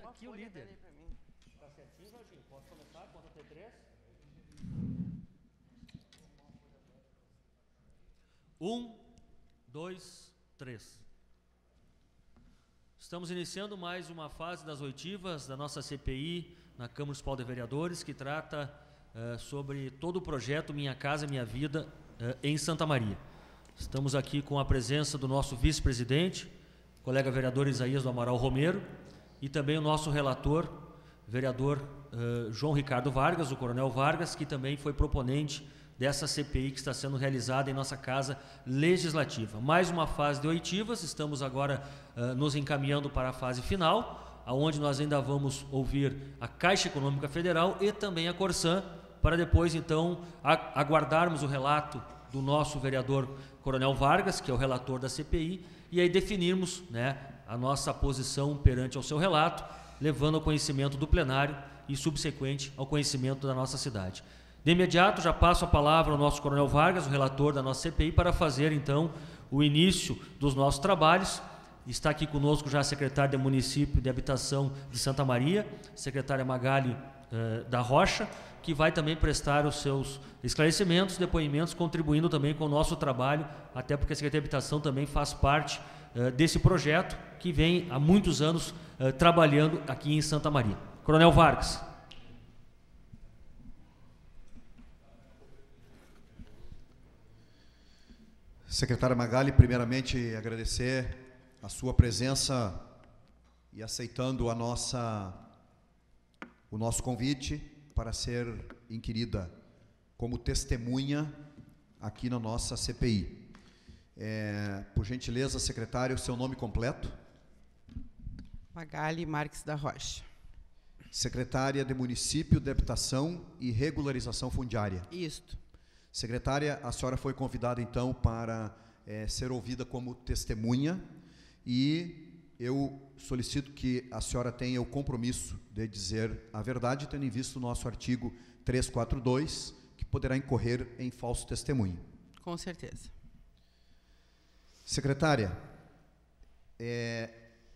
uma aqui o líder. Tá certinho, Jorginho? Posso começar? Conta até três. Um, dois, três. Estamos iniciando mais uma fase das oitivas da nossa CPI na Câmara Municipal de Vereadores, que trata uh, sobre todo o projeto Minha Casa Minha Vida uh, em Santa Maria. Estamos aqui com a presença do nosso vice-presidente, colega vereador Isaías do Amaral Romero, e também o nosso relator, vereador uh, João Ricardo Vargas, o Coronel Vargas, que também foi proponente dessa CPI que está sendo realizada em nossa Casa Legislativa. Mais uma fase de oitivas, estamos agora uh, nos encaminhando para a fase final, aonde nós ainda vamos ouvir a Caixa Econômica Federal e também a Corsã, para depois, então, aguardarmos o relato do nosso vereador Coronel Vargas, que é o relator da CPI, e aí definirmos né, a nossa posição perante ao seu relato, levando ao conhecimento do plenário e subsequente ao conhecimento da nossa cidade. De imediato, já passo a palavra ao nosso Coronel Vargas, o relator da nossa CPI, para fazer então o início dos nossos trabalhos. Está aqui conosco já a secretária de Município de Habitação de Santa Maria, secretária Magali eh, da Rocha, que vai também prestar os seus esclarecimentos, depoimentos, contribuindo também com o nosso trabalho, até porque a Secretaria de Habitação também faz parte eh, desse projeto que vem há muitos anos eh, trabalhando aqui em Santa Maria. Coronel Vargas. Secretária Magali, primeiramente agradecer a sua presença e aceitando a nossa o nosso convite para ser inquirida como testemunha aqui na nossa CPI. É, por gentileza, secretário, seu nome completo? Magali Marques da Rocha. Secretária de Município, Deputação e Regularização Fundiária. Isto. Secretária, a senhora foi convidada, então, para é, ser ouvida como testemunha e eu solicito que a senhora tenha o compromisso de dizer a verdade, tendo em vista o nosso artigo 342, que poderá incorrer em falso testemunho. Com certeza. Secretária, é,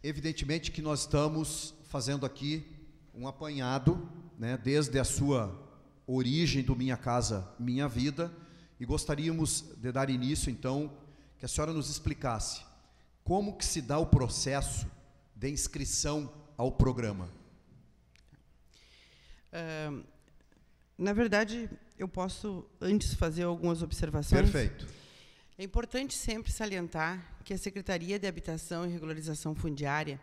evidentemente que nós estamos fazendo aqui um apanhado, né, desde a sua origem do Minha Casa Minha Vida, e gostaríamos de dar início, então, que a senhora nos explicasse como que se dá o processo de inscrição ao programa. Uh, na verdade, eu posso antes fazer algumas observações. Perfeito. É importante sempre salientar que a Secretaria de Habitação e Regularização Fundiária,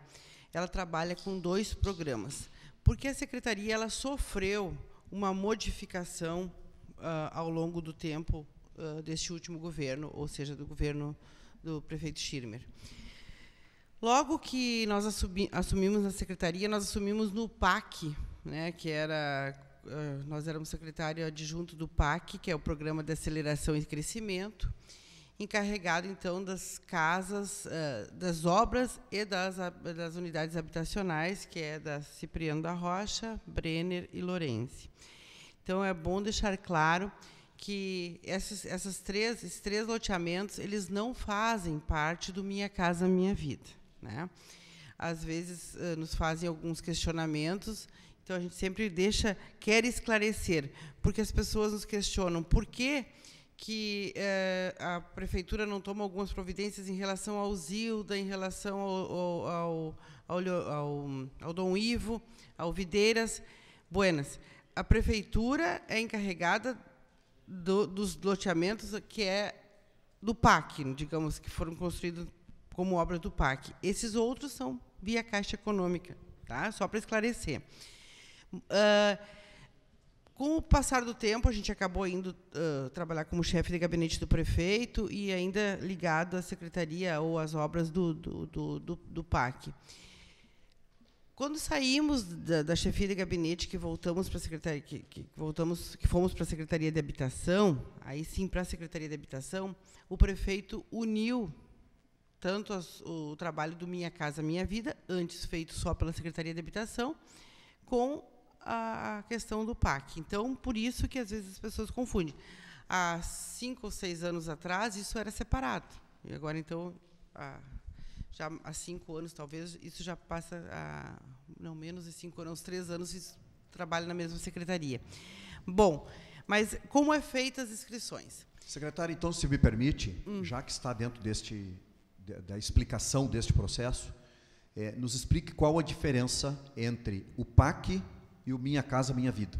ela trabalha com dois programas, porque a secretaria ela sofreu uma modificação uh, ao longo do tempo uh, deste último governo, ou seja, do governo do prefeito Schirmer. Logo que nós assumi assumimos na secretaria, nós assumimos no PAC, né, que era uh, nós éramos secretário adjunto do PAC, que é o Programa de Aceleração e Crescimento, encarregado então das casas, eh, das obras e das, das unidades habitacionais, que é da Cipriano da Rocha, Brenner e Lorenzi. Então é bom deixar claro que esses, essas três, esses três loteamentos eles não fazem parte do Minha Casa Minha Vida. Né? Às vezes eh, nos fazem alguns questionamentos então a gente sempre deixa, quer esclarecer, porque as pessoas nos questionam por que que eh, a prefeitura não toma algumas providências em relação ao Zilda, em relação ao, ao, ao, ao, ao Dom Ivo, ao Videiras. Buenas, a prefeitura é encarregada do, dos loteamentos que é do PAC, digamos, que foram construídos como obra do PAC. Esses outros são via Caixa Econômica, tá? só para esclarecer. Uh, com o passar do tempo, a gente acabou indo uh, trabalhar como chefe de gabinete do prefeito e ainda ligado à secretaria ou às obras do, do, do, do, do PAC. Quando saímos da, da, chefia de gabinete, que voltamos para a secretaria, que, que, voltamos, que fomos para a secretaria de habitação, aí sim para a secretaria de habitação, o prefeito uniu tanto as, o trabalho do Minha Casa Minha Vida, antes feito só pela secretaria de habitação, com a, questão do PAC. Então, por isso que às vezes as pessoas confundem. Há cinco ou seis anos atrás, isso era separado. E agora, então, há, já há cinco anos, talvez, isso já passa a. Não menos de cinco anos, três anos, isso trabalha na mesma secretaria. Bom, mas como é feita as inscrições? Secretário, então, se me permite, hum. já que está dentro deste da explicação deste processo, é, nos explique qual a diferença entre o PAC e o Minha Casa Minha Vida.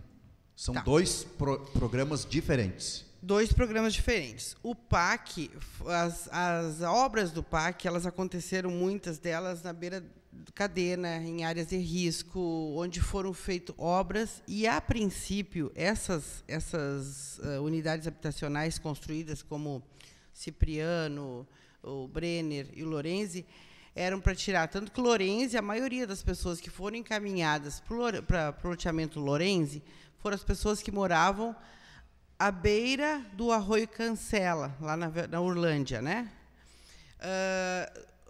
São tá. dois pro programas diferentes. Dois programas diferentes. O PAC, as, as obras do PAC, elas aconteceram, muitas delas, na beira cadena, em áreas de risco, onde foram feitas obras e a princípio essas essas uh, unidades habitacionais construídas como Cipriano, o Brenner e o Lorenzi, eram para tirar tanto que Lorenzi, a maioria das pessoas que foram encaminhadas para o loteamento Lorenzi foram as pessoas que moravam à beira do Arroio Cancela, lá na, na Urlândia, né?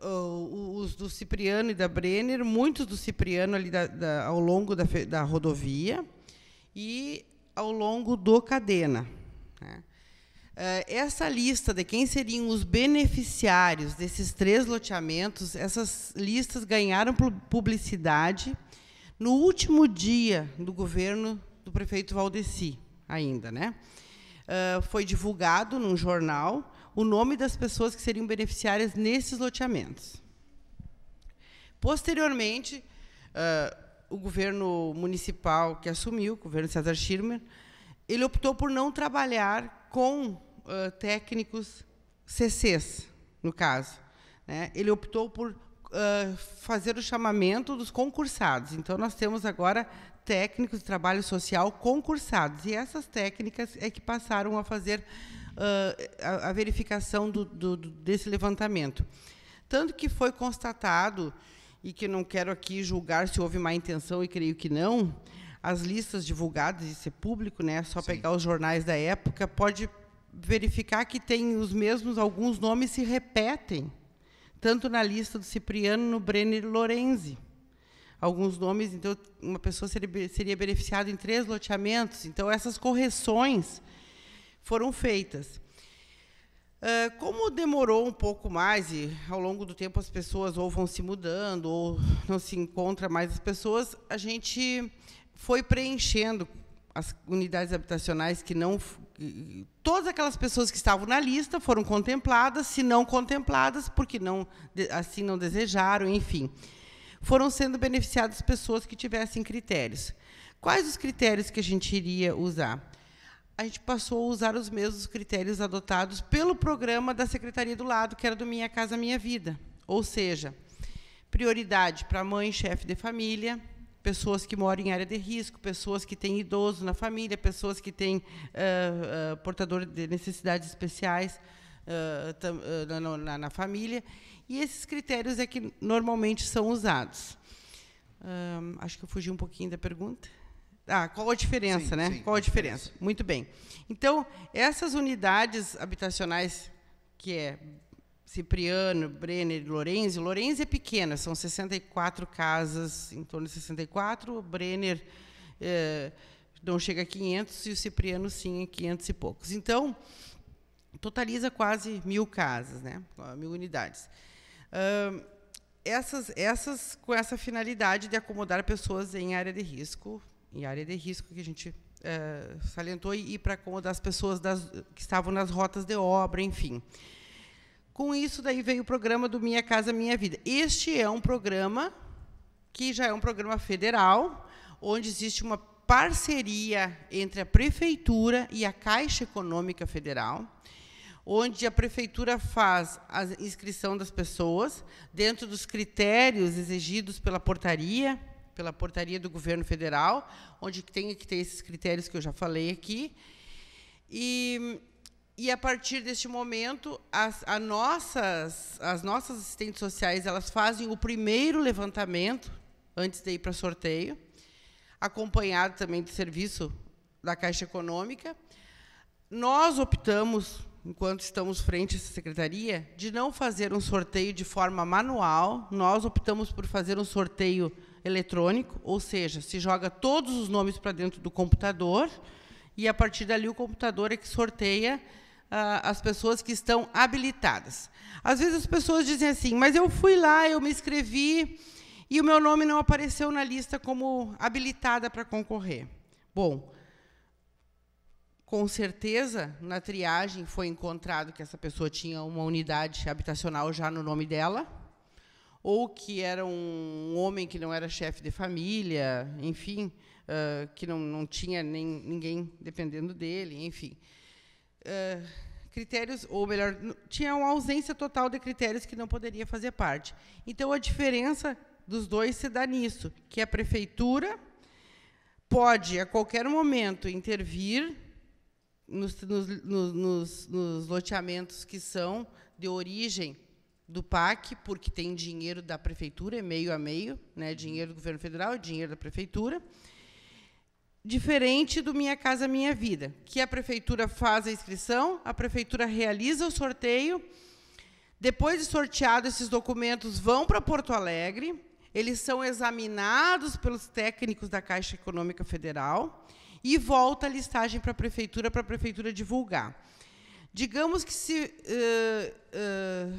Uh, os do Cipriano e da Brenner, muitos do Cipriano ali da, da, ao longo da, da rodovia e ao longo do Cadena. Né? Eh, essa lista de quem seriam os beneficiários desses três loteamentos, essas listas ganharam publicidade no último dia do governo do prefeito Valdeci, ainda, né? Uh, foi divulgado num jornal o nome das pessoas que seriam beneficiárias nesses loteamentos. Posteriormente, uh, o governo municipal que assumiu, o governo César Schirmer, ele optou por não trabalhar com uh, técnicos CCs, no caso. Né? Ele optou por uh, fazer o chamamento dos concursados. Então, nós temos agora técnicos de trabalho social concursados. E essas técnicas é que passaram a fazer uh, a, a, verificação do, do, desse levantamento. Tanto que foi constatado, e que não quero aqui julgar se houve má intenção, e creio que não, as listas divulgadas, isso é público, né? só Sim. pegar os jornais da época, pode verificar que tem os mesmos, alguns nomes se repetem, tanto na lista do Cipriano, no Brenner e Lorenzi. Alguns nomes, então, uma pessoa seria, seria beneficiada em três loteamentos. Então, essas correções foram feitas. Uh, como demorou um pouco mais e ao longo do tempo as pessoas ou vão se mudando ou não se encontra mais as pessoas, a gente foi preenchendo as unidades habitacionais que não todas aquelas pessoas que estavam na lista foram contempladas, se não contempladas, porque não assim não desejaram, enfim. Foram sendo beneficiadas pessoas que tivessem critérios. Quais os critérios que a gente iria usar? A gente passou a usar os mesmos critérios adotados pelo programa da Secretaria do Lado, que era do Minha Casa Minha Vida. Ou seja, prioridade para mãe, chefe de família, pessoas que moram em área de risco, pessoas que têm idoso na família, pessoas que têm uh, uh, portador de necessidades especiais uh, na, na, na, família. E esses critérios é que normalmente são usados. acho que eu fugi um pouquinho da pergunta. Ah, qual a diferença, sim, né? Sim, qual a diferença? Muito bem. Então, essas unidades habitacionais que é Cipriano, Brenner e Lorenzi. Lorenzi é pequena, são 64 casas, em torno de 64. O Brenner é, não chega a 500 e o Cipriano, sim, é 500 e poucos. Então, totaliza quase mil casas, né? mil unidades. essas, essas com essa finalidade de acomodar pessoas em área de risco, em área de risco que a gente uh, salientou, e, e para acomodar as pessoas das, que estavam nas rotas de obra, enfim. Com isso, daí veio o programa do Minha Casa Minha Vida. Este é um programa que já é um programa federal, onde existe uma parceria entre a prefeitura e a Caixa Econômica Federal, onde a prefeitura faz a inscrição das pessoas dentro dos critérios exigidos pela portaria, pela portaria do governo federal, onde tem que ter esses critérios que eu já falei aqui. E e a partir deste momento, as, a nossas, as nossas assistentes sociais elas fazem o primeiro levantamento antes de ir para sorteio, acompanhado também do serviço da Caixa Econômica. Nós optamos, enquanto estamos frente a essa secretaria, de não fazer um sorteio de forma manual, nós optamos por fazer um sorteio eletrônico, ou seja, se joga todos os nomes para dentro do computador e a partir dali o computador é que sorteia ah, as pessoas que estão habilitadas. Às vezes as pessoas dizem assim, mas eu fui lá, eu me inscrevi e o meu nome não apareceu na lista como habilitada para concorrer. Bom, com certeza, na triagem foi encontrado que essa pessoa tinha uma unidade habitacional já no nome dela, ou que era um homem que não era chefe de família, enfim, uh, que não, não tinha nem, ninguém dependendo dele, enfim. Eh, critérios, ou melhor, tinha uma ausência total de critérios que não poderia fazer parte. Então, a diferença dos dois se dá nisso, que a prefeitura pode, a qualquer momento, intervir nos, nos, nos, nos loteamentos que são de origem do PAC, porque tem dinheiro da prefeitura, é meio a meio, né, dinheiro do governo federal, dinheiro da prefeitura, diferente do Minha Casa Minha Vida, que a prefeitura faz a inscrição, a prefeitura realiza o sorteio, depois de sorteado, esses documentos vão para Porto Alegre, eles são examinados pelos técnicos da Caixa Econômica Federal e volta a listagem para a prefeitura, para a prefeitura divulgar. Digamos que se, uh, uh,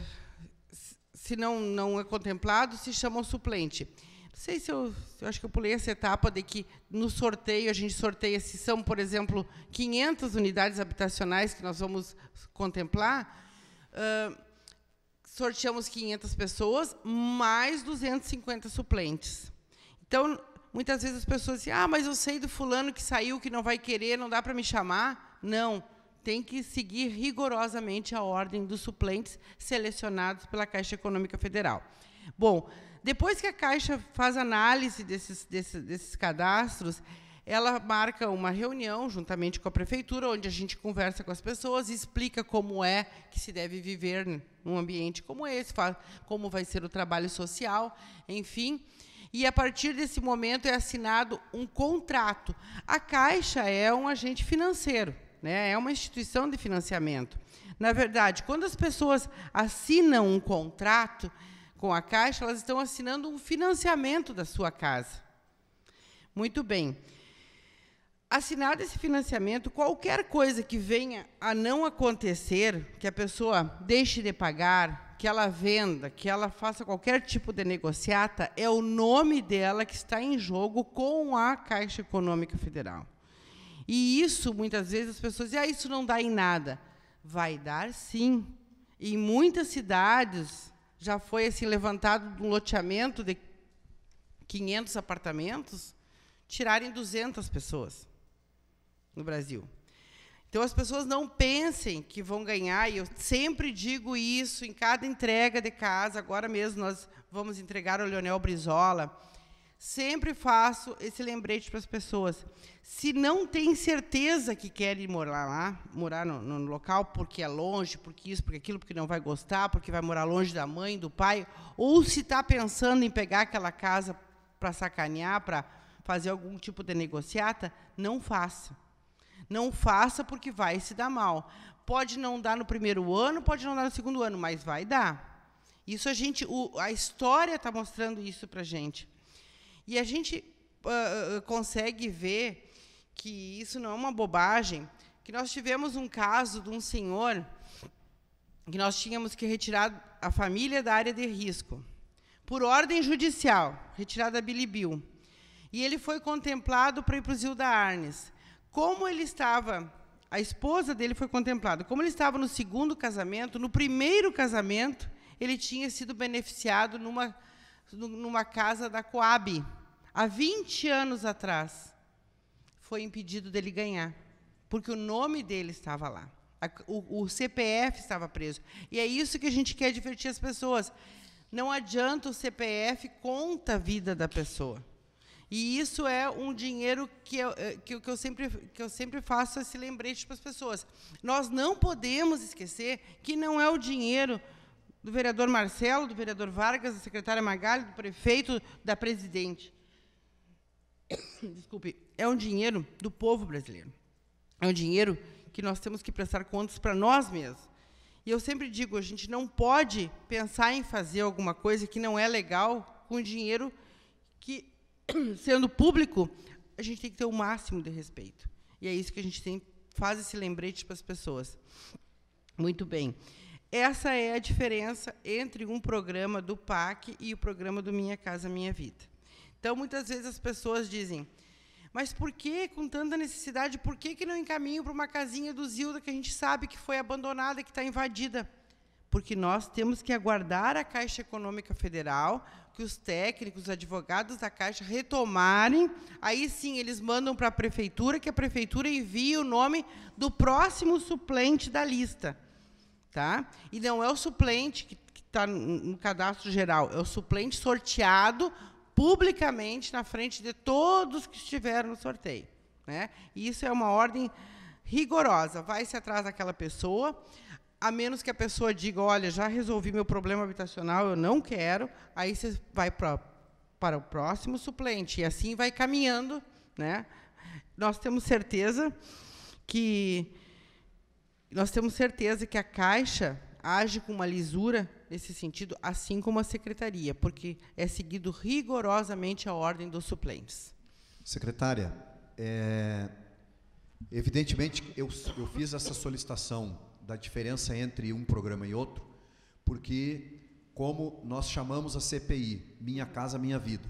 se não, não é contemplado, se chama o suplente não sei se eu, eu, acho que eu pulei essa etapa de que no sorteio a gente sorteia se são, por exemplo, 500 unidades habitacionais que nós vamos contemplar. Uh, sorteamos 500 pessoas mais 250 suplentes. Então, muitas vezes as pessoas dizem: "Ah, mas eu sei do fulano que saiu que não vai querer, não dá para me chamar". Não, tem que seguir rigorosamente a ordem dos suplentes selecionados pela Caixa Econômica Federal. Bom, depois que a Caixa faz análise desses, desses, desses cadastros, ela marca uma reunião juntamente com a prefeitura, onde a gente conversa com as pessoas e explica como é que se deve viver num ambiente como esse, como vai ser o trabalho social, enfim. E a partir desse momento é assinado um contrato. A Caixa é um agente financeiro, né? é uma instituição de financiamento. Na verdade, quando as pessoas assinam um contrato, com a Caixa, elas estão assinando um financiamento da sua casa. Muito bem. Assinado esse financiamento, qualquer coisa que venha a não acontecer, que a pessoa deixe de pagar, que ela venda, que ela faça qualquer tipo de negociata, é o nome dela que está em jogo com a Caixa Econômica Federal. E isso, muitas vezes, as pessoas dizem, ah, isso não dá em nada. Vai dar sim. Em muitas cidades, já foi assim levantado um loteamento de 500 apartamentos, tirarem 200 pessoas no Brasil. Então as pessoas não pensem que vão ganhar, e eu sempre digo isso em cada entrega de casa, agora mesmo nós vamos entregar o Leonel Brizola, Sempre faço esse lembrete para as pessoas. Se não tem certeza que quer ir morar lá, morar no, no, local porque é longe, porque isso, porque aquilo, porque não vai gostar, porque vai morar longe da mãe, do pai, ou se está pensando em pegar aquela casa para sacanear, para fazer algum tipo de negociata, não faça. Não faça porque vai se dar mal. Pode não dar no primeiro ano, pode não dar no segundo ano, mas vai dar. Isso a gente, o, a história está mostrando isso para gente. E a gente uh, consegue ver que isso não é uma bobagem, que nós tivemos um caso de um senhor que nós tínhamos que retirar a família da área de risco, por ordem judicial, retirada a Bilibil. E ele foi contemplado para ir para o Zil da Arnes. Como ele estava, a esposa dele foi contemplada, como ele estava no segundo casamento, no primeiro casamento, ele tinha sido beneficiado numa numa casa da Coab, há 20 anos atrás. Foi impedido dele ganhar, porque o nome dele estava lá. O, o, CPF estava preso. E é isso que a gente quer divertir as pessoas. Não adianta o CPF conta a vida da pessoa. E isso é um dinheiro que eu, eh, que, eu sempre, que eu sempre faço esse lembrete para as pessoas. Nós não podemos esquecer que não é o dinheiro do vereador Marcelo, do vereador Vargas, da secretária Magalha, do prefeito, da presidente. Desculpe, é um dinheiro do povo brasileiro. É um dinheiro que nós temos que prestar contas para nós mesmos. E eu sempre digo, a gente não pode pensar em fazer alguma coisa que não é legal com dinheiro que, sendo público, a gente tem que ter o máximo de respeito. E é isso que a gente tem, faz esse lembrete para as pessoas. Muito bem. Essa é a diferença entre um programa do PAC e o programa do Minha Casa Minha Vida. Então, muitas vezes as pessoas dizem, mas por que, com tanta necessidade, por que, que não encaminho para uma casinha do Zilda que a gente sabe que foi abandonada, que está invadida? Porque nós temos que aguardar a Caixa Econômica Federal, que os técnicos, os advogados da Caixa retomarem. Aí sim, eles mandam para a prefeitura, que a prefeitura envie o nome do próximo suplente da lista. Tá? E não é o suplente que está no cadastro geral, é o suplente sorteado publicamente na frente de todos que estiveram no sorteio. Né? E isso é uma ordem rigorosa. Vai-se atrás daquela pessoa, a menos que a pessoa diga, olha, já resolvi meu problema habitacional, eu não quero, aí você vai para para o próximo suplente. E assim vai caminhando. Né? Nós temos certeza que nós temos certeza que a Caixa age com uma lisura nesse sentido, assim como a Secretaria, porque é seguido rigorosamente a ordem dos suplentes. Secretária, é, evidentemente eu, eu fiz essa solicitação da diferença entre um programa e outro, porque como nós chamamos a CPI, Minha Casa Minha Vida,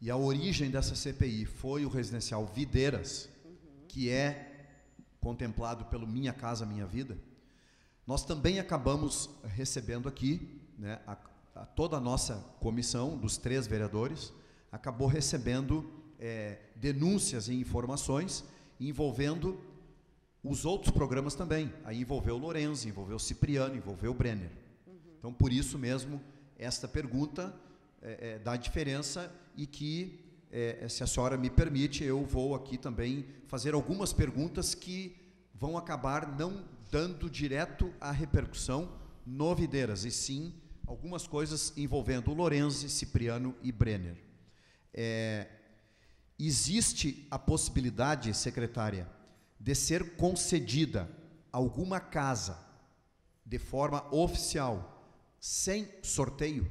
e a origem dessa CPI foi o residencial Videiras, que é contemplado pelo Minha Casa Minha Vida, nós também acabamos recebendo aqui, né, a, a toda a nossa comissão, dos três vereadores, acabou recebendo é, denúncias e informações envolvendo os outros programas também. Aí envolveu o Lourenço, envolveu o Cipriano, envolveu o Brenner. Uhum. Então, por isso mesmo, esta pergunta é, é, diferença e que é, é, se a senhora me permite, eu vou aqui também fazer algumas perguntas que vão acabar não dando direto a repercussão no Videiras, e sim algumas coisas envolvendo Lorenzi, Cipriano e Brenner. É, existe a possibilidade, secretária, de ser concedida alguma casa de forma oficial, sem sorteio?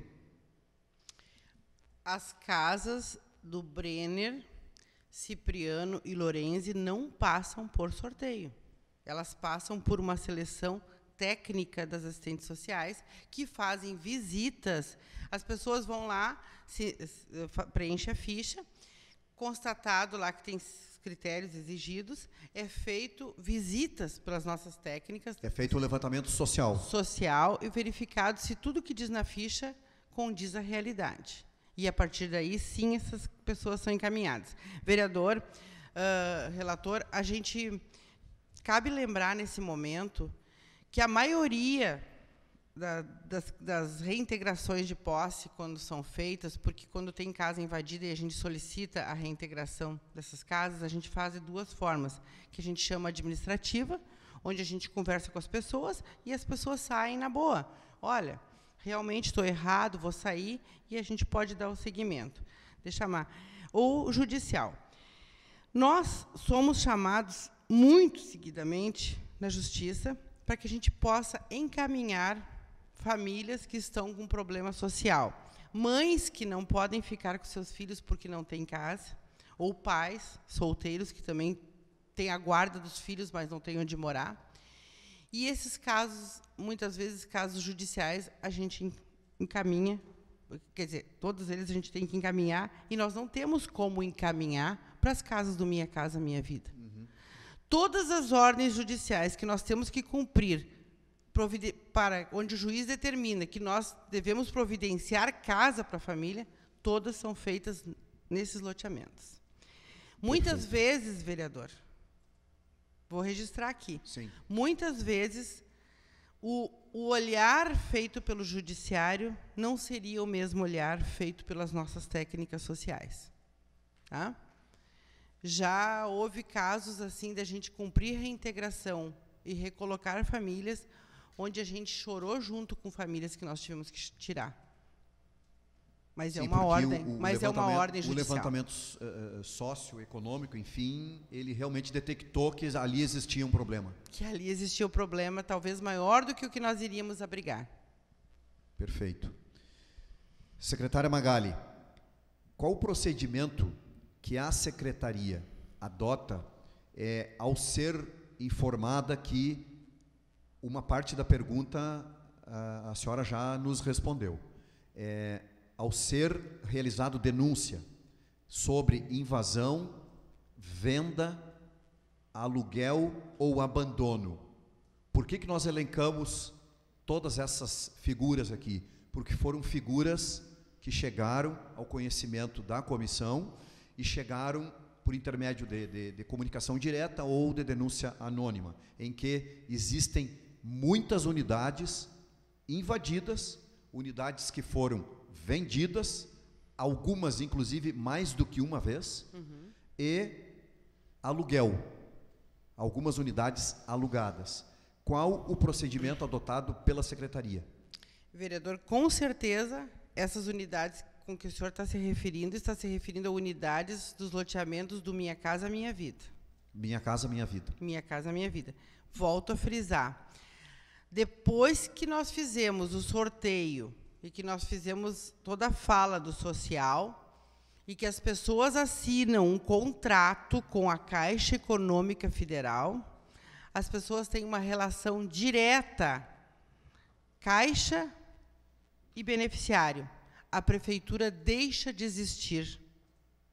As casas do Brenner, Cipriano e Lorenzi não passam por sorteio. Elas passam por uma seleção técnica das assistentes sociais que fazem visitas. As pessoas vão lá, se, preenche a ficha, constatado lá que tem critérios exigidos, é feito visitas pelas nossas técnicas. É feito um levantamento social. Social e verificado se tudo que diz na ficha condiz à realidade e a partir daí, sim, essas pessoas são encaminhadas. Vereador, uh, relator, a gente cabe lembrar nesse momento que a maioria da, das, das, reintegrações de posse, quando são feitas, porque quando tem casa invadida e a gente solicita a reintegração dessas casas, a gente faz de duas formas, que a gente chama administrativa, onde a gente conversa com as pessoas e as pessoas saem na boa. Olha, realmente estou errado, vou sair, e a gente pode dar o seguimento. Deixa chamar. Ou judicial. Nós somos chamados muito seguidamente na justiça para que a gente possa encaminhar famílias que estão com problema social. Mães que não podem ficar com seus filhos porque não têm casa, ou pais solteiros que também têm a guarda dos filhos, mas não têm onde morar. E esses casos muitas vezes casos judiciais a gente encaminha, quer dizer, todos eles a gente tem que encaminhar e nós não temos como encaminhar para as casas do Minha Casa Minha Vida. Uhum. Todas as ordens judiciais que nós temos que cumprir para onde o juiz determina que nós devemos providenciar casa para a família, todas são feitas nesses loteamentos. Muitas vezes, vereador, vou registrar aqui. Sim. Muitas vezes o, o olhar feito pelo judiciário não seria o mesmo olhar feito pelas nossas técnicas sociais. Tá? Já houve casos assim da gente cumprir reintegração e recolocar famílias onde a gente chorou junto com famílias que nós tivemos que tirar. Mas é Sim, é uma ordem. O, o mas é uma ordem judicial. O levantamento uh, socioeconômico, enfim, ele realmente detectou que ali existia um problema. Que ali existia um problema, talvez maior do que o que nós iríamos abrigar. Perfeito. Secretária Magali, qual o procedimento que a secretaria adota é, ao ser informada que uma parte da pergunta a, ah, a senhora já nos respondeu? É, ao ser realizado denúncia sobre invasão, venda, aluguel ou abandono. Por que, que nós elencamos todas essas figuras aqui? Porque foram figuras que chegaram ao conhecimento da comissão e chegaram por intermédio de, de, de comunicação direta ou de denúncia anônima, em que existem muitas unidades invadidas, unidades que foram vendidas, algumas inclusive mais do que uma vez, uhum. e aluguel, algumas unidades alugadas. Qual o procedimento adotado pela secretaria? Vereador, com certeza essas unidades com que o senhor está se referindo está se referindo a unidades dos loteamentos do Minha Casa Minha Vida. Minha Casa Minha Vida. Minha Casa Minha Vida. Volto a frisar. Depois que nós fizemos o sorteio e que nós fizemos toda a fala do social e que as pessoas assinam um contrato com a Caixa Econômica Federal. As pessoas têm uma relação direta Caixa e beneficiário. A prefeitura deixa de existir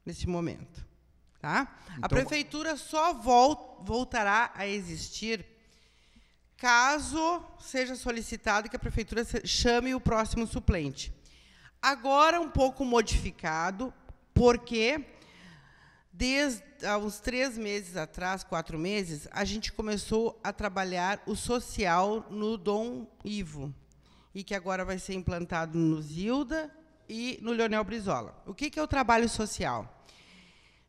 nesse momento, tá? Então, a prefeitura só vol voltará a existir caso seja solicitado que a prefeitura chame o próximo suplente. Agora um pouco modificado, porque desde há uns três meses atrás, quatro meses, a gente começou a trabalhar o social no Dom Ivo, e que agora vai ser implantado no Zilda e no Leonel Brizola. O que é o trabalho social?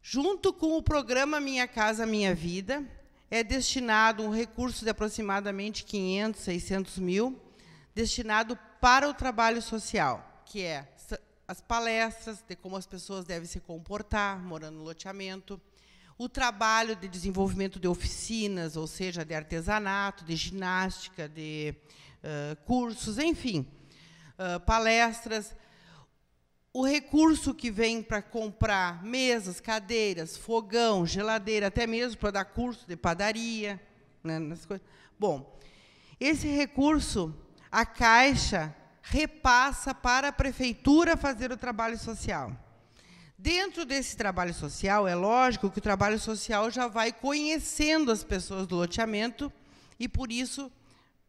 Junto com o programa Minha Casa Minha Vida, é destinado um recurso de aproximadamente 500, 600 mil, destinado para o trabalho social, que é as palestras de como as pessoas devem se comportar morando no loteamento, o trabalho de desenvolvimento de oficinas, ou seja, de artesanato, de ginástica, de uh, cursos, enfim, uh, palestras, o recurso que vem para comprar mesas, cadeiras, fogão, geladeira, até mesmo para dar curso de padaria, né, Bom, esse recurso a Caixa repassa para a prefeitura fazer o trabalho social. Dentro desse trabalho social, é lógico que o trabalho social já vai conhecendo as pessoas do loteamento e por isso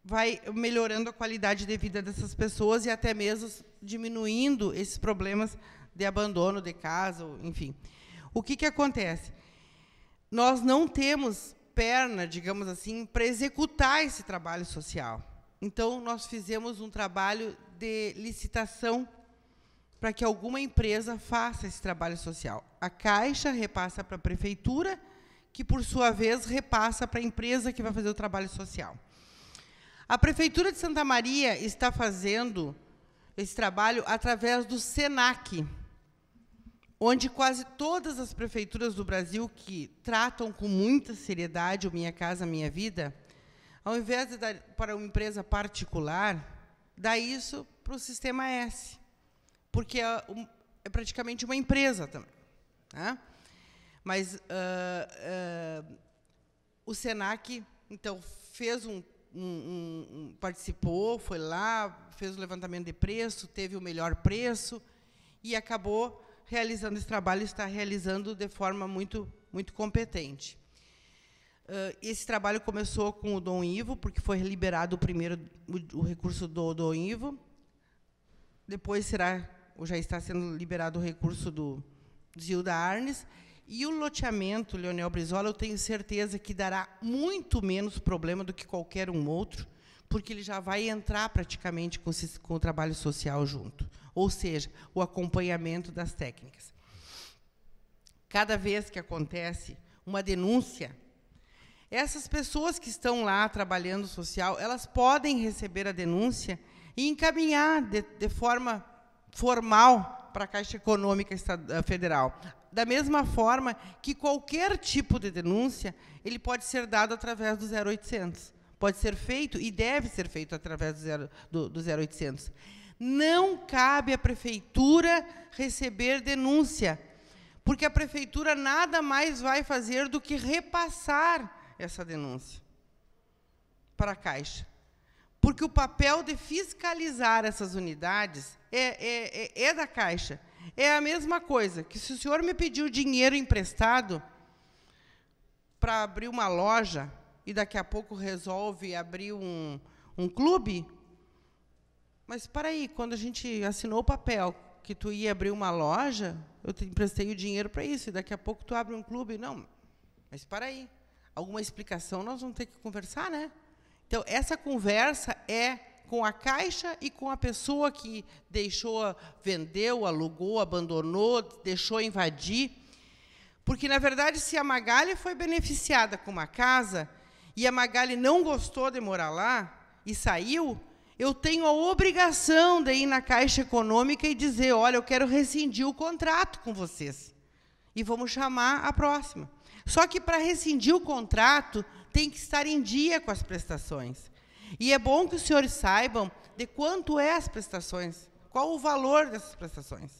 vai melhorando a qualidade de vida dessas pessoas e até mesmo diminuindo esses problemas de abandono de casa, enfim. O que, que acontece? Nós não temos perna, digamos assim, para executar esse trabalho social. Então, nós fizemos um trabalho de licitação para que alguma empresa faça esse trabalho social. A Caixa repassa para a Prefeitura, que, por sua vez, repassa para a empresa que vai fazer o trabalho social. A Prefeitura de Santa Maria está fazendo esse trabalho através do SENAC, onde quase todas as prefeituras do Brasil que tratam com muita seriedade o Minha Casa Minha Vida, ao invés de dar para uma empresa particular, dá isso para o sistema S, porque é, é praticamente uma empresa também. Né? Mas uh, uh, o SENAC, então, fez um um, um, um, participou, foi lá, fez o levantamento de preço, teve o melhor preço e acabou realizando esse trabalho, está realizando de forma muito, muito competente. Uh, esse trabalho começou com o Dom Ivo, porque foi liberado o primeiro o, o recurso do Dom Ivo. Depois será, ou já está sendo liberado o recurso do Zilda Arnes. E o loteamento, Leonel Brizola, eu tenho certeza que dará muito menos problema do que qualquer um outro, porque ele já vai entrar praticamente com, com o trabalho social junto, ou seja, o acompanhamento das técnicas. Cada vez que acontece uma denúncia, essas pessoas que estão lá trabalhando social, elas podem receber a denúncia e encaminhar de, de forma formal para a Caixa Econômica eh, Federal da mesma forma que qualquer tipo de denúncia, ele pode ser dado através do 0800. Pode ser feito e deve ser feito através do, zero, do, do 0800. Não cabe à prefeitura receber denúncia, porque a prefeitura nada mais vai fazer do que repassar essa denúncia para a Caixa. Porque o papel de fiscalizar essas unidades é, é, é, é da Caixa. É a mesma coisa que se o senhor me pediu dinheiro emprestado para abrir uma loja e daqui a pouco resolve abrir um, um clube. Mas para aí, quando a gente assinou o papel que tu ia abrir uma loja, eu te emprestei o dinheiro para isso, e daqui a pouco tu abre um clube. Não, mas para aí. Alguma explicação nós vamos ter que conversar, né? Então, essa conversa é com a caixa e com a pessoa que deixou, vendeu, alugou, abandonou, deixou invadir. Porque, na verdade, se a Magali foi beneficiada com uma casa e a Magali não gostou de morar lá e saiu, eu tenho a obrigação de ir na Caixa Econômica e dizer: olha, eu quero rescindir o contrato com vocês. E vamos chamar a próxima. Só que para rescindir o contrato, tem que estar em dia com as prestações. E é bom que os senhores saibam de quanto é as prestações, qual o valor dessas prestações.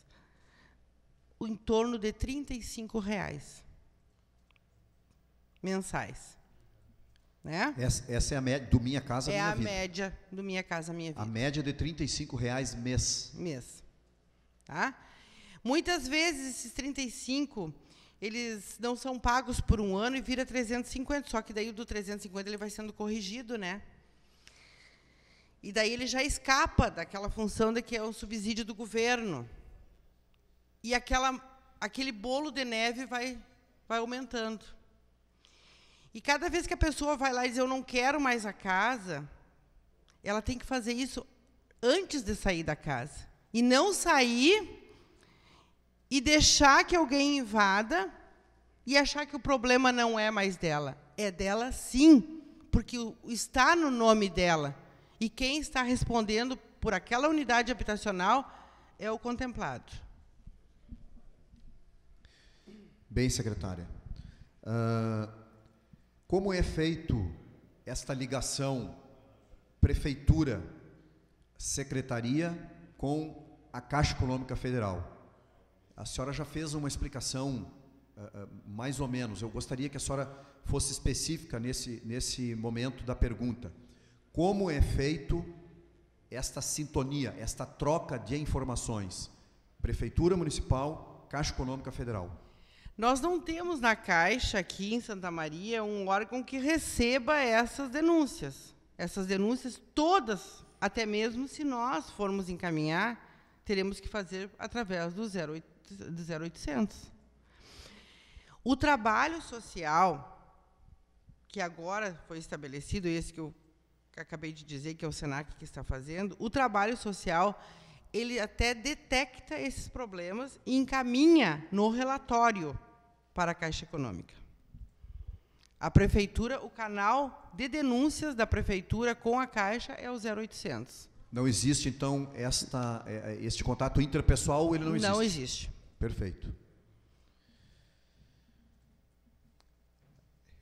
Em torno de R$ reais mensais. Né? Essa, essa, é a média do Minha Casa é Minha Vida. É a média do Minha Casa Minha Vida. A média de R$ reais mês. Mês. Tá? Muitas vezes esses 35 eles não são pagos por um ano e vira 350, só que daí o do 350 ele vai sendo corrigido, né? E daí ele já escapa daquela função de que é o subsídio do governo. E aquela, aquele bolo de neve vai, vai aumentando. E cada vez que a pessoa vai lá e diz eu não quero mais a casa, ela tem que fazer isso antes de sair da casa. E não sair e deixar que alguém invada e achar que o problema não é mais dela. É dela sim, porque está no nome dela e quem está respondendo por aquela unidade habitacional é o contemplado. Bem, secretária, uh, como é feito esta ligação prefeitura-secretaria com a Caixa Econômica Federal? A senhora já fez uma explicação, uh, uh, mais ou menos. Eu gostaria que a senhora fosse específica nesse, nesse momento da pergunta como é feito esta sintonia, esta troca de informações? Prefeitura Municipal, Caixa Econômica Federal. Nós não temos na Caixa, aqui em Santa Maria, um órgão que receba essas denúncias. Essas denúncias todas, até mesmo se nós formos encaminhar, teremos que fazer através do, do 0800. O trabalho social, que agora foi estabelecido, esse que eu que acabei de dizer, que é o SENAC que está fazendo, o trabalho social ele até detecta esses problemas e encaminha no relatório para a Caixa Econômica. A prefeitura, o canal de denúncias da prefeitura com a Caixa é o 0800. Não existe então esta é, é, este contato interpessoal, ele não existe. Não existe. Perfeito.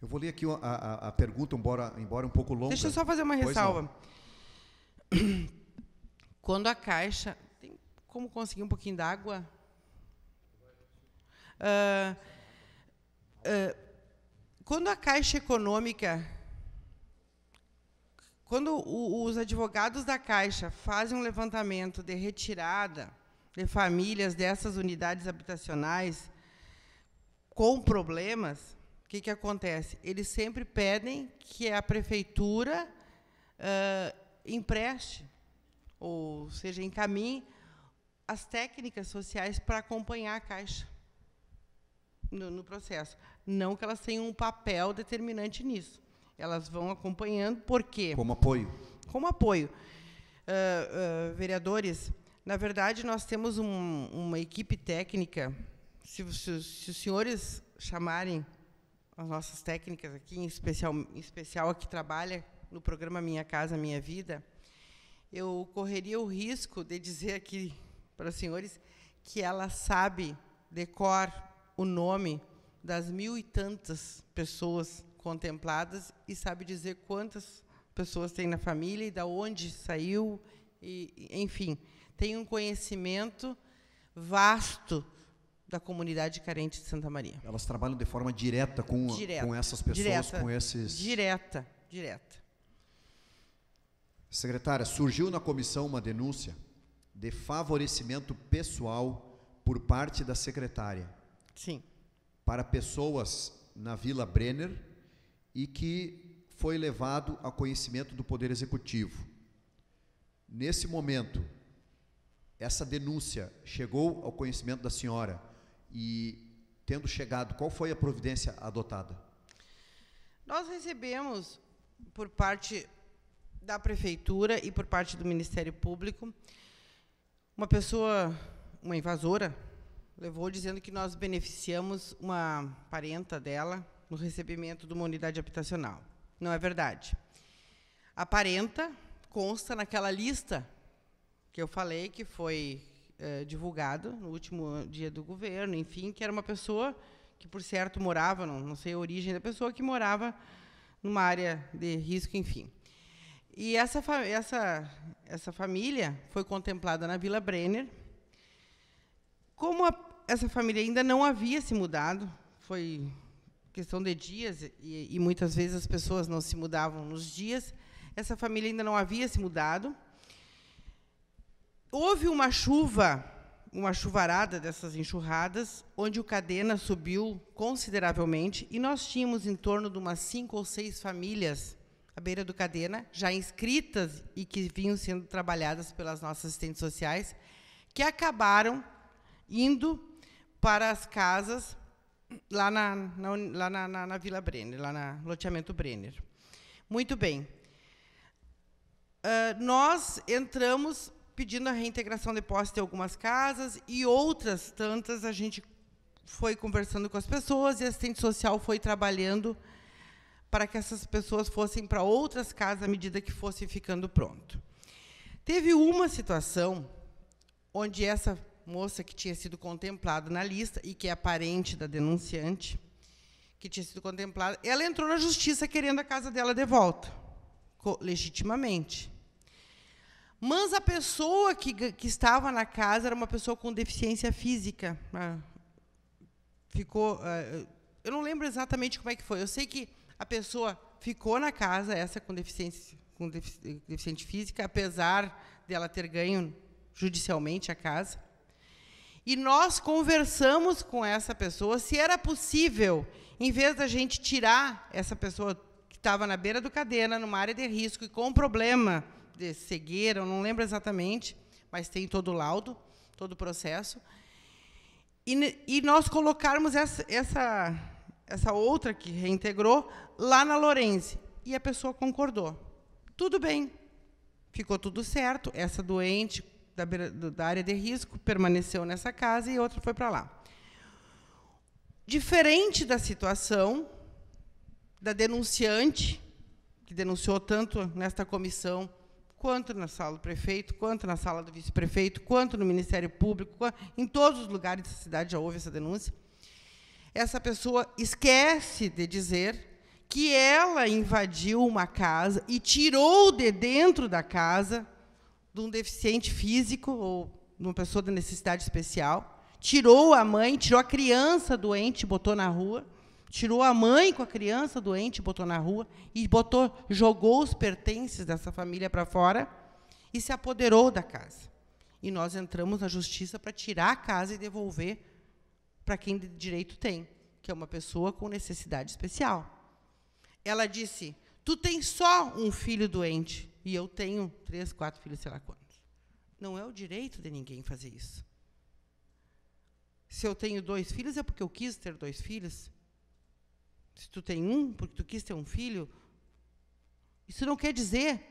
Eu vou ler aqui a, a, a pergunta, embora, embora um pouco longa. Deixa eu só fazer uma ressalva. Quando a caixa. Tem como conseguir um pouquinho d'água? Uh, uh, quando a Caixa Econômica, quando o, os advogados da Caixa fazem um levantamento de retirada de famílias dessas unidades habitacionais com problemas, que, que acontece? Eles sempre pedem que a prefeitura uh, empreste, ou seja, encaminhe as técnicas sociais para acompanhar a Caixa no, no, processo. Não que elas tenham um papel determinante nisso. Elas vão acompanhando, por quê? Como apoio. Como apoio. Uh, uh, vereadores, na verdade, nós temos um, uma equipe técnica. Se, se, se os senhores chamarem as nossas técnicas aqui, em especial, em especial a que trabalha no programa Minha Casa Minha Vida, eu correria o risco de dizer aqui para os senhores que ela sabe decor o nome das mil e tantas pessoas contempladas e sabe dizer quantas pessoas tem na família e da onde saiu e enfim tem um conhecimento vasto da comunidade carente de Santa Maria. Elas trabalham de forma direta com, direta, com essas pessoas, direta, com esses. Direta, direta. Secretária, surgiu na comissão uma denúncia de favorecimento pessoal por parte da secretária. Sim. Para pessoas na Vila Brenner e que foi levado a conhecimento do Poder Executivo. Nesse momento, essa denúncia chegou ao conhecimento da senhora e, tendo chegado, qual foi a providência adotada? Nós recebemos, por parte da Prefeitura e por parte do Ministério Público, uma pessoa, uma invasora, levou dizendo que nós beneficiamos uma parenta dela no recebimento de uma unidade habitacional. Não é verdade. A parenta consta naquela lista que eu falei que foi eh, divulgado no último dia do governo, enfim, que era uma pessoa que, por certo, morava, não, não sei a origem da pessoa, que morava numa área de risco, enfim. E essa, essa, essa família foi contemplada na Vila Brenner. Como a, essa família ainda não havia se mudado, foi questão de dias, e, e muitas vezes as pessoas não se mudavam nos dias, essa família ainda não havia se mudado. Houve uma chuva, uma chuvarada dessas enxurradas, onde o Cadena subiu consideravelmente e nós tínhamos em torno de umas cinco ou seis famílias à beira do Cadena, já inscritas e que vinham sendo trabalhadas pelas nossas assistentes sociais, que acabaram indo para as casas lá na, na, lá na, na, na Vila Brenner, lá no loteamento Brenner. Muito bem. Uh, nós entramos pedindo a reintegração de posse de algumas casas e outras tantas a gente foi conversando com as pessoas e a assistente social foi trabalhando para que essas pessoas fossem para outras casas à medida que fosse ficando pronto. Teve uma situação onde essa moça que tinha sido contemplada na lista e que é parente da denunciante, que tinha sido contemplada, ela entrou na justiça querendo a casa dela de volta, legitimamente. Mas a pessoa que, que estava na casa era uma pessoa com deficiência física. Ah, ficou. Ah, eu não lembro exatamente como é que foi. Eu sei que a pessoa ficou na casa, essa com deficiência com deficiente física, apesar dela ter ganho judicialmente a casa. E nós conversamos com essa pessoa se era possível, em vez da gente tirar essa pessoa que estava na beira do cadeira, numa área de risco e com problema, de cegueira, eu não lembro exatamente, mas tem todo o laudo, todo o processo. E, e nós colocarmos essa, essa, essa outra que reintegrou lá na Lorenze. E a pessoa concordou. Tudo bem, ficou tudo certo. Essa doente da, da área de risco permaneceu nessa casa e outra foi para lá. Diferente da situação da denunciante, que denunciou tanto nesta comissão quanto na sala do prefeito, quanto na sala do vice-prefeito, quanto no Ministério Público, em todos os lugares da cidade já houve essa denúncia. Essa pessoa esquece de dizer que ela invadiu uma casa e tirou de dentro da casa de um deficiente físico ou de uma pessoa de necessidade especial, tirou a mãe, tirou a criança doente, botou na rua tirou a mãe com a criança doente, botou na rua e botou, jogou os pertences dessa família para fora e se apoderou da casa. E nós entramos na justiça para tirar a casa e devolver para quem de direito tem, que é uma pessoa com necessidade especial. Ela disse: "Tu tens só um filho doente e eu tenho três, quatro filhos, sei lá quantos. Não é o direito de ninguém fazer isso." Se eu tenho dois filhos, é porque eu quis ter dois filhos se tu tem um, porque tu quis ter um filho, isso não quer dizer,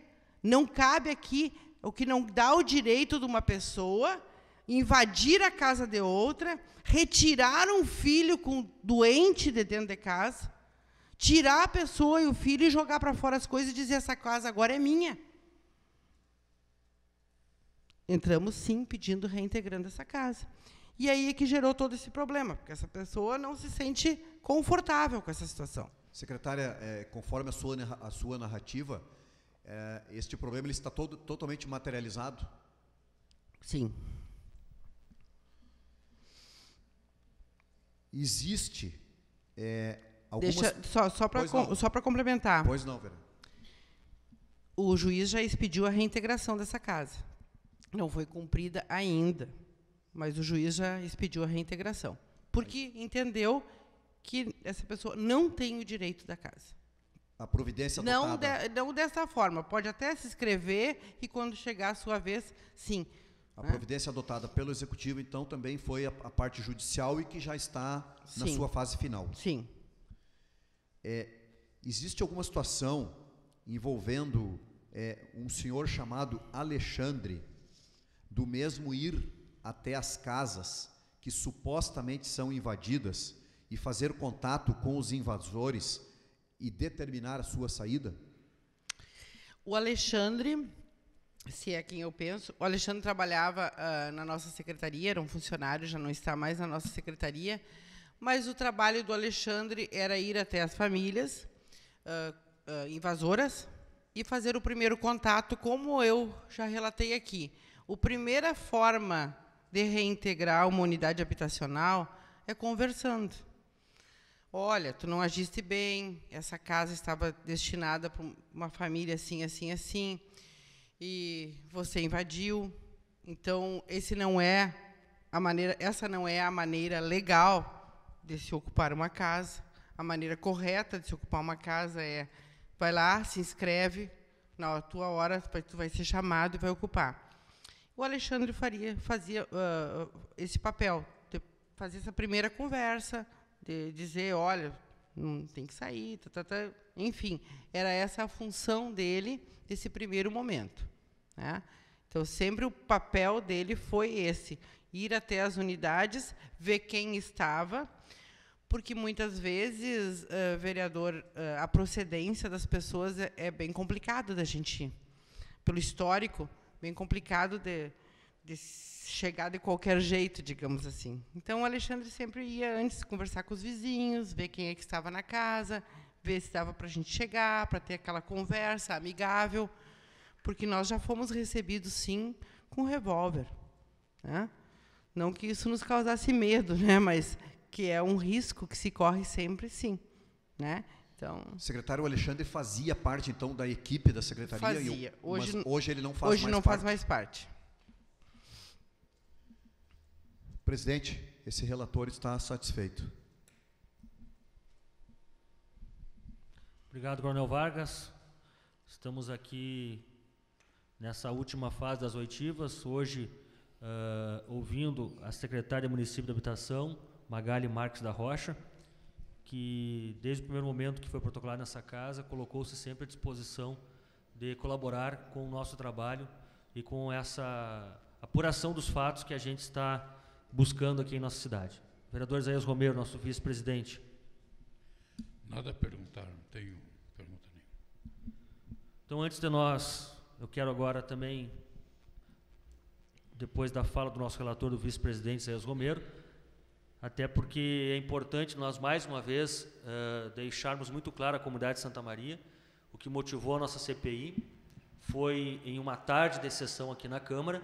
não cabe aqui o que não dá o direito de uma pessoa invadir a casa de outra, retirar um filho com doente de dentro de casa, tirar a pessoa e o filho e jogar para fora as coisas e dizer essa casa agora é minha. Entramos sim pedindo reintegrando essa casa. E aí é que gerou todo esse problema, porque essa pessoa não se sente confortável com essa situação. Secretária, é, conforme a sua, a sua narrativa, é, este problema ele está todo, totalmente materializado? Sim. Existe é, algumas... Deixa, só, só para com, só complementar. Pois não, Vera. O juiz já expediu a reintegração dessa casa. Não foi cumprida ainda mas o juiz já expediu a reintegração, porque entendeu que essa pessoa não tem o direito da casa. A providência não de, não dessa forma, pode até se inscrever e quando chegar a sua vez, sim. A né? providência né? adotada pelo executivo, então, também foi a, a parte judicial e que já está sim. na sua fase final. Sim. É, existe alguma situação envolvendo é, um senhor chamado Alexandre, do mesmo ir até as casas que supostamente são invadidas e fazer contato com os invasores e determinar a sua saída? O Alexandre, se é quem eu penso, o Alexandre trabalhava uh, na nossa secretaria, era um funcionário, já não está mais na nossa secretaria, mas o trabalho do Alexandre era ir até as famílias uh, uh, invasoras e fazer o primeiro contato, como eu já relatei aqui. A primeira forma de reintegrar uma unidade habitacional é conversando. Olha, tu não agiste bem, essa casa estava destinada para uma família assim, assim, assim, e você invadiu. Então, esse não é a maneira, essa não é a maneira legal de se ocupar uma casa. A maneira correta de se ocupar uma casa é vai lá, se inscreve, na tua hora tu vai ser chamado e vai ocupar. O Alexandre Faria fazia uh, esse papel, fazer essa primeira conversa, de dizer, olha, não tem que sair, tá, tá, tá. enfim, era essa a função dele nesse primeiro momento. Né? Então, sempre o papel dele foi esse: ir até as unidades, ver quem estava, porque muitas vezes, uh, vereador, uh, a procedência das pessoas é, é bem complicada da gente, pelo histórico bem complicado de, de chegar de qualquer jeito, digamos assim. Então, o Alexandre sempre ia antes conversar com os vizinhos, ver quem é que estava na casa, ver se dava para a gente chegar, para ter aquela conversa amigável, porque nós já fomos recebidos, sim, com revólver. Né? Não que isso nos causasse medo, né? mas que é um risco que se corre sempre, sim. Né? Então, o secretário Alexandre fazia parte então da equipe da secretaria fazia. Eu, hoje, mas hoje ele não faz hoje mais não parte. faz mais parte. Presidente, esse relator está satisfeito. Obrigado, Coronel Vargas. Estamos aqui nessa última fase das oitivas, hoje uh, ouvindo a secretária do município de habitação, Magali Marques da Rocha que desde o primeiro momento que foi protocolado nessa casa, colocou-se sempre à disposição de colaborar com o nosso trabalho e com essa apuração dos fatos que a gente está buscando aqui em nossa cidade. Vereador Zaias Romero, nosso vice-presidente. Nada a perguntar, não tenho pergunta nenhuma. Então, antes de nós, eu quero agora também, depois da fala do nosso relator, do vice-presidente Zaias Romero, até porque é importante nós, mais uma vez, uh, deixarmos muito claro à comunidade de Santa Maria o que motivou a nossa CPI. Foi em uma tarde de sessão aqui na Câmara,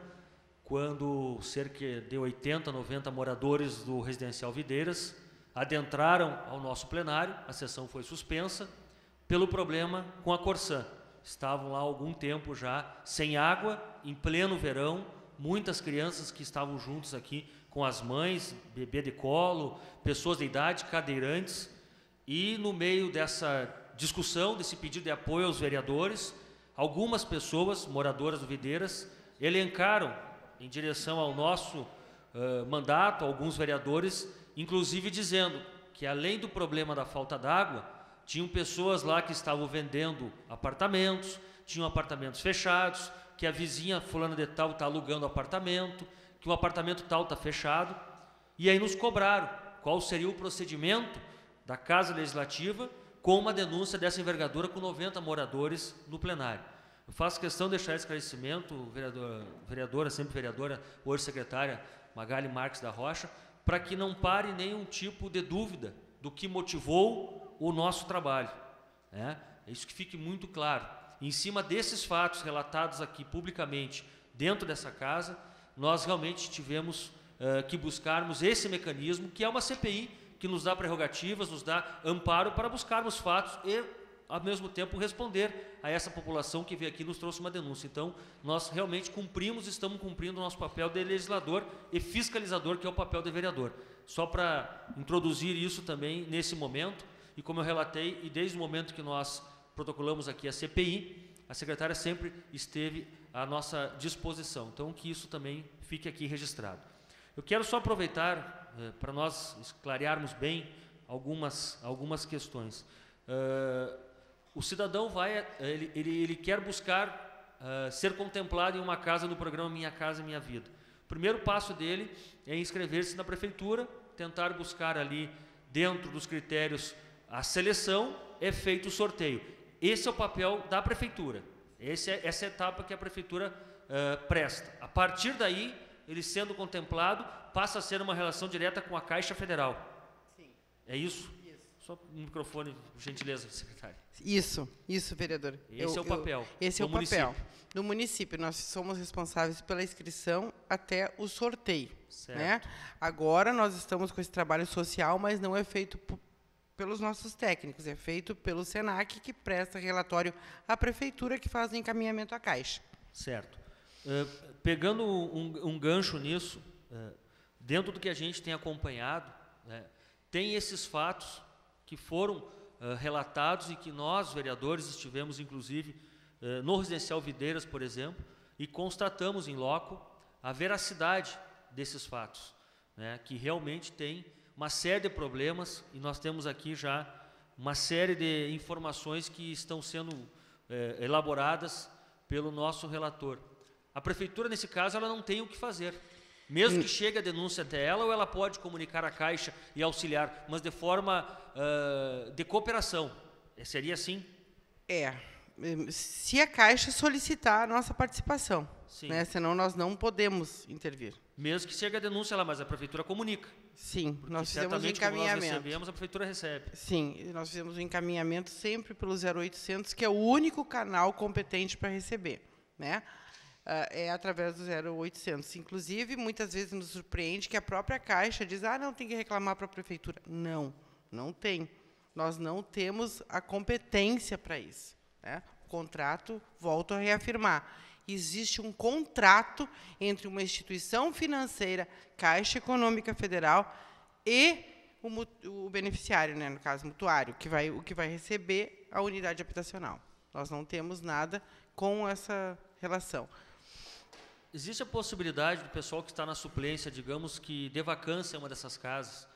quando cerca de 80, 90 moradores do residencial Videiras adentraram ao nosso plenário, a sessão foi suspensa, pelo problema com a Corsã. Estavam lá algum tempo já sem água, em pleno verão, muitas crianças que estavam juntos aqui com as mães, bebê de colo, pessoas de idade, cadeirantes, e no meio dessa discussão, desse pedido de apoio aos vereadores, algumas pessoas, moradoras do Videiras, elencaram em direção ao nosso uh, mandato, alguns vereadores, inclusive dizendo que além do problema da falta d'água, tinham pessoas lá que estavam vendendo apartamentos, tinham apartamentos fechados, que a vizinha fulana de tal está alugando apartamento, que o apartamento tal está fechado, e aí nos cobraram qual seria o procedimento da Casa Legislativa com uma denúncia dessa envergadura com 90 moradores no plenário. Eu faço questão de deixar esse esclarecimento, vereadora, vereadora, sempre vereadora, hoje secretária Magali Marques da Rocha, para que não pare nenhum tipo de dúvida do que motivou o nosso trabalho. Né? É isso que fique muito claro. Em cima desses fatos relatados aqui publicamente dentro dessa casa, nós realmente tivemos uh, que buscarmos esse mecanismo, que é uma CPI que nos dá prerrogativas, nos dá amparo para buscarmos fatos e, ao mesmo tempo, responder a essa população que veio aqui e nos trouxe uma denúncia. Então, nós realmente cumprimos, estamos cumprindo o nosso papel de legislador e fiscalizador, que é o papel de vereador. Só para introduzir isso também nesse momento, e como eu relatei, e desde o momento que nós protocolamos aqui a CPI, a secretária sempre esteve à nossa disposição. Então, que isso também fique aqui registrado. Eu quero só aproveitar eh, para nós esclarearmos bem algumas, algumas questões. Uh, o cidadão vai, eh, ele, ele, ele quer buscar uh, ser contemplado em uma casa no programa Minha Casa Minha Vida. O primeiro passo dele é inscrever-se na prefeitura, tentar buscar ali, dentro dos critérios, a seleção, é feito o sorteio. Esse é o papel da prefeitura esse é, essa é a etapa que a prefeitura uh, presta. A partir daí, ele sendo contemplado, passa a ser uma relação direta com a Caixa Federal. Sim. É isso? isso. Só um microfone, por gentileza, secretário. Isso, isso, vereador. Esse eu, é o papel. Eu, esse é o município. papel do município. Nós somos responsáveis pela inscrição até o sorteio. Né? Certo. Né? Agora nós estamos com esse trabalho social, mas não é feito pelos nossos técnicos, é feito pelo SENAC, que presta relatório à prefeitura, que faz o encaminhamento à Caixa. Certo. Uh, pegando um, um, gancho nisso, uh, dentro do que a gente tem acompanhado, né, tem esses fatos que foram uh, relatados e que nós, vereadores, estivemos, inclusive, no Residencial Videiras, por exemplo, e constatamos em loco a veracidade desses fatos, né, que realmente tem uma série de problemas e nós temos aqui já uma série de informações que estão sendo é, elaboradas pelo nosso relator. A prefeitura, nesse caso, ela não tem o que fazer. Mesmo que hum. chegue a denúncia até ela, ou ela pode comunicar à Caixa e auxiliar, mas de forma uh, de cooperação. Seria assim? É se a é Caixa solicitar a nossa participação. Sim. Né? Senão nós não podemos intervir. Mesmo que chegue a denúncia lá, mas a prefeitura comunica. Sim, Porque nós fizemos um encaminhamento. Nós recebemos, a prefeitura recebe. Sim, nós fizemos um encaminhamento sempre pelo 0800, que é o único canal competente para receber, né? Ah, é através do 0800. Inclusive, muitas vezes nos surpreende que a própria Caixa diz: "Ah, não tem que reclamar para a prefeitura". Não, não tem. Nós não temos a competência para isso. Né? O contrato, volto a reafirmar, existe um contrato entre uma instituição financeira, Caixa Econômica Federal, e o, o beneficiário, né? no caso, o mutuário, que vai, o que vai receber a unidade habitacional. Nós não temos nada com essa relação. Existe a possibilidade do pessoal que está na suplência, digamos que dê vacância em uma dessas casas, uh,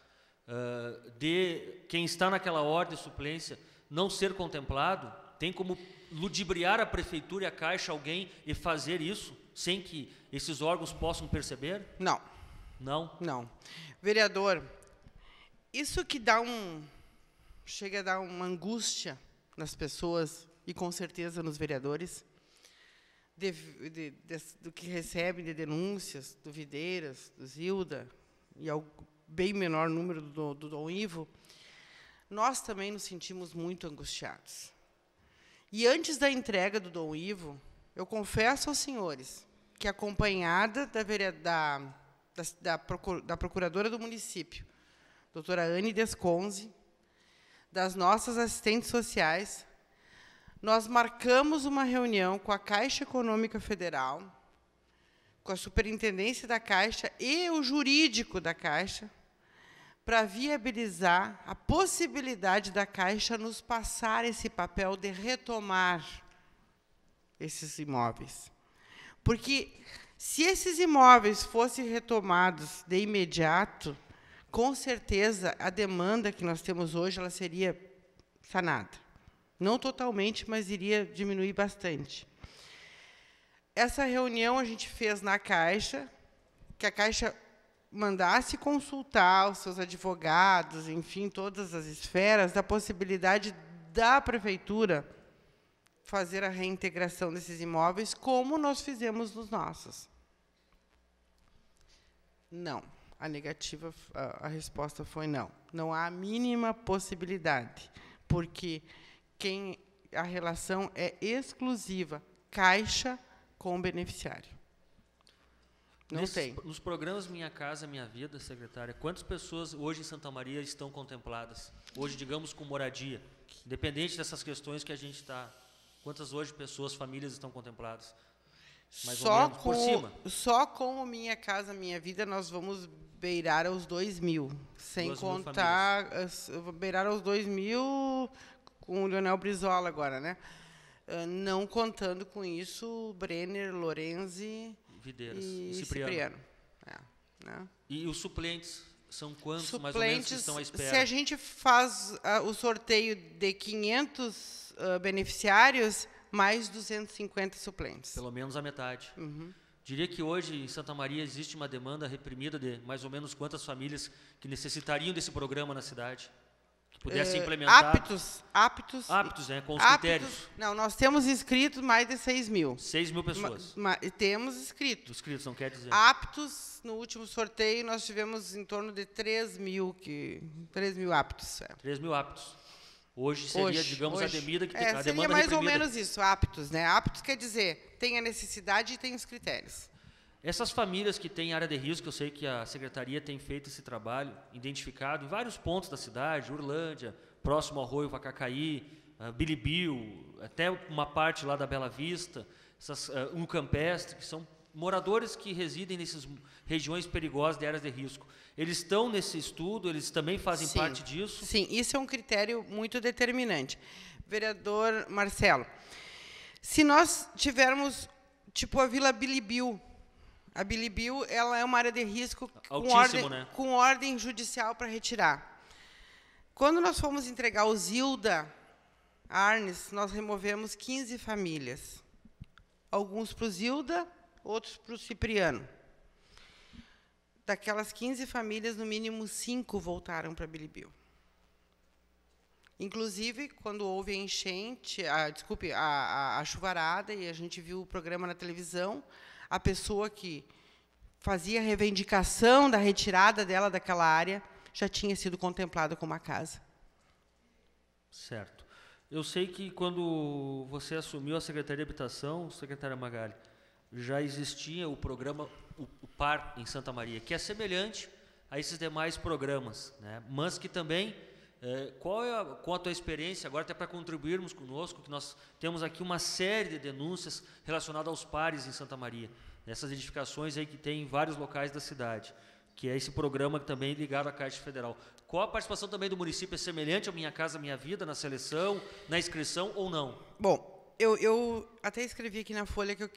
ah, de quem está naquela ordem de suplência não ser contemplado? Tem como ludibriar a prefeitura e a Caixa alguém e fazer isso sem que esses órgãos possam perceber? Não. Não? Não. Vereador, isso que dá um. chega a dar uma angústia nas pessoas e com certeza nos vereadores, de, de, de, do que recebem de denúncias do Videiras, do Zilda, e ao bem menor número do, do Dom Ivo, nós também nos sentimos muito angustiados. E antes da entrega do Dom Ivo, eu confesso aos senhores que, acompanhada da, da, da, da, procur, da procuradora do município, doutora Anne Desconze, das nossas assistentes sociais, nós marcamos uma reunião com a Caixa Econômica Federal, com a superintendência da Caixa e o jurídico da Caixa, para viabilizar a possibilidade da Caixa nos passar esse papel de retomar esses imóveis. Porque se esses imóveis fossem retomados de imediato, com certeza a demanda que nós temos hoje ela seria sanada. Não totalmente, mas iria diminuir bastante. Essa reunião a gente fez na Caixa, que a Caixa mandasse consultar os seus advogados, enfim, todas as esferas, da possibilidade da prefeitura fazer a reintegração desses imóveis, como nós fizemos nos nossos. Não, a negativa, a, resposta foi não. Não há a mínima possibilidade, porque quem a relação é exclusiva, caixa com o beneficiário. Não Nesses, tem. Nos programas Minha Casa Minha Vida, secretária, quantas pessoas hoje em Santa Maria estão contempladas? Hoje, digamos, com moradia. Independente dessas questões que a gente está. Quantas hoje pessoas, famílias estão contempladas? Mais só menos, com, por cima. Só com o Minha Casa Minha Vida nós vamos beirar aos 2 mil. Sem Duas contar. Mil beirar aos 2 mil com o Leonel Brizola agora, né? Ah, não contando com isso, Brenner, Lorenzi. Videiras e, e Cipriano. Cipriano. É, né? E os suplentes são quantos suplentes, mais ou menos que estão à espera? Se a gente faz uh, o sorteio de 500 uh, ah, beneficiários, mais 250 suplentes. Pelo menos a metade. Uhum. Diria que hoje em Santa Maria existe uma demanda reprimida de mais ou menos quantas famílias que necessitariam desse programa na cidade? pudesse uh, eh, implementar. Aptos, aptos. Aptos, né, com os aptos, critérios. Não, nós temos inscritos mais de 6 mil. 6 mil pessoas. Ma, ma, temos inscritos. Inscritos, não quer dizer. Aptos, no último sorteio, nós tivemos em torno de 3 mil, que, 3 mil aptos. É. 3 mil aptos. Hoje seria, hoje, digamos, hoje. a demida que tem, é, a demanda Seria mais reprimida. ou menos isso, aptos. Né? Aptos quer dizer, tem a necessidade e tem os critérios. Essas famílias que têm área de risco, eu sei que a secretaria tem feito esse trabalho, identificado em vários pontos da cidade, Urlândia, próximo ao Arroio Vacacaí, uh, eh, Bilibil, até uma parte lá da Bela Vista, essas, uh, um campestre, que são moradores que residem nessas regiões perigosas de áreas de risco, eles estão nesse estudo, eles também fazem sim, parte disso? Sim, isso é um critério muito determinante. Vereador Marcelo, se nós tivermos, tipo a Vila Bilibil, a Bilibil, ela é uma área de risco Altíssimo, com ordem, né? com ordem judicial para retirar. Quando nós fomos entregar o Zilda Arnes, nós removemos 15 famílias. Alguns para o Zilda, outros para o Cipriano. Daquelas 15 famílias, no mínimo cinco voltaram para Bilibil. Inclusive, quando houve a enchente, a, desculpe, a, a, a chuvarada, e a gente viu o programa na televisão, a pessoa que fazia reivindicação da retirada dela daquela área já tinha sido contemplada como uma casa. Certo. Eu sei que quando você assumiu a Secretaria de Habitação, secretária Magali, já existia o programa o PAR em Santa Maria, que é semelhante a esses demais programas, né? mas que também é, qual é a, com a tua experiência agora até para contribuirmos conosco que nós temos aqui uma série de denúncias relacionadas aos pares em Santa Maria essas edificações aí que tem em vários locais da cidade que é esse programa também é ligado à Caixa Federal qual a participação também do município é semelhante à Minha Casa Minha Vida na seleção na inscrição ou não bom eu, eu até escrevi aqui na folha que eu,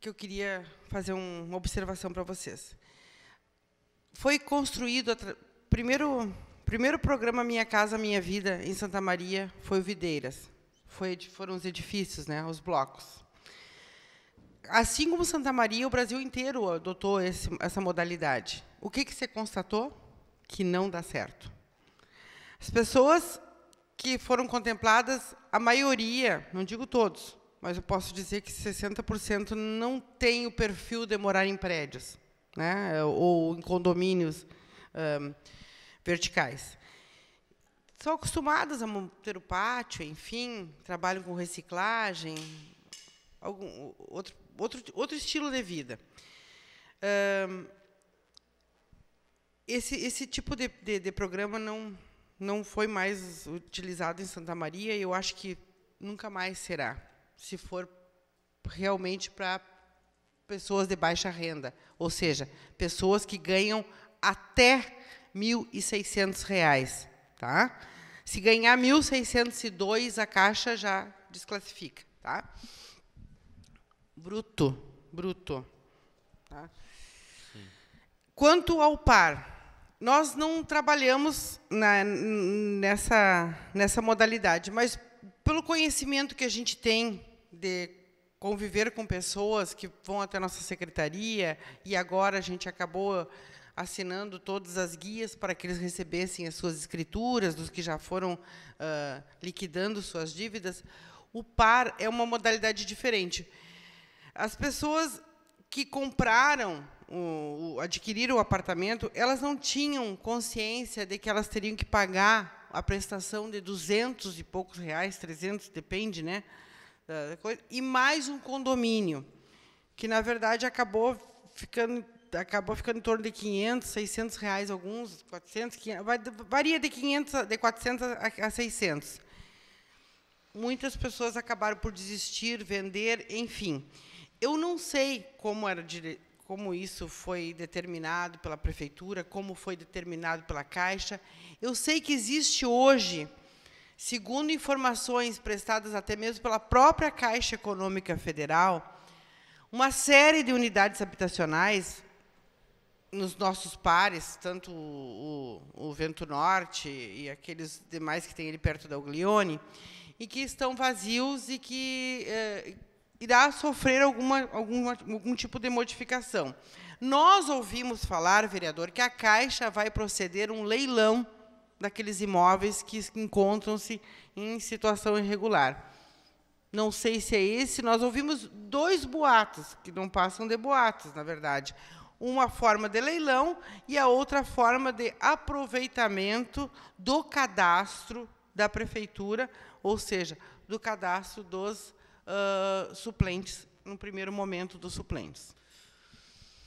que eu queria fazer um, uma observação para vocês foi construído primeiro primeiro programa Minha Casa Minha Vida em Santa Maria foi o Videiras. Foi, foram os edifícios, né, os blocos. Assim como Santa Maria, o Brasil inteiro adotou esse, essa modalidade. O que, que você constatou? Que não dá certo. As pessoas que foram contempladas, a maioria, não digo todos, mas eu posso dizer que 60% não tem o perfil de morar em prédios, né? ou em condomínios. Um, verticais. São acostumadas a ter o pátio, enfim, trabalham com reciclagem, algum outro, outro, outro estilo de vida. esse, esse tipo de, de, de programa não, não foi mais utilizado em Santa Maria e eu acho que nunca mais será, se for realmente para pessoas de baixa renda, ou seja, pessoas que ganham até 1.600 reais, tá? Se ganhar 1.602, a caixa já desclassifica, tá? Bruto, bruto. Tá? Quanto ao par, nós não trabalhamos na, nessa, nessa modalidade, mas pelo conhecimento que a gente tem de conviver com pessoas que vão até a nossa secretaria, e agora a gente acabou assinando todas as guias para que eles recebessem as suas escrituras, dos que já foram uh, liquidando suas dívidas, o par é uma modalidade diferente. As pessoas que compraram, o, o, adquiriram o apartamento, elas não tinham consciência de que elas teriam que pagar a prestação de 200 e poucos reais, 300, depende, né? E mais um condomínio, que, na verdade, acabou ficando acabou ficando em torno de 500, 600 reais alguns, 400, 500, vai, varia de 500, de 400 a, a 600. Muitas pessoas acabaram por desistir, vender, enfim. Eu não sei como era dire como isso foi determinado pela prefeitura, como foi determinado pela Caixa. Eu sei que existe hoje, segundo informações prestadas até mesmo pela própria Caixa Econômica Federal, uma série de unidades habitacionais nos nossos pares, tanto o, o, o, Vento Norte e aqueles demais que tem ali perto da Uglione, e que estão vazios e que eh, irá sofrer alguma, algum algum tipo de modificação. Nós ouvimos falar, vereador, que a Caixa vai proceder um leilão daqueles imóveis que encontram-se em situação irregular. Não sei se é esse, nós ouvimos dois boatos, que não passam de boatos, na verdade uma forma de leilão e a outra forma de aproveitamento do cadastro da prefeitura, ou seja, do cadastro dos uh, suplentes, no primeiro momento dos suplentes.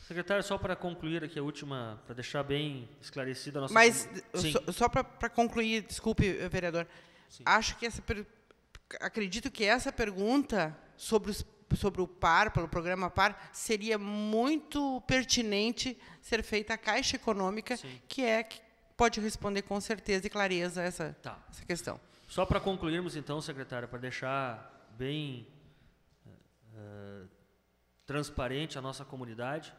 Secretário, só para concluir aqui a última, para deixar bem esclarecida a nossa... Mas, só, para concluir, desculpe, vereador, Sim. acho que essa... Acredito que essa pergunta sobre os sobre o PAR, pelo programa PAR, seria muito pertinente ser feita a Caixa Econômica, Sim. que é que pode responder com certeza e clareza essa, tá. essa questão. Só para concluirmos, então, secretária, para deixar bem eh, eh, transparente a nossa comunidade,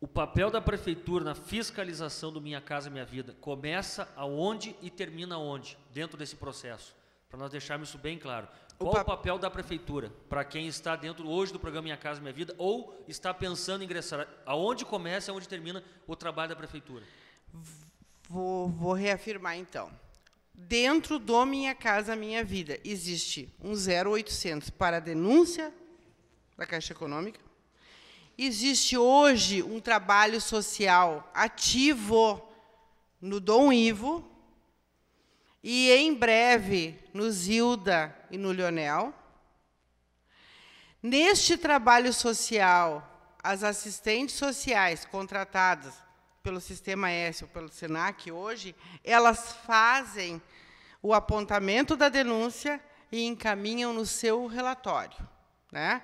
o papel da prefeitura na fiscalização do Minha Casa Minha Vida começa aonde e termina aonde, dentro desse processo? para nós deixarmos isso bem claro. Qual o, o papel da prefeitura para quem está dentro hoje do programa Minha Casa Minha Vida ou está pensando em ingressar? Aonde começa e aonde termina o trabalho da prefeitura? Vou, vou reafirmar então. Dentro do Minha Casa Minha Vida existe um 0800 para denúncia da Caixa Econômica. Existe hoje um trabalho social ativo no Dom Ivo, e em breve, no Zilda e no Lionel. Neste trabalho social, as assistentes sociais contratadas pelo Sistema S ou pelo SENAC hoje, elas fazem o apontamento da denúncia e encaminham no seu relatório. Né?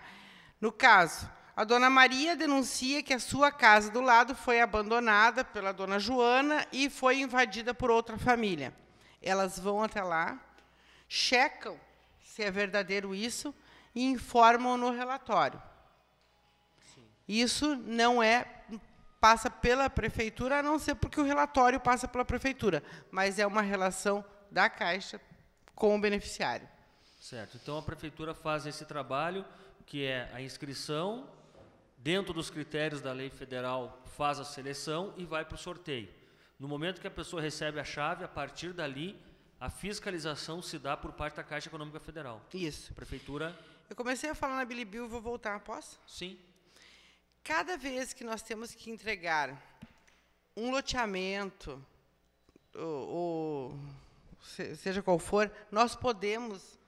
No caso, a dona Maria denuncia que a sua casa do lado foi abandonada pela dona Joana e foi invadida por outra família. Elas vão até lá, checam se é verdadeiro isso e informam no relatório. Sim. Isso não é passa pela prefeitura, a não ser porque o relatório passa pela prefeitura, mas é uma relação da Caixa com o beneficiário. Certo. Então a prefeitura faz esse trabalho, que é a inscrição, dentro dos critérios da lei federal, faz a seleção e vai para o sorteio. No momento que a pessoa recebe a chave, a partir dali, a fiscalização se dá por parte da Caixa Econômica Federal. Isso. Prefeitura. Eu comecei a falar na Bilibil, vou voltar, posso? Sim. Cada vez que nós temos que entregar um loteamento, ou, ou seja qual for, nós podemos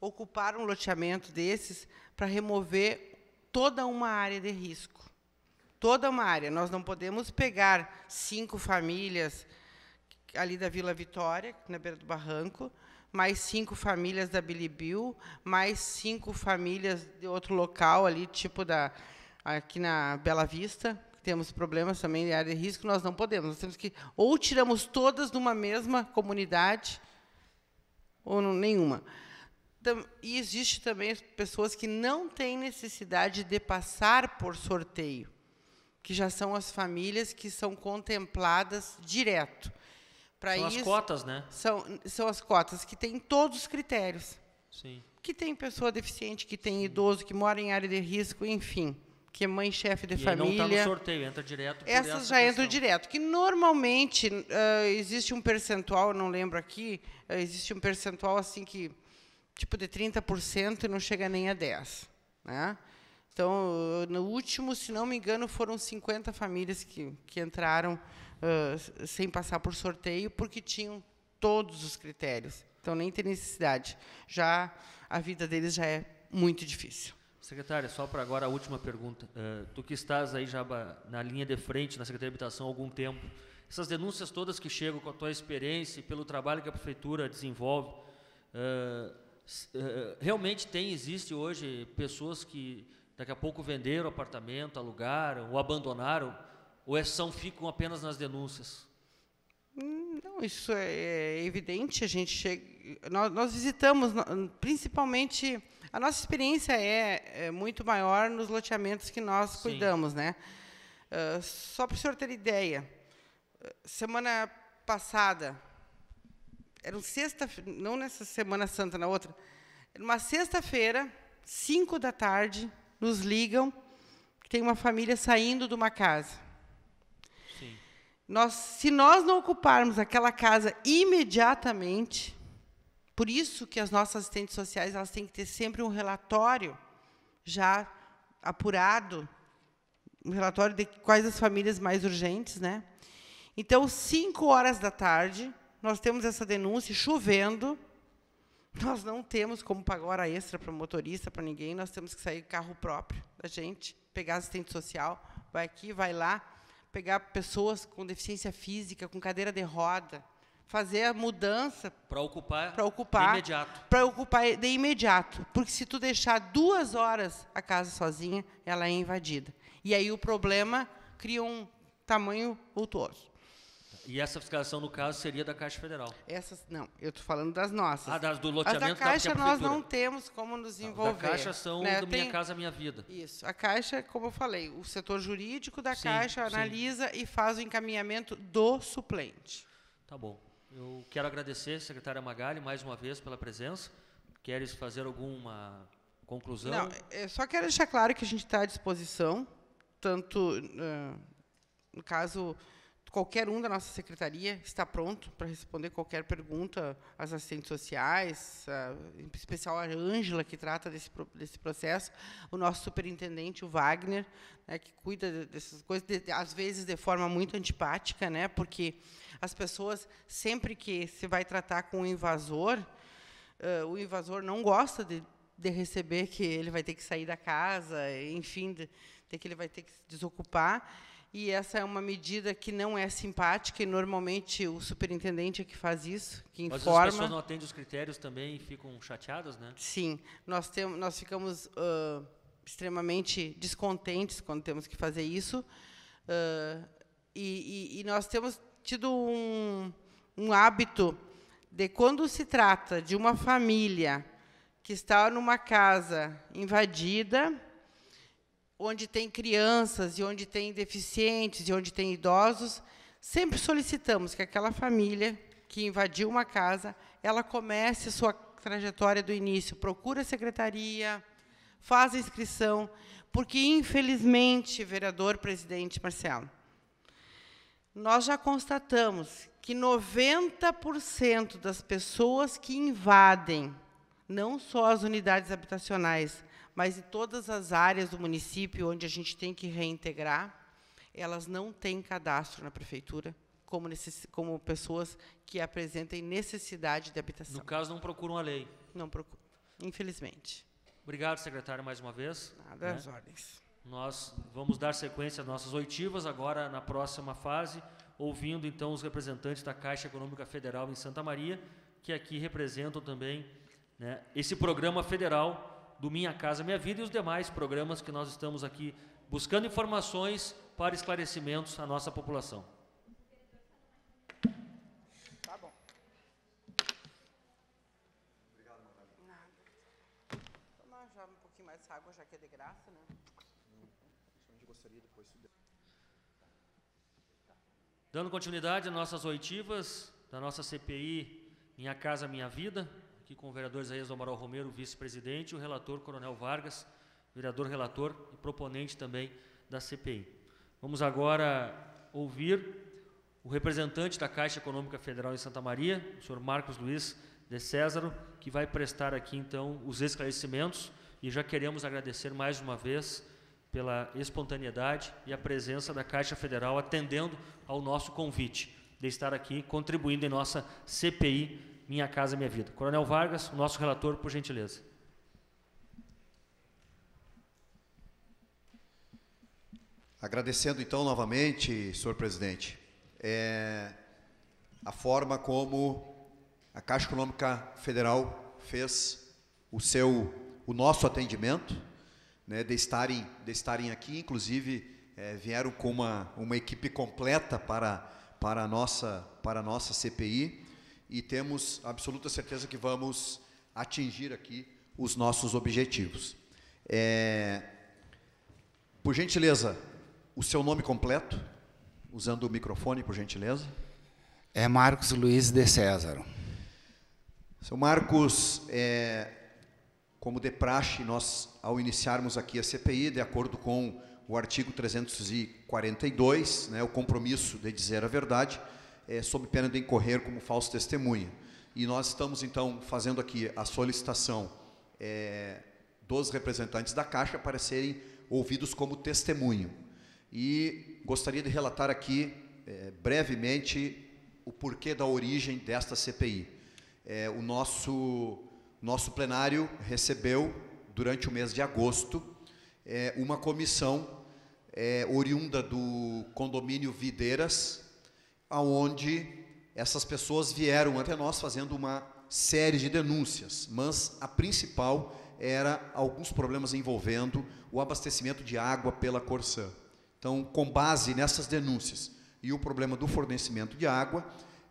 ocupar um loteamento desses para remover toda uma área de risco toda uma área. Nós não podemos pegar cinco famílias ali da Vila Vitória, na beira do barranco, mais cinco famílias da Bilibil, mais cinco famílias de outro local ali, tipo da aqui na Bela Vista, temos problemas também de área de risco, nós não podemos. Nós temos que ou tiramos todas de uma mesma comunidade ou não, nenhuma. E existe também pessoas que não têm necessidade de passar por sorteio que já são as famílias que são contempladas direto. Pra são isso, as cotas, né? São, são as cotas que têm todos os critérios. Sim. Que tem pessoa deficiente, que tem Sim. idoso, que mora em área de risco, enfim. Que é mãe chefe de e tá família. Não está no sorteio, entra direto. Essas essa já questão. entram direto. Que normalmente uh, existe um percentual, não lembro aqui, uh, existe um percentual assim que, tipo, de 30% e não chega nem a 10%. Né? Então, eh, no último, se não me engano, foram 50 famílias que, que entraram uh, sem passar por sorteio, porque tinham todos os critérios. Então, nem tem necessidade. Já a vida deles já é muito difícil. Secretária, só para agora a última pergunta. Uh, tu que estás aí já na linha de frente na Secretaria de Habitação há algum tempo, essas denúncias todas que chegam com a tua experiência e pelo trabalho que a Prefeitura desenvolve, uh, realmente tem, existe hoje pessoas que daqui a pouco venderam o apartamento, alugaram, ou abandonaram, ou é são ficam apenas nas denúncias? Hum, não, isso é, é evidente. A gente chega, nós, nós visitamos, principalmente a nossa experiência é, é, muito maior nos loteamentos que nós Sim. cuidamos, né? Uh, só para o senhor ter ideia, semana passada, era um sexta, não nessa semana santa, na outra, era uma sexta-feira, 5 da tarde, nos ligam que tem uma família saindo de uma casa. Sim. Nós, se nós não ocuparmos aquela casa imediatamente, por isso que as nossas assistentes sociais elas têm que ter sempre um relatório já apurado, um relatório de quais as famílias mais urgentes, né? Então, 5 horas da tarde, nós temos essa denúncia chovendo, nós não temos como pagar hora extra para motorista, para ninguém, nós temos que sair carro próprio da gente, pegar assistente social, vai aqui, vai lá, pegar pessoas com deficiência física, com cadeira de roda, fazer a mudança para ocupar para ocupar de imediato para ocupar de imediato porque se tu deixar duas horas a casa sozinha ela é invadida e aí o problema cria um tamanho outro e essa fiscalização, no caso, seria da Caixa Federal? Essas, não, eu estou falando das nossas. Ah, das do loteamento As da Caixa da, nós não temos como nos envolver. Da Caixa são né? do Tem, Minha Casa Minha Vida. Isso. A Caixa, como eu falei, o setor jurídico da sim, Caixa analisa sim. e faz o encaminhamento do suplente. Tá bom. Eu quero agradecer, secretária Magali, mais uma vez pela presença. Queres fazer alguma conclusão? Não, eu só quero deixar claro que a gente está à disposição, tanto, uh, no caso Qualquer um da nossa secretaria está pronto para responder qualquer pergunta às assistentes sociais, em especial a Ângela, que trata desse, desse processo, o nosso superintendente, o Wagner, né, que cuida dessas coisas, de, às vezes de forma muito antipática, né, porque as pessoas, sempre que se vai tratar com um invasor, uh, o invasor não gosta de, de receber que ele vai ter que sair da casa, enfim, de, de que ele vai ter que se desocupar. E essa é uma medida que não é simpática e normalmente o superintendente é que faz isso, que informa. Mas as pessoas não atendem os critérios também e ficam chateadas, né? Sim, nós temos, nós ficamos uh, extremamente descontentes quando temos que fazer isso uh, e, e, e, nós temos tido um, um hábito de quando se trata de uma família que está numa casa invadida onde tem crianças e onde tem deficientes e onde tem idosos, sempre solicitamos que aquela família que invadiu uma casa, ela comece sua trajetória do início, procura a secretaria, faz a inscrição, porque infelizmente, vereador presidente Marcelo, nós já constatamos que 90% das pessoas que invadem não só as unidades habitacionais, mas em todas as áreas do município onde a gente tem que reintegrar, elas não têm cadastro na prefeitura como, como pessoas que apresentem necessidade de habitação. No caso, não procuram a lei. Não procuram, infelizmente. Obrigado, secretário, mais uma vez. Nada, né? ordens. Nós vamos dar sequência às nossas oitivas agora na próxima fase, ouvindo então os representantes da Caixa Econômica Federal em Santa Maria, que aqui representam também né, esse programa federal do Minha Casa Minha Vida e os demais programas que nós estamos aqui buscando informações para esclarecimentos à nossa população. Tá bom. Obrigado, Nada. Tomar já um pouquinho mais de água, já que é de graça, né? gostaria depois. Dando continuidade às nossas oitivas, da nossa CPI Minha Casa Minha Vida aqui com o vereador Isaías Amaral Romero, vice-presidente, e o relator Coronel Vargas, vereador relator e proponente também da CPI. Vamos agora ouvir o representante da Caixa Econômica Federal em Santa Maria, o senhor Marcos Luiz de Césaro, que vai prestar aqui então os esclarecimentos e já queremos agradecer mais uma vez pela espontaneidade e a presença da Caixa Federal atendendo ao nosso convite de estar aqui contribuindo em nossa CPI minha Casa Minha Vida. Coronel Vargas, o nosso relator, por gentileza. Agradecendo então novamente, senhor presidente, é, a forma como a Caixa Econômica Federal fez o seu, o nosso atendimento, né, de estarem, de estarem aqui, inclusive é, vieram com uma, uma equipe completa para para a nossa para a nossa CPI e temos absoluta certeza que vamos atingir aqui os nossos objetivos. É, por gentileza, o seu nome completo, usando o microfone, por gentileza. É Marcos Luiz de César. Seu Marcos, é, como de praxe, nós, ao iniciarmos aqui a CPI, de acordo com o artigo 342, né, o compromisso de dizer a verdade, é, sob pena de incorrer como falso testemunha. E nós estamos, então, fazendo aqui a solicitação é, dos representantes da Caixa para serem ouvidos como testemunho. E gostaria de relatar aqui, é, brevemente, o porquê da origem desta CPI. É, o nosso, nosso plenário recebeu, durante o mês de agosto, é, uma comissão é, oriunda do condomínio Videiras, aonde essas pessoas vieram até nós fazendo uma série de denúncias, mas a principal era alguns problemas envolvendo o abastecimento de água pela Corsã. Então, com base nessas denúncias e o problema do fornecimento de água,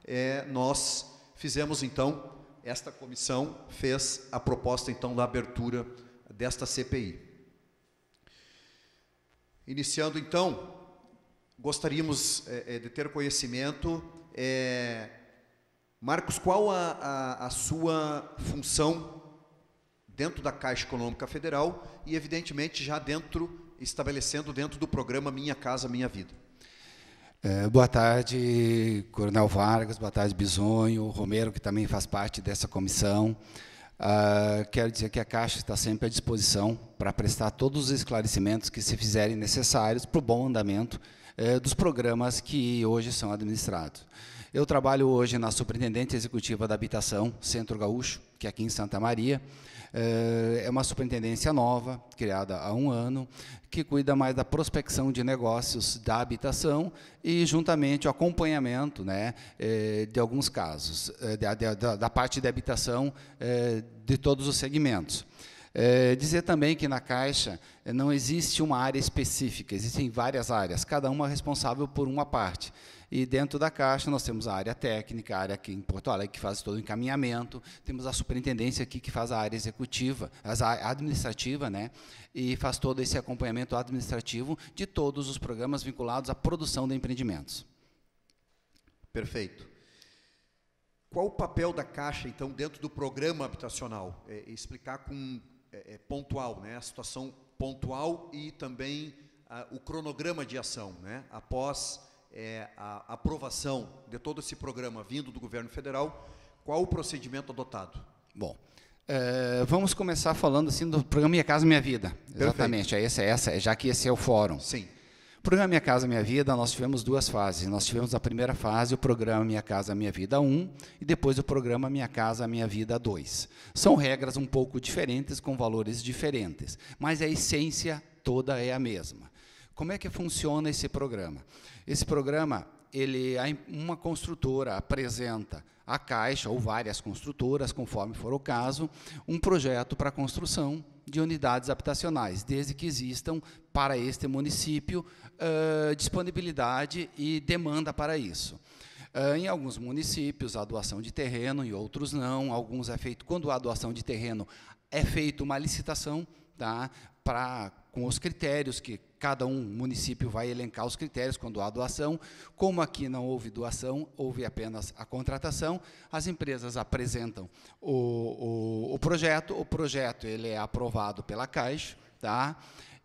é, nós fizemos então esta comissão fez a proposta então da abertura desta CPI. Iniciando então gostaríamos é, de ter conhecimento. É, Marcos, qual a, a, a, sua função dentro da Caixa Econômica Federal e, evidentemente, já dentro, estabelecendo dentro do programa Minha Casa Minha Vida? É, boa tarde, Coronel Vargas, boa tarde, Bisonho, Romero, que também faz parte dessa comissão. Uh, quero dizer que a Caixa está sempre à disposição para prestar todos os esclarecimentos que se fizerem necessários para o bom andamento eh, dos programas que hoje são administrados. Eu trabalho hoje na Superintendente Executiva da Habitação, Centro Gaúcho, que é aqui em Santa Maria. Eh, é uma superintendência nova, criada há um ano, que cuida mais da prospecção de negócios da habitação e, juntamente, o acompanhamento né, eh, de alguns casos, da, da parte da habitação de todos os segmentos. É, dizer também que na Caixa é, não existe uma área específica, existem várias áreas, cada uma responsável por uma parte. E dentro da Caixa nós temos a área técnica, a área aqui em Porto Alegre que faz todo o encaminhamento, temos a superintendência aqui que faz a área executiva, a administrativa, né? E faz todo esse acompanhamento administrativo de todos os programas vinculados à produção de empreendimentos. Perfeito. Qual o papel da Caixa, então, dentro do programa habitacional? É, explicar com é, é, pontual, né? a situação pontual e também a, ah, o cronograma de ação. Né? Após é, a aprovação de todo esse programa vindo do governo federal, qual o procedimento adotado? Bom, é, vamos começar falando assim do programa Minha Casa Minha Vida. Exatamente, é, é essa, é essa, já que esse é o fórum. Sim. Programa Minha Casa Minha Vida, nós tivemos duas fases. Nós tivemos a primeira fase, o programa Minha Casa Minha Vida 1, e depois o programa Minha Casa Minha Vida 2. São regras um pouco diferentes, com valores diferentes, mas a essência toda é a mesma. Como é que funciona esse programa? Esse programa, ele uma construtora apresenta a Caixa ou várias construtoras, conforme for o caso, um projeto para a construção de unidades habitacionais, desde que existam para este município uh, disponibilidade e demanda para isso. Uh, em alguns municípios, a doação de terreno, em outros não. Alguns é feito, quando há doação de terreno, é feita uma licitação tá, para com os critérios que cada um município vai elencar os critérios quando há doação. Como aqui não houve doação, houve apenas a contratação, as empresas apresentam o, o, o projeto, o projeto ele é aprovado pela Caixa, tá?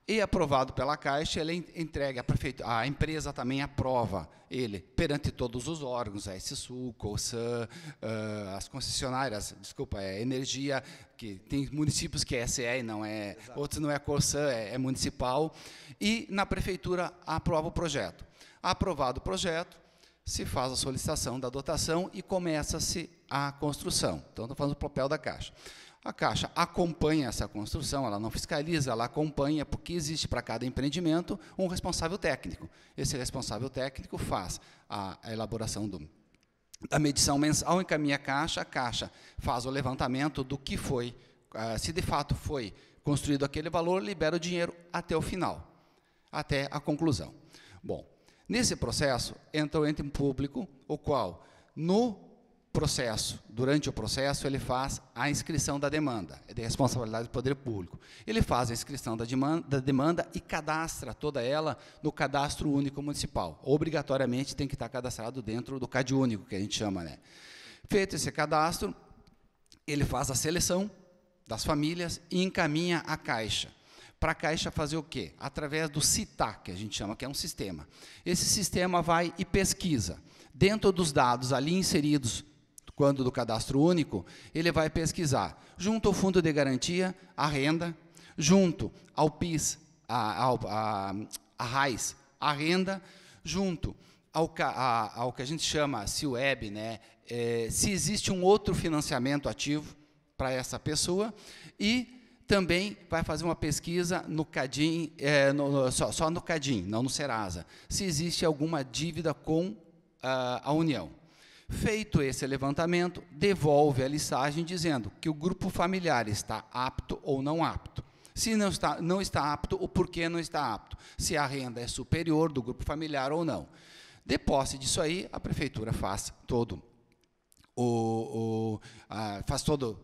e aprovado pela Caixa, ele entrega à prefeitura, a empresa também aprova ele perante todos os órgãos, a SSU, COSAN, uh, ah, as concessionárias, desculpa, é energia, que tem municípios que é SE não é, Exato. outros não é COSAN, é, é municipal, e na prefeitura aprova o projeto. Aprovado o projeto, se faz a solicitação da dotação e começa-se a construção. Então, estou falando do papel da Caixa. A Caixa acompanha essa construção, ela não fiscaliza, ela acompanha, porque existe para cada empreendimento um responsável técnico. Esse responsável técnico faz a elaboração do, da medição mensal, encaminha a Caixa, a Caixa faz o levantamento do que foi, ah, se de fato foi construído aquele valor, libera o dinheiro até o final, até a conclusão. Bom, nesse processo entra o ente público, o qual, no processo, durante o processo, ele faz a inscrição da demanda, é de responsabilidade do poder público. Ele faz a inscrição da demanda, da demanda e cadastra toda ela no cadastro único municipal. Obrigatoriamente tem que estar cadastrado dentro do CAD único, que a gente chama. Né? Feito esse cadastro, ele faz a seleção das famílias e encaminha a Caixa para a Caixa fazer o quê? Através do CITAC, que a gente chama, que é um sistema. Esse sistema vai e pesquisa. Dentro dos dados ali inseridos quando do cadastro único, ele vai pesquisar junto ao fundo de garantia a renda, junto ao PIS, a, a, a, a RAIS, a renda, junto ao, a, ao que a gente chama CIWEB, né, é, se existe um outro financiamento ativo para essa pessoa e também vai fazer uma pesquisa no Cadim, é, no, no, só, só, no Cadim, não no Serasa, se existe alguma dívida com uh, a União. Feito esse levantamento, devolve a listagem dizendo que o grupo familiar está apto ou não apto. Se não está, não está apto, o porquê não está apto. Se a renda é superior do grupo familiar ou não. De posse disso aí, a prefeitura faz todo o, o a, faz todo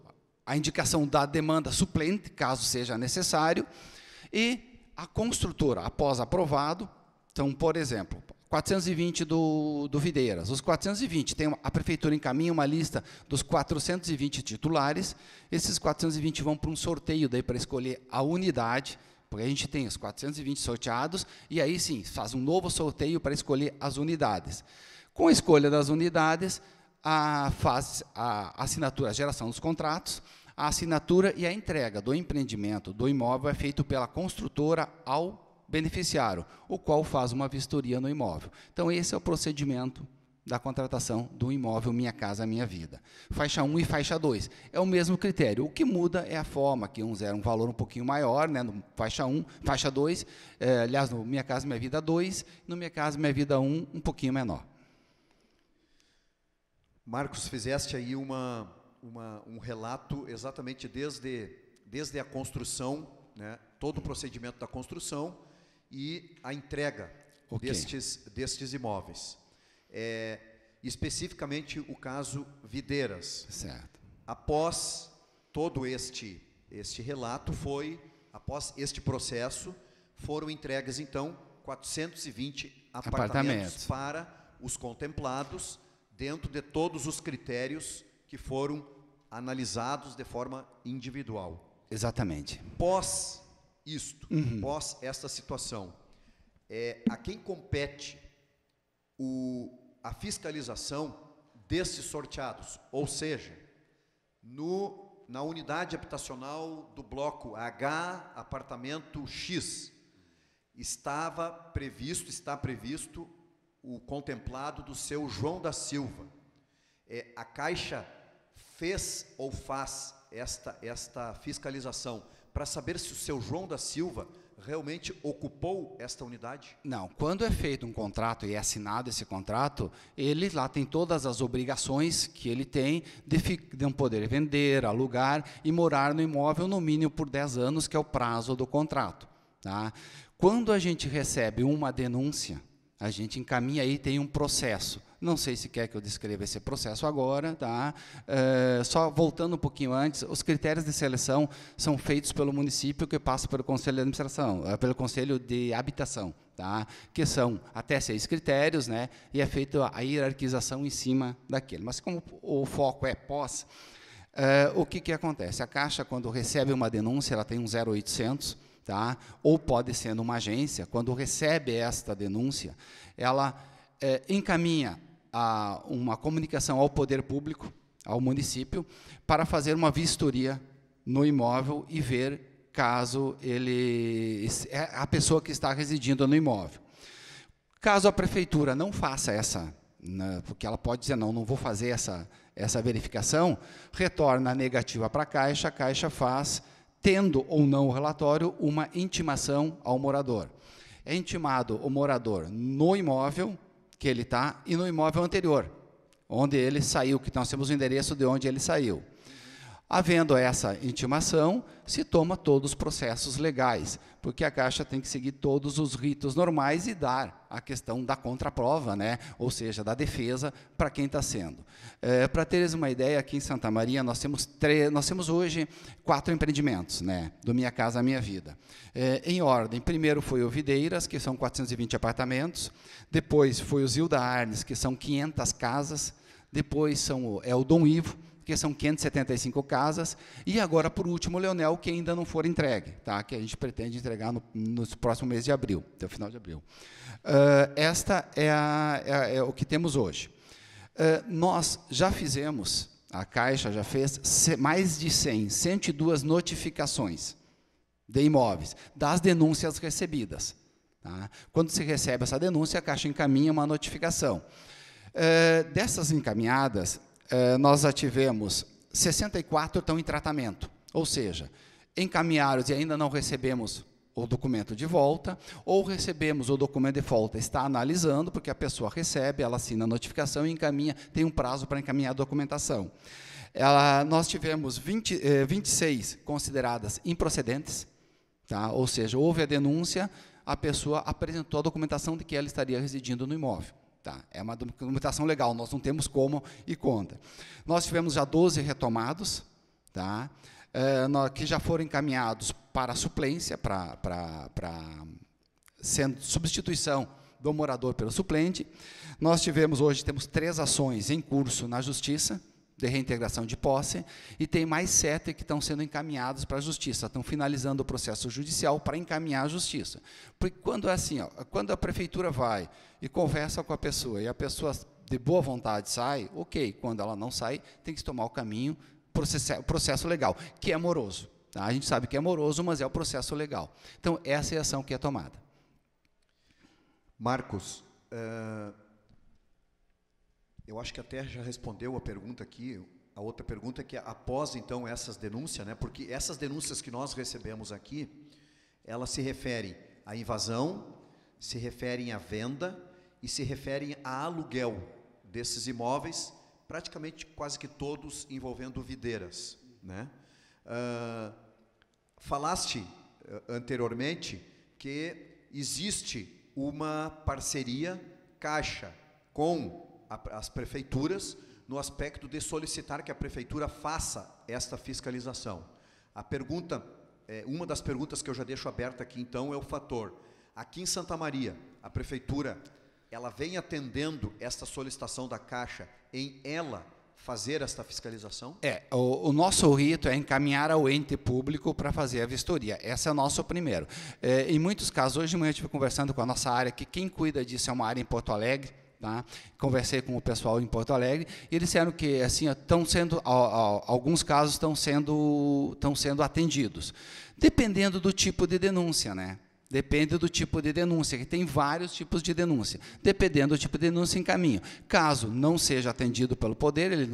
a indicação da demanda suplente, caso seja necessário, e a construtora, após aprovado, então, por exemplo, 420 do, do Videiras. Os 420, tem uma, a prefeitura encaminha uma lista dos 420 titulares, esses 420 vão para um sorteio daí para escolher a unidade, porque a gente tem os 420 sorteados, e aí sim, faz um novo sorteio para escolher as unidades. Com a escolha das unidades, a, faz a assinatura, a geração dos contratos, a assinatura e a entrega do empreendimento do imóvel é feito pela construtora ao beneficiário, o qual faz uma vistoria no imóvel. Então, esse é o procedimento da contratação do imóvel Minha Casa Minha Vida. Faixa 1 e faixa 2. É o mesmo critério. O que muda é a forma, que uns eram um valor um pouquinho maior, né, no faixa 1, faixa 2, é, aliás, no Minha Casa Minha Vida 2, no Minha Casa Minha Vida 1, um pouquinho menor. Marcos, fizeste aí uma, uma, um relato exatamente desde, desde a construção, né, todo o procedimento da construção, e a entrega okay. destes, destes imóveis. É, especificamente o caso Videiras. Certo. Após todo este, este relato foi, após este processo, foram entregues, então, 420 apartamentos, apartamentos. para os contemplados, dentro de todos os critérios que foram analisados de forma individual. Exatamente. Pós isto, uhum. após esta situação. É, a quem compete o, a fiscalização desses sorteados, ou seja, no, na unidade habitacional do bloco H, apartamento X, estava previsto, está previsto o contemplado do seu João da Silva. É, a Caixa fez ou faz esta, esta fiscalização para saber se o seu João da Silva realmente ocupou esta unidade? Não. Quando é feito um contrato e é assinado esse contrato, ele lá tem todas as obrigações que ele tem de, de um poder vender, alugar e morar no imóvel no mínimo por 10 anos, que é o prazo do contrato. Tá? Quando a gente recebe uma denúncia, a gente encaminha aí, tem um processo. Não sei se quer que eu descreva esse processo agora, tá? É, só voltando um pouquinho antes, os critérios de seleção são feitos pelo município que passa pelo conselho de administração, eh, pelo conselho de habitação, tá? Que são até seis critérios, né? E é feita a hierarquização em cima daquele. Mas como o foco é pós, é, o que que acontece? A caixa quando recebe uma denúncia, ela tem um 0800 tá? ou pode ser numa agência, quando recebe esta denúncia, ela é, encaminha a, uma comunicação ao poder público, ao município, para fazer uma vistoria no imóvel e ver caso ele é a pessoa que está residindo no imóvel. Caso a prefeitura não faça essa, né, porque ela pode dizer não, não vou fazer essa essa verificação, retorna negativa para a Caixa, a Caixa faz tendo ou não o relatório, uma intimação ao morador. É intimado o morador no imóvel que ele está e no imóvel anterior, onde ele saiu, que nós temos o endereço de onde ele saiu. Havendo essa intimação, se toma todos os processos legais, porque a Caixa tem que seguir todos os ritos normais e dar a questão da contraprova, né? ou seja, da defesa para quem está sendo. É, para teres uma ideia, aqui em Santa Maria nós temos, nós temos hoje quatro empreendimentos, né? do Minha Casa à Minha Vida. É, em ordem, primeiro foi o Videiras, que são 420 apartamentos, depois foi o Zilda Arnes, que são 500 casas, depois são, é o Dom Ivo, porque são 575 casas. E agora, por último, o Leonel, que ainda não for entregue, tá? que a gente pretende entregar no, no próximo mês de abril, até o final de abril. Uh, esta é, a, é, é, o que temos hoje. Uh, nós já fizemos, a Caixa já fez, mais de 100, 102 notificações de imóveis, das denúncias recebidas. Tá? Quando se recebe essa denúncia, a Caixa encaminha uma notificação. Uh, dessas encaminhadas, eh, nós já tivemos 64 estão em tratamento, ou seja, encaminhados e ainda não recebemos o documento de volta, ou recebemos o documento de volta, está analisando, porque a pessoa recebe, ela assina a notificação e encaminha, tem um prazo para encaminhar a documentação. Ela, nós tivemos 20, eh, 26 consideradas improcedentes, tá? ou seja, houve a denúncia, a pessoa apresentou a documentação de que ela estaria residindo no imóvel. Tá, é uma documentação legal, nós não temos como e conta. Nós tivemos já 12 retomados, tá? É, que já foram encaminhados para suplência, para, para, para sendo substituição do morador pelo suplente. Nós tivemos hoje, temos três ações em curso na Justiça, de reintegração de posse, e tem mais sete que estão sendo encaminhados para a justiça, estão finalizando o processo judicial para encaminhar a justiça. Porque quando é assim, ó, quando a prefeitura vai e conversa com a pessoa, e a pessoa de boa vontade sai, ok, quando ela não sai, tem que tomar o caminho, o processo legal, que é moroso. Tá? A gente sabe que é moroso, mas é o processo legal. Então, essa é a ação que é tomada. Marcos, uh eu acho que até já respondeu a pergunta aqui. A outra pergunta é que após então essas denúncias, né, porque essas denúncias que nós recebemos aqui, elas se referem à invasão, se referem à venda e se referem a aluguel desses imóveis, praticamente quase que todos envolvendo videiras. Né? Uh, falaste ah, anteriormente que existe uma parceria caixa com as prefeituras no aspecto de solicitar que a prefeitura faça esta fiscalização. A pergunta, é, uma das perguntas que eu já deixo aberta aqui, então, é o fator. Aqui em Santa Maria, a prefeitura ela vem atendendo esta solicitação da Caixa em ela fazer esta fiscalização? É, o, o, nosso rito é encaminhar ao ente público para fazer a vistoria. Esse é o nosso primeiro. É, em muitos casos, hoje de manhã eu estive conversando com a nossa área, que quem cuida disso é uma área em Porto Alegre, Tá? Conversei com o pessoal em Porto Alegre e eles disseram que assim estão sendo alguns casos estão sendo estão sendo atendidos, dependendo do tipo de denúncia, né? Depende do tipo de denúncia, que tem vários tipos de denúncia. Dependendo do tipo de denúncia, encaminho. Caso não seja atendido pelo poder, ele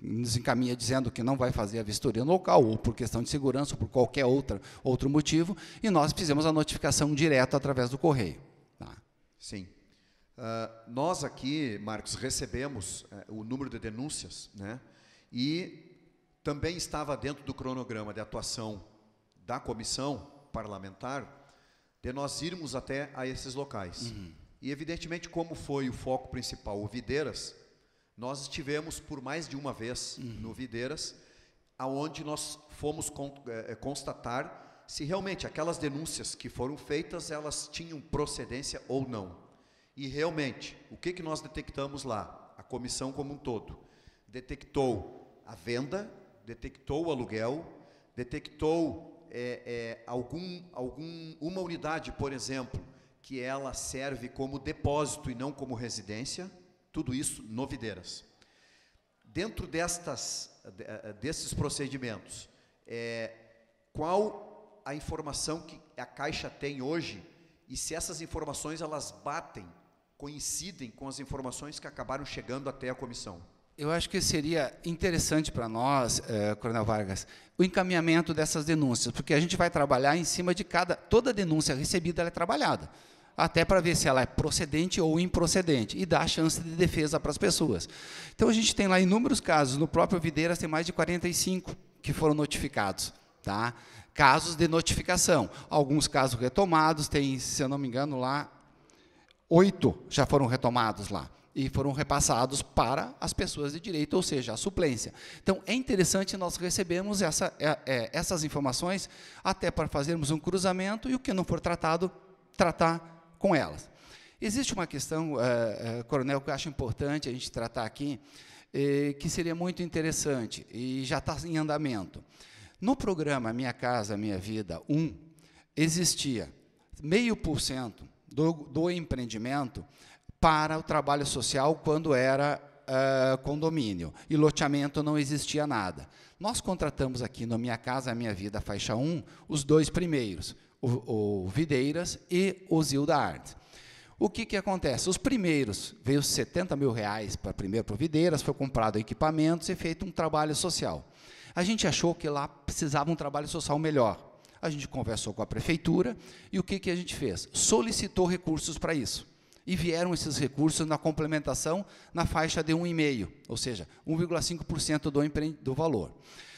nos encaminha dizendo que não vai fazer a vistoria no local, ou por questão de segurança, ou por qualquer outra, outro motivo, e nós fizemos a notificação direto através do correio. Tá? Sim. Ah, nós aqui, Marcos, recebemos uh, o número de denúncias, né? E também estava dentro do cronograma de atuação da comissão parlamentar de nós irmos até a esses locais. Uhum. E evidentemente, como foi o foco principal, o Videiras, nós estivemos por mais de uma vez uhum. no Videiras, aonde nós fomos con eh, constatar se realmente aquelas denúncias que foram feitas elas tinham procedência ou não. E realmente, o que, que nós detectamos lá? A comissão como um todo detectou a venda, detectou o aluguel, detectou é, é, algum, algum, uma unidade, por exemplo, que ela serve como depósito e não como residência, tudo isso novideiras. Dentro destas, eh, eh, desses procedimentos, é, qual a informação que a Caixa tem hoje e se essas informações elas batem coincidem com as informações que acabaram chegando até a comissão? Eu acho que seria interessante para nós, eh, Coronel Vargas, o encaminhamento dessas denúncias, porque a gente vai trabalhar em cima de cada. Toda denúncia recebida é trabalhada, até para ver se ela é procedente ou improcedente, e dá chance de defesa para as pessoas. Então, a gente tem lá inúmeros casos, no próprio Videiras tem mais de 45 que foram notificados. Tá? Casos de notificação. Alguns casos retomados, tem, se eu não me engano, lá oito já foram retomados lá e foram repassados para as pessoas de direito, ou seja, a suplência. Então, é interessante nós recebermos essa, é, é, essas informações até para fazermos um cruzamento e o que não for tratado, tratar com elas. Existe uma questão, é, é Coronel, que eu acho importante a gente tratar aqui, é, que seria muito interessante e já está em andamento. No programa Minha Casa Minha Vida 1, existia meio por cento do, do empreendimento para o trabalho social quando era Uh, condomínio e loteamento não existia nada. Nós contratamos aqui no Minha Casa Minha Vida Faixa 1 os dois primeiros, o, o Videiras e o Zilda Arts. O que, que acontece? Os primeiros, veio 70 mil reais para primeiro para o Videiras, foi comprado equipamentos e feito um trabalho social. A gente achou que lá precisava um trabalho social melhor. A gente conversou com a prefeitura e o que, que a gente fez? Solicitou recursos para isso. E vieram esses recursos na complementação na faixa de 1,5%, ou seja, 1,5% do, do valor.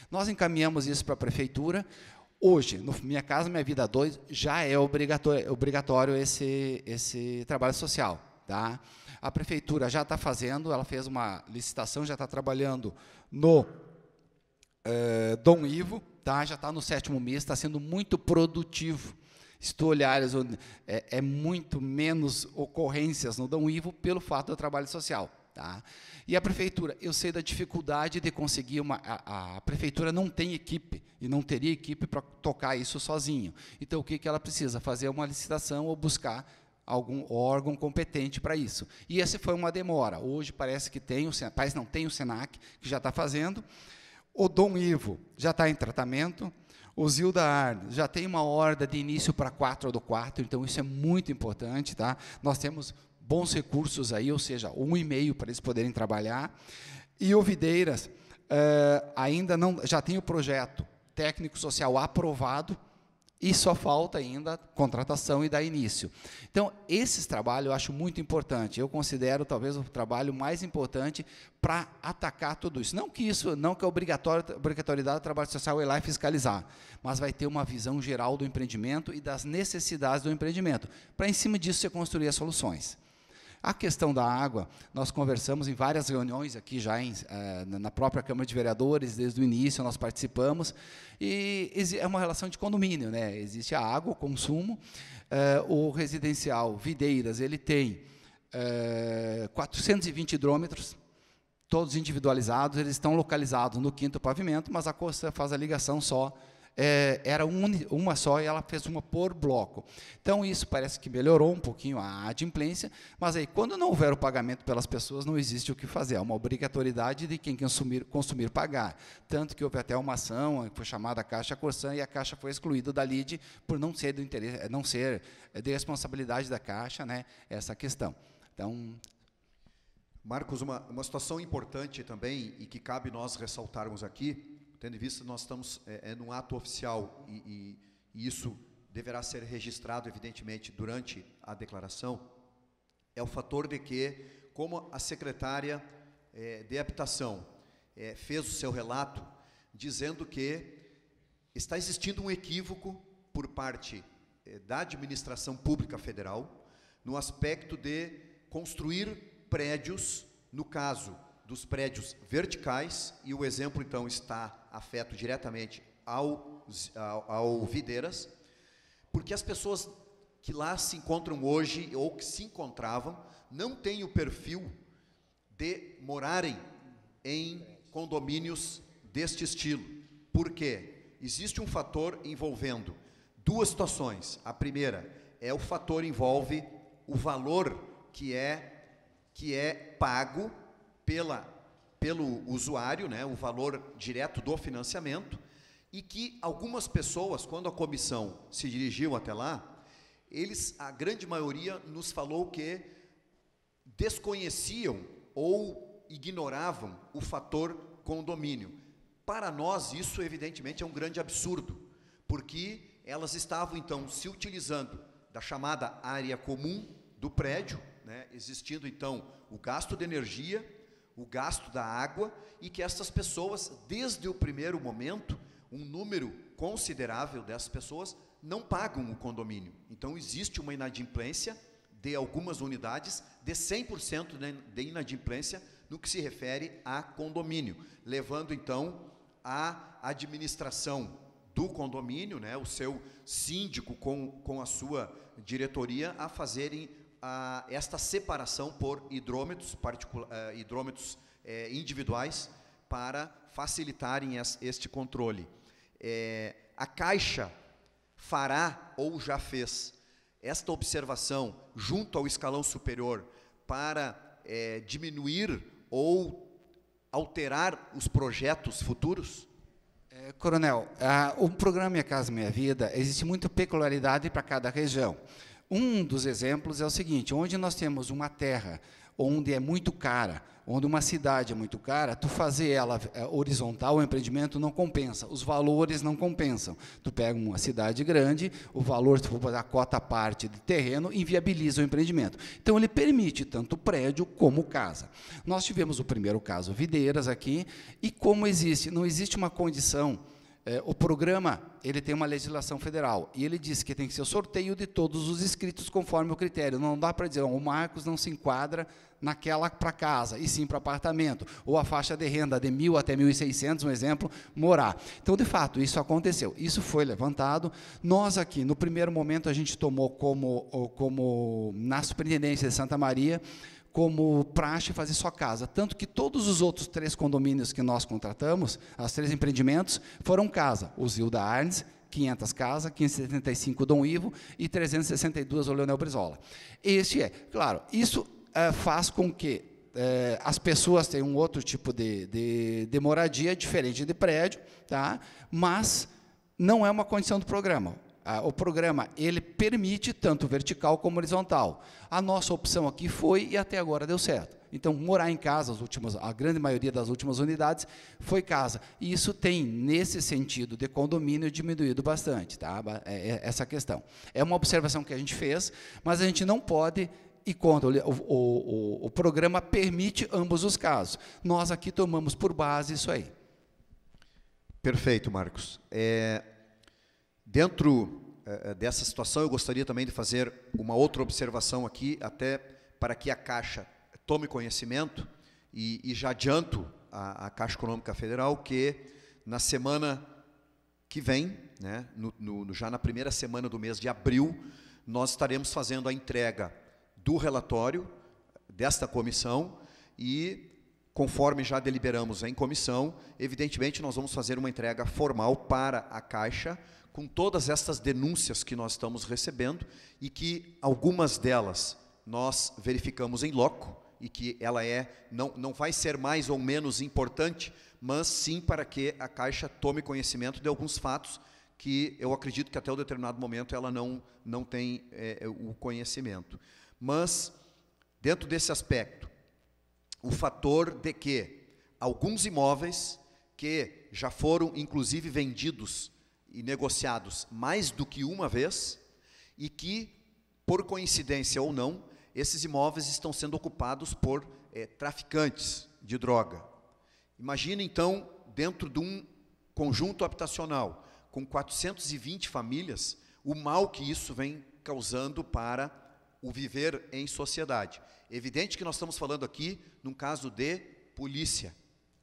Nós encaminhamos isso para a prefeitura. Hoje, no Minha Casa Minha Vida 2, já é obrigatório, obrigatório esse, esse trabalho social. Tá? A prefeitura já está fazendo, ela fez uma licitação, já está trabalhando no é, Dom Ivo, tá? já está no sétimo mês, está sendo muito produtivo. Estou olhando é, é, muito menos ocorrências no Dão Ivo pelo fato do trabalho social. Tá? E a prefeitura, eu sei da dificuldade de conseguir uma. A, a prefeitura não tem equipe e não teria equipe para tocar isso sozinho. Então, o que, que ela precisa? Fazer uma licitação ou buscar algum órgão competente para isso. E essa foi uma demora. Hoje parece que tem, o, parece não tem o Senac, que já está fazendo. O Dom Ivo já está em tratamento. O Zilda Arne já tem uma horda de início para 4 do 4, então isso é muito importante, tá? Nós temos bons recursos aí, ou seja, um e meio para eles poderem trabalhar. E o Videiras uh, ainda não, já tem o projeto técnico social aprovado, e só falta ainda contratação e dar início. Então, esses trabalhos eu acho muito importante. Eu considero talvez o trabalho mais importante para atacar tudo isso. Não que isso, não que a obrigatoriedade do trabalho social ir lá e fiscalizar, mas vai ter uma visão geral do empreendimento e das necessidades do empreendimento, para em cima disso você construir as soluções. A questão da água, nós conversamos em várias reuniões aqui já em, eh, na própria Câmara de Vereadores, desde o início nós participamos, e é uma relação de condomínio, né? existe a água, o consumo, eh, o residencial Videiras, ele tem 420 eh, hidrômetros, todos individualizados, eles estão localizados no quinto pavimento, mas a Costa faz a ligação só é, era uma só e ela fez uma por bloco. Então, isso parece que melhorou um pouquinho a adimplência, mas aí, quando não houver o pagamento pelas pessoas, não existe o que fazer. É uma obrigatoriedade de quem consumir, consumir pagar. Tanto que houve até uma ação, que eh, foi chamada Caixa Corsã, e a Caixa foi excluída da LID por não ser do interesse, eh, não ser eh, de responsabilidade da Caixa, né, essa questão. Então, Marcos, uma, uma situação importante também e que cabe nós ressaltarmos aqui tendo em vista nós estamos é, é num ato oficial e, e, e isso deverá ser registrado, evidentemente, durante a declaração, é o fator de que, como a secretária é, de habitação é, fez o seu relato, dizendo que está existindo um equívoco por parte é, da administração pública federal no aspecto de construir prédios, no caso dos prédios verticais, e o exemplo então está afeto diretamente ao, ao, ao Videiras, porque as pessoas que lá se encontram hoje ou que se encontravam não têm o perfil de morarem em condomínios deste estilo. Por quê? Existe um fator envolvendo duas situações. A primeira é o fator envolve o valor que é que é pago pela pelo usuário, né, o valor direto do financiamento, e que algumas pessoas, quando a comissão se dirigiu até lá, eles, a grande maioria, nos falou que desconheciam ou ignoravam o fator condomínio. Para nós, isso evidentemente é um grande absurdo, porque elas estavam então se utilizando da chamada área comum do prédio, né, existindo então o gasto de energia o gasto da água e que essas pessoas, desde o primeiro momento, um número considerável dessas pessoas não pagam o condomínio. Então existe uma inadimplência de algumas unidades de 100% né, de inadimplência no que se refere a condomínio, levando então a administração do condomínio, né, o seu síndico com, com a sua diretoria a fazerem esta separação por hidrômetros, eh, hidrômetros eh, individuais para facilitarem este controle. É, a Caixa fará ou já fez esta observação junto ao escalão superior para é, diminuir ou alterar os projetos futuros? É, coronel, o ah, programa Minha Casa Minha Vida existe muita peculiaridade para cada região. Um dos exemplos é o seguinte: onde nós temos uma terra onde é muito cara, onde uma cidade é muito cara, tu fazer ela eh, horizontal, o empreendimento não compensa, os valores não compensam. Tu pega uma cidade grande, o valor, se for fazer a cota parte de terreno, inviabiliza o empreendimento. Então, ele permite tanto prédio como casa. Nós tivemos o primeiro caso Videiras aqui, e como existe, não existe uma condição é, o programa ele tem uma legislação federal e ele diz que tem que ser o sorteio de todos os inscritos conforme o critério. Não dá para dizer, o Marcos não se enquadra naquela para casa, e sim para apartamento, ou a faixa de renda de mil até 1.600, um exemplo, morar. Então, de fato, isso aconteceu, isso foi levantado. Nós aqui, no primeiro momento, a gente tomou como, como na Superintendência de Santa Maria, como praxe fazer só casa. Tanto que todos os outros três condomínios que nós contratamos, as três empreendimentos, foram casa. O Zilda Arns, 500 casas, 575 Dom Ivo e 362 o Leonel Brizola. Este é, claro, isso eh, faz com que eh, as pessoas tenham um outro tipo de, de, de moradia, diferente de prédio, tá? mas não é uma condição do programa ah, o programa ele permite tanto vertical como horizontal. A nossa opção aqui foi e até agora deu certo. Então, morar em casa, as últimas, a grande maioria das últimas unidades foi casa. E isso tem, nesse sentido de condomínio, diminuído bastante, tá? É, é, essa questão. É uma observação que a gente fez, mas a gente não pode e conta. O, o, o, programa permite ambos os casos. Nós aqui tomamos por base isso aí. Perfeito, Marcos. É, Dentro eh, eh, dessa situação, eu gostaria também de fazer uma outra observação aqui, até para que a Caixa tome conhecimento, e, e já adianto à, Caixa Econômica Federal que na semana que vem, né, no, no, já na primeira semana do mês de abril, nós estaremos fazendo a entrega do relatório desta comissão e conforme já deliberamos em comissão, evidentemente nós vamos fazer uma entrega formal para a Caixa, com todas estas denúncias que nós estamos recebendo e que algumas delas nós verificamos em loco e que ela é não, não vai ser mais ou menos importante, mas sim para que a Caixa tome conhecimento de alguns fatos que eu acredito que até um determinado momento ela não, não tem é, o conhecimento. Mas, dentro desse aspecto, o fator de que alguns imóveis que já foram inclusive vendidos e negociados mais do que uma vez e que, por coincidência ou não, esses imóveis estão sendo ocupados por é, traficantes de droga. Imagina então, dentro de um conjunto habitacional com 420 famílias, o mal que isso vem causando para o viver em sociedade. Evidente que nós estamos falando aqui num caso de polícia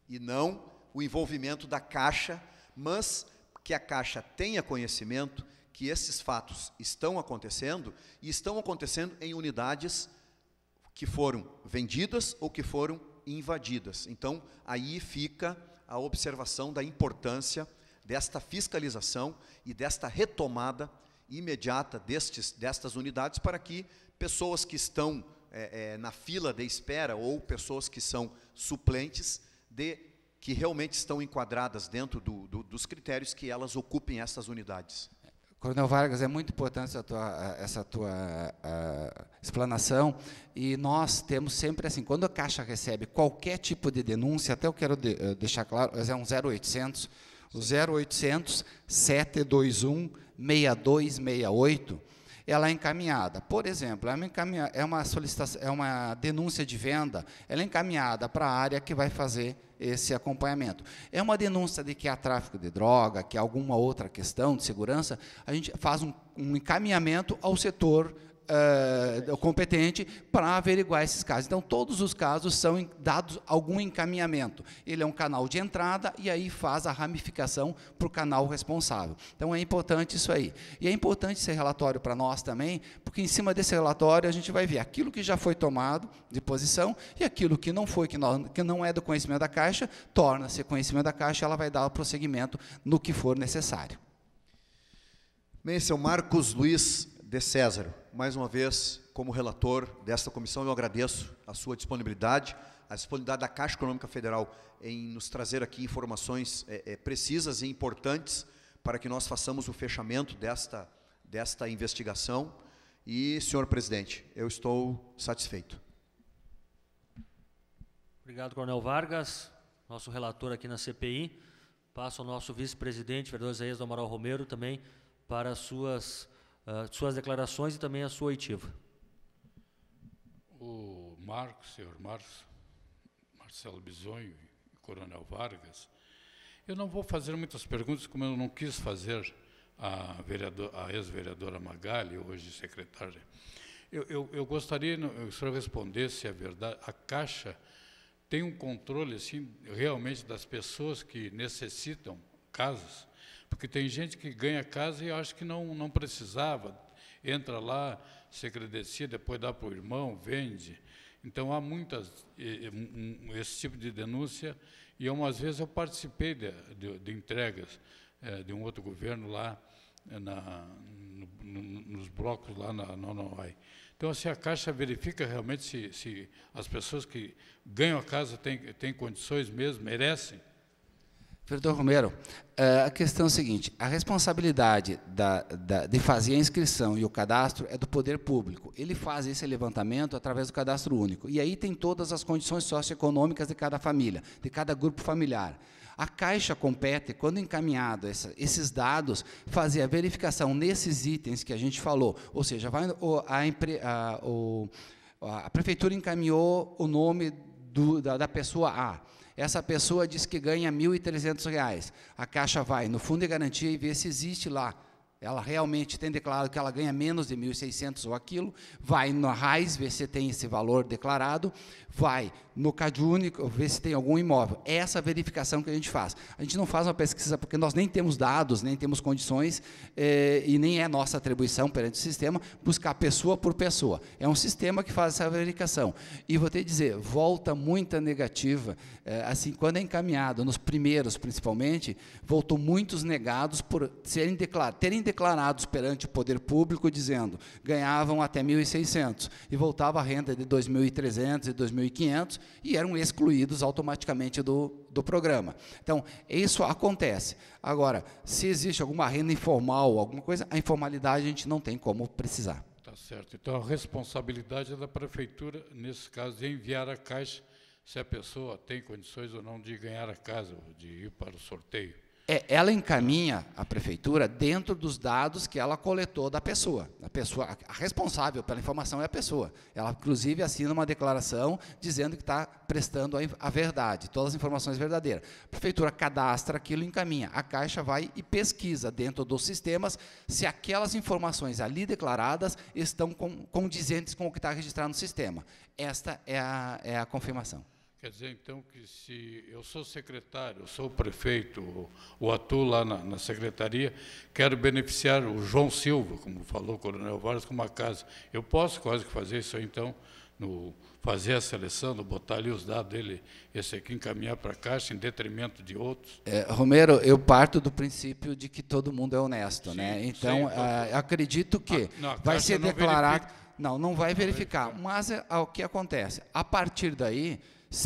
e não o envolvimento da Caixa, mas que a Caixa tenha conhecimento que esses fatos estão acontecendo e estão acontecendo em unidades que foram vendidas ou que foram invadidas. Então, aí fica a observação da importância desta fiscalização e desta retomada imediata destes, destas unidades para que pessoas que estão é, é, na fila de espera ou pessoas que são suplentes de que realmente estão enquadradas dentro do, do, dos critérios que elas ocupem essas unidades. Coronel Vargas, é muito importante essa tua, essa tua explanação. E nós temos sempre assim, quando a Caixa recebe qualquer tipo de denúncia, até eu quero de, eh, deixar claro, é um 0800, o 0800 721 6268, ela é encaminhada. Por exemplo, é, é uma, solicitação, é uma denúncia de venda, ela é encaminhada para a área que vai fazer esse acompanhamento. É uma denúncia de que há tráfico de droga, que há alguma outra questão de segurança, a gente faz um, um encaminhamento ao setor uh, competente para averiguar esses casos. Então, todos os casos são dados algum encaminhamento. Ele é um canal de entrada e aí faz a ramificação para o canal responsável. Então, é importante isso aí. E é importante esse relatório para nós também, porque em cima desse relatório a gente vai ver aquilo que já foi tomado de posição e aquilo que não foi, que não, que não é do conhecimento da Caixa, torna-se conhecimento da Caixa, ela vai dar prosseguimento no que for necessário. Bem, seu Marcos Luiz de César mais uma vez, como relator desta comissão, eu agradeço a sua disponibilidade, a disponibilidade da Caixa Econômica Federal em nos trazer aqui informações é, é, precisas e importantes para que nós façamos o fechamento desta, desta investigação. E, senhor presidente, eu estou satisfeito. Obrigado, Coronel Vargas, nosso relator aqui na CPI. Passo ao nosso vice-presidente, vereador Isaías do Amaral Romero, também para suas ah, suas declarações e também a sua oitiva. O Marcos, senhor Marcos, Marcelo Bisonho e Coronel Vargas, eu não vou fazer muitas perguntas, como eu não quis fazer a, a ex-vereadora Magali, hoje secretária. Eu, eu, eu gostaria que o senhor respondesse a verdade. A Caixa tem um controle, assim, realmente das pessoas que necessitam casas? Porque tem gente que ganha casa e acha que não, não precisava. Entra lá, se credencia, depois dá para o irmão, vende. Então, há muitas, esse tipo de denúncia. E, umas vezes, eu participei de, de, de entregas é, de um outro governo lá, eh, na, no, nos blocos lá na Nonoai. Então, assim, a Caixa verifica realmente se, se as pessoas que ganham a casa têm, têm condições mesmo, merecem. Vereador Romero, é, a questão é a seguinte: a responsabilidade da, da, de fazer a inscrição e o cadastro é do poder público. Ele faz esse levantamento através do cadastro único. E aí tem todas as condições socioeconômicas de cada família, de cada grupo familiar. A Caixa compete, quando encaminhado essa, esses dados, fazer a verificação nesses itens que a gente falou. Ou seja, vai, a, a, o, a prefeitura encaminhou o nome do, da, da pessoa A essa pessoa diz que ganha R$ 1.300. A Caixa vai no fundo de garantia e vê se existe lá. Ela realmente tem declarado que ela ganha menos de 1.600 ou aquilo, vai na RAIS, vê se tem esse valor declarado, vai no único ver se tem algum imóvel. É essa verificação que a gente faz. A gente não faz uma pesquisa porque nós nem temos dados, nem temos condições, eh, e nem é nossa atribuição perante o sistema buscar pessoa por pessoa. É um sistema que faz essa verificação. E vou ter dizer, volta muita negativa. Eh, assim, quando é encaminhado, nos primeiros principalmente, voltou muitos negados por serem declar terem declarados perante o poder público dizendo ganhavam até 1.600 e voltava a renda de 2.300 e 2.500 e eram excluídos automaticamente do, do programa. Então, isso acontece. Agora, se existe alguma renda informal, alguma coisa, a informalidade a gente não tem como precisar. Tá certo. Então, a responsabilidade é da prefeitura, nesse caso, de enviar a caixa se a pessoa tem condições ou não de ganhar a casa, de ir para o sorteio. É, ela encaminha a prefeitura dentro dos dados que ela coletou da pessoa. A pessoa, a responsável pela informação é a pessoa. Ela, inclusive, assina uma declaração dizendo que está prestando a, a verdade, todas as informações verdadeiras. A prefeitura cadastra aquilo e encaminha. A Caixa vai e pesquisa dentro dos sistemas se aquelas informações ali declaradas estão com, condizentes com o que está registrado no sistema. Esta é a, é a confirmação. Quer dizer, então, que se eu sou secretário, eu sou prefeito, ou atuo lá na, na, secretaria, quero beneficiar o João Silva, como falou o Coronel Vargas, com uma casa. Eu posso quase que fazer isso então, no, fazer a seleção, no botar ali os dados dele, esse aqui encaminhar para a Caixa, em detrimento de outros? É, Romero, eu parto do princípio de que todo mundo é honesto. Sim, né? Então, sim, então eh, acredito que a, ah, não, a vai ser declarado... Não, não vai verificar. Mas é o que acontece? A partir daí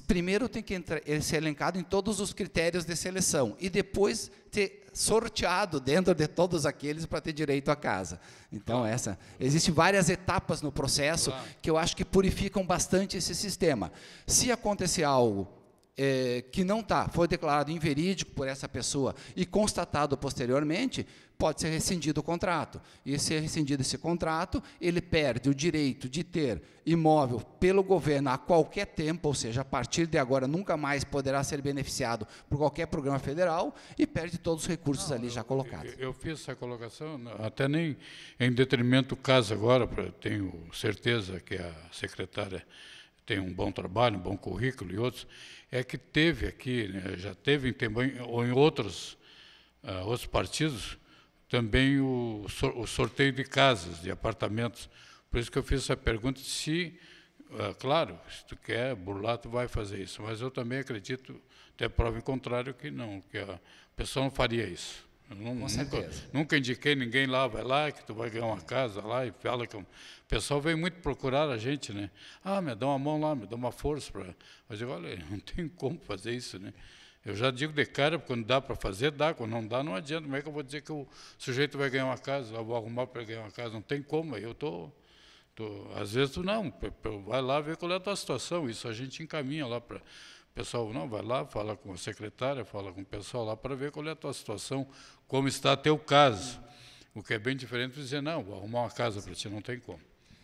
primeiro tem que entrar, ser elencado em todos os critérios de seleção e depois ter sorteado dentro de todos aqueles para ter direito à casa. Então essa existem várias etapas no processo que eu acho que purificam bastante esse sistema. Se acontecer algo é, que não está, foi declarado inverídico por essa pessoa e constatado posteriormente, pode ser rescindido o contrato. E se é rescindido esse contrato, ele perde o direito de ter imóvel pelo governo a qualquer tempo, ou seja, a partir de agora nunca mais poderá ser beneficiado por qualquer programa federal e perde todos os recursos Não, ali já colocados. Eu, eu, fiz essa colocação, né, até nem em detrimento do caso agora, tenho certeza que a secretária tem um bom trabalho, um bom currículo e outros, é que teve aqui, né, já teve em, ou em outros, uh, outros partidos, também o, o sorteio de casas, de apartamentos. Por isso que eu fiz essa pergunta, se, é, claro, se tu quer burlar, vai fazer isso. Mas eu também acredito, até prova em contrário, que não, que a pessoa não faria isso. Não, nunca, nunca, indiquei ninguém lá, vai lá, que tu vai ganhar uma casa lá e fala que. É o pessoal vem muito procurar a gente, né? Ah, me dá uma mão lá, me dá uma força para. Eu digo, olha, não tem como fazer isso, né? Eu já digo de cara, quando dá para fazer, dá. Quando não dá, não adianta. Como é que eu vou dizer que o sujeito vai ganhar uma casa? Eu vou arrumar para ganhar uma casa? Não tem como. Eu tô, tô às vezes, tu não. Vai lá ver qual é a tua situação. Isso a gente encaminha lá para pessoal não vai lá, fala com a secretária, fala com o pessoal lá para ver qual é a tua situação, como está teu caso. O que é bem diferente de dizer, não, vou arrumar uma casa para ti, não tem como.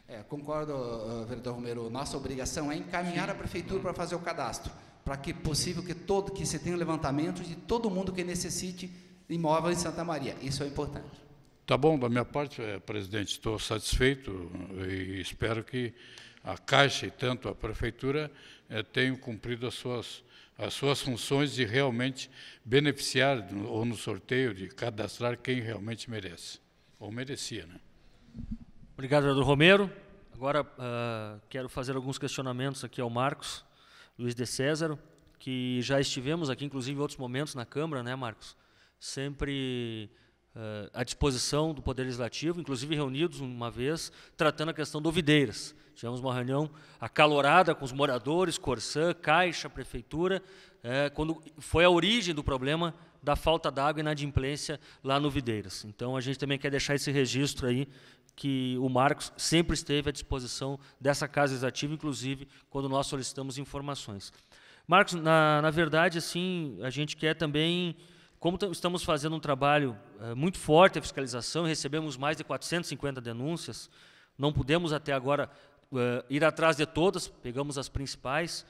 É, concordo, ah, vereador Romero. Nossa obrigação é encaminhar a prefeitura para fazer o cadastro para que possível que todo que se tenha levantamento de todo mundo que necessite imóvel em Santa Maria. Isso é importante. Tá bom, da minha parte, eh, presidente, estou satisfeito eh, e espero que a Caixa e tanto a Prefeitura eh, tenham cumprido as suas, as suas funções de realmente beneficiar ou no sorteio de cadastrar quem realmente merece, ou merecia. Né? Obrigado, Eduardo Romero. Agora, uh, quero fazer alguns questionamentos aqui ao Marcos. Luiz de César, que já estivemos aqui, inclusive em outros momentos na Câmara, né, Marcos? Sempre uh, à disposição do Poder Legislativo, inclusive reunidos uma vez, tratando a questão do Videiras. Tivemos uma reunião acalorada com os moradores, Corsã, Caixa, Prefeitura, eh, quando foi a origem do problema da falta d'água e inadimplência lá no Videiras. Então, a gente também quer deixar esse registro aí que o Marcos sempre esteve à disposição dessa casa exativa, inclusive quando nós solicitamos informações. Marcos, na, na verdade, assim, a gente quer também, como estamos fazendo um trabalho é, muito forte a fiscalização, recebemos mais de 450 denúncias, não pudemos até agora é, ir atrás de todas, pegamos as principais.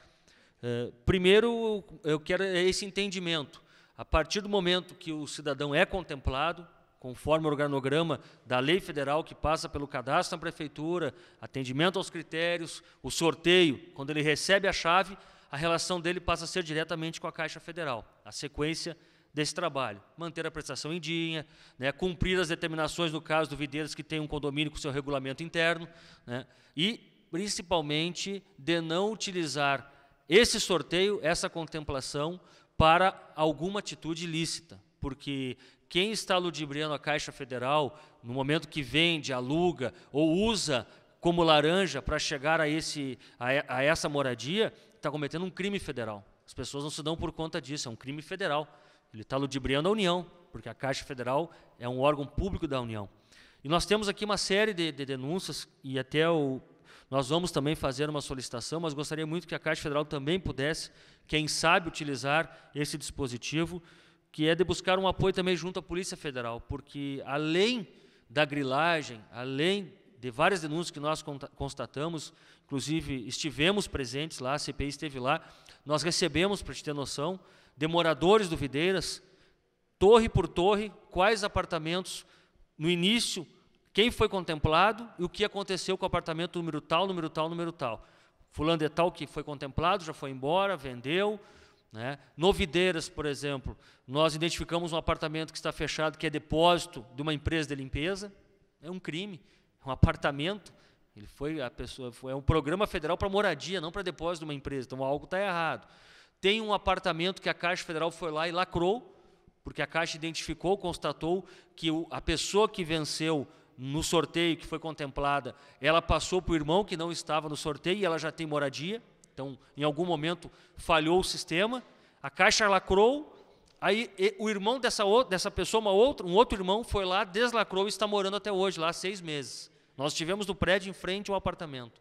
É, primeiro, eu quero é esse entendimento. A partir do momento que o cidadão é contemplado, conforme o organograma da lei federal que passa pelo cadastro na prefeitura, atendimento aos critérios, o sorteio, quando ele recebe a chave, a relação dele passa a ser diretamente com a Caixa Federal. A sequência desse trabalho, manter a prestação em dia, né, cumprir as determinações no caso do Videiras que tem um condomínio com seu regulamento interno, né, e principalmente de não utilizar esse sorteio, essa contemplação para alguma atitude ilícita, porque quem está ludibriando a Caixa Federal no momento que vende, aluga ou usa como laranja para chegar a, esse, a, a essa moradia, está cometendo um crime federal. As pessoas não se dão por conta disso, é um crime federal. Ele está ludibriando a União, porque a Caixa Federal é um órgão público da União. E nós temos aqui uma série de, de denúncias, e até o, nós vamos também fazer uma solicitação, mas gostaria muito que a Caixa Federal também pudesse, quem sabe, utilizar esse dispositivo que é de buscar um apoio também junto à Polícia Federal, porque além da grilagem, além de várias denúncias que nós constatamos, inclusive estivemos presentes lá, a CPI esteve lá, nós recebemos, para te ter noção, de moradores do Videiras, torre por torre, quais apartamentos no início, quem foi contemplado e o que aconteceu com o apartamento número tal, número tal, número tal. Fulano de é tal que foi contemplado, já foi embora, vendeu, né? Novideiras, por exemplo, nós identificamos um apartamento que está fechado, que é depósito de uma empresa de limpeza, é um crime, é um apartamento, ele foi a pessoa, foi, é um programa federal para moradia, não para depósito de uma empresa, então algo está errado. Tem um apartamento que a Caixa Federal foi lá e lacrou, porque a Caixa identificou, constatou que o, a pessoa que venceu no sorteio que foi contemplada, ela passou para o irmão que não estava no sorteio e ela já tem moradia. Então, em algum momento falhou o sistema, a caixa lacrou, aí o irmão dessa, outra, dessa pessoa, uma outra, um outro irmão, foi lá, deslacrou e está morando até hoje lá seis meses. Nós tivemos no prédio em frente ao apartamento.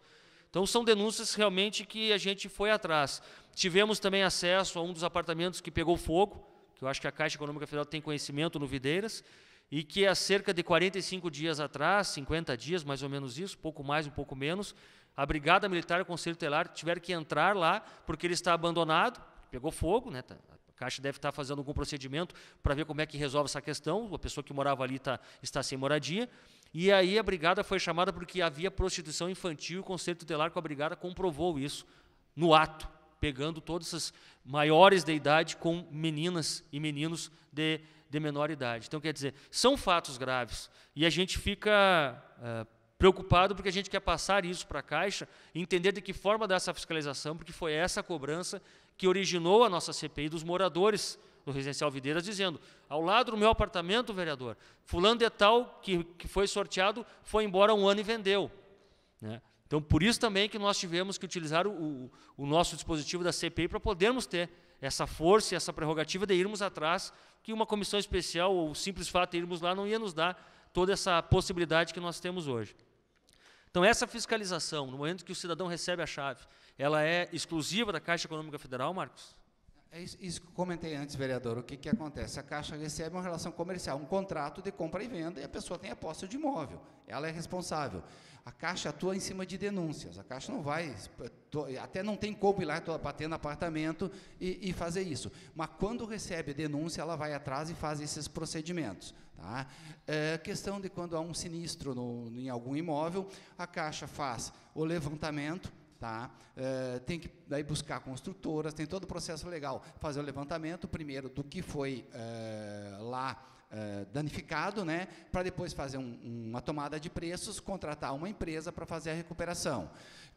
Então, são denúncias realmente que a gente foi atrás. Tivemos também acesso a um dos apartamentos que pegou fogo, que eu acho que a Caixa Econômica Federal tem conhecimento no Videiras, e que há cerca de 45 dias atrás, 50 dias, mais ou menos isso, pouco mais, um pouco menos, a Brigada Militar e o Conselho Telar tiveram que entrar lá porque ele está abandonado, pegou fogo, né? Tá, a Caixa deve estar fazendo algum procedimento para ver como é que resolve essa questão. A pessoa que morava ali tá, está sem moradia. E aí a brigada foi chamada porque havia prostituição infantil e o Conselho Tutelar com a brigada comprovou isso no ato, pegando todas essas maiores de idade com meninas e meninos de, de menor idade. Então, quer dizer, são fatos graves. E a gente fica. Uh, preocupado porque a gente quer passar isso para a Caixa e entender de que forma dá essa fiscalização, porque foi essa cobrança que originou a nossa CPI dos moradores do Residencial Videiras, dizendo, ao lado do meu apartamento, vereador, fulano de tal que, que foi sorteado foi embora um ano e vendeu. Né? Então, por isso também que nós tivemos que utilizar o, o, o nosso dispositivo da CPI para podermos ter essa força e essa prerrogativa de irmos atrás, que uma comissão especial ou o simples fato de irmos lá não ia nos dar toda essa possibilidade que nós temos hoje. Então, essa fiscalização, no momento que o cidadão recebe a chave, ela é exclusiva da Caixa Econômica Federal, Marcos? É isso que eu comentei antes, vereador. O que, que acontece? A Caixa recebe uma relação comercial, um contrato de compra e venda, e a pessoa tem a posse de imóvel. Ela é responsável. A Caixa atua em cima de denúncias. A Caixa não vai. Até não tem como ir lá bater no apartamento e, e fazer isso. Mas quando recebe denúncia, ela vai atrás e faz esses procedimentos. Tá? É questão de quando há um sinistro no, em algum imóvel, a Caixa faz o levantamento, tá? É, tem que daí buscar construtoras, tem todo o processo legal, fazer o levantamento primeiro do que foi é, lá é, danificado, né? Para depois fazer um, uma tomada de preços, contratar uma empresa para fazer a recuperação.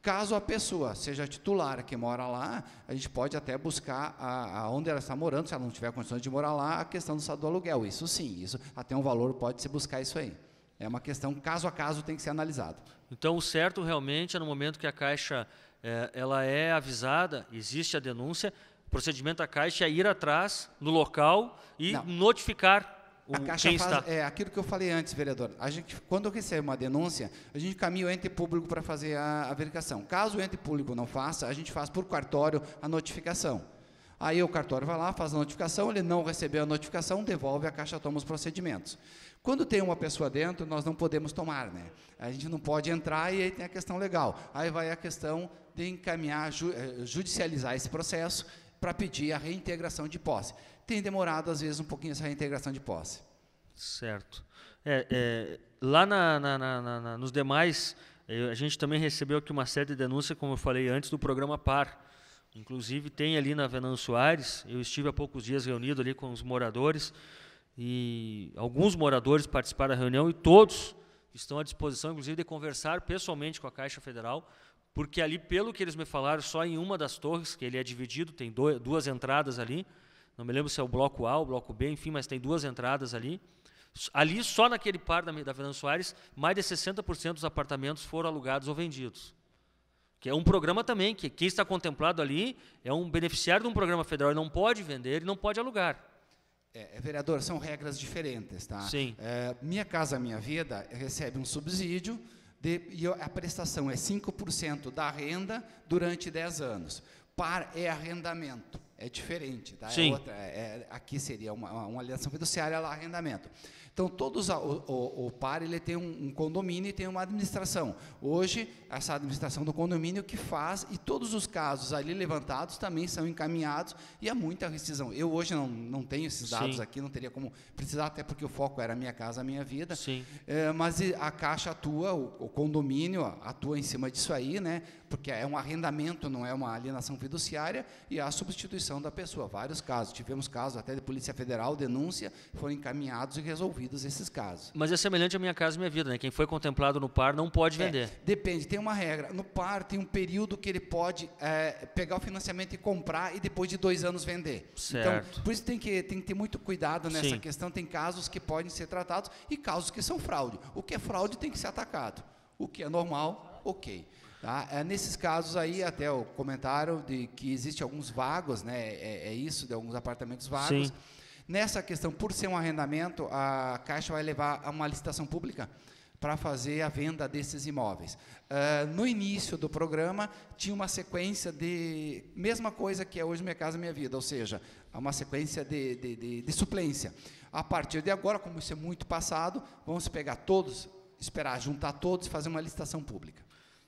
Caso a pessoa seja titular que mora lá, a gente pode até buscar a, a onde ela está morando, se ela não tiver condições de morar lá, a questão do, do aluguel. Isso sim, isso até um valor pode se buscar isso aí. É uma questão caso a caso tem que ser analisado. Então o certo realmente é no momento que a caixa é, ela é avisada, existe a denúncia, o procedimento da caixa é ir atrás no local e não. notificar a caixa faz, está... é aquilo que eu falei antes, vereador. A gente, quando recebe uma denúncia, a gente caminha o ente público para fazer a, a verificação. Caso o ente público não faça, a gente faz por cartório a notificação. Aí o cartório vai lá, faz a notificação, ele não recebeu a notificação, devolve, a caixa toma os procedimentos. Quando tem uma pessoa dentro, nós não podemos tomar, né? A gente não pode entrar e aí tem a questão legal. Aí vai a questão de encaminhar, ju, eh, judicializar esse processo para pedir a reintegração de posse tem demorado, às vezes, um pouquinho essa reintegração de posse. Certo. É, é, lá na, na, na, nos demais, é, a gente também recebeu aqui uma série de denúncias, como eu falei antes, do programa PAR. Inclusive, tem ali na Venan Soares, eu estive há poucos dias reunido ali com os moradores, e alguns moradores participaram da reunião, e todos estão à disposição, inclusive, de conversar pessoalmente com a Caixa Federal, porque ali, pelo que eles me falaram, só em uma das torres, que ele é dividido, tem duas entradas ali, não me lembro se é o bloco A, o bloco B, enfim, mas tem duas entradas ali. Ali, só naquele par da, da Fernando Soares, mais de 60% dos apartamentos foram alugados ou vendidos. Que é um programa também, que quem está contemplado ali é um beneficiário de um programa federal, ele não pode vender, ele não pode alugar. É, é, vereador, são regras diferentes, tá? Sim. É, minha Casa Minha Vida recebe um subsídio de, e a prestação é 5% da renda durante 10 anos. Par é arrendamento é diferente, tá? É Sim. É outra, é, aqui seria uma, uma, uma alienação fiduciária é lá, arrendamento. Então, todos a, o, o, par ele tem um, um, condomínio e tem uma administração. Hoje, essa administração do condomínio que faz, e todos os casos ali levantados também são encaminhados, e há muita rescisão. Eu hoje não, não tenho esses dados Sim. aqui, não teria como precisar, até porque o foco era minha casa, minha vida. Sim. É, mas a Caixa atua, o, o condomínio atua em cima disso aí, né? porque é um arrendamento, não é uma alienação fiduciária, e a substituição da pessoa. Vários casos. Tivemos casos até de Polícia Federal, denúncia, foram encaminhados e resolvidos resolvidos esses casos. Mas é semelhante à minha casa e minha vida, né? Quem foi contemplado no par não pode é, vender. É, depende, tem uma regra. No par tem um período que ele pode é, pegar o financiamento e comprar e depois de dois anos vender. Então, certo. Então, por isso tem que, tem que ter muito cuidado nessa Sim. questão. Tem casos que podem ser tratados e casos que são fraude. O que é fraude tem que ser atacado. O que é normal, ok. Tá? É, nesses casos aí, até o comentário de que existe alguns vagos, né? É, é isso, de alguns apartamentos vagos. Sim Nessa questão, por ser um arrendamento, a Caixa vai levar a uma licitação pública para fazer a venda desses imóveis. Uh, no início do programa, tinha uma sequência de. mesma coisa que é hoje Minha Casa Minha Vida, ou seja, é uma sequência de, de, de, de suplência. A partir de agora, como isso é muito passado, vamos pegar todos, esperar juntar todos e fazer uma licitação pública.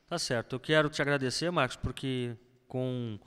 Tá certo. Eu quero te agradecer, Marcos, porque com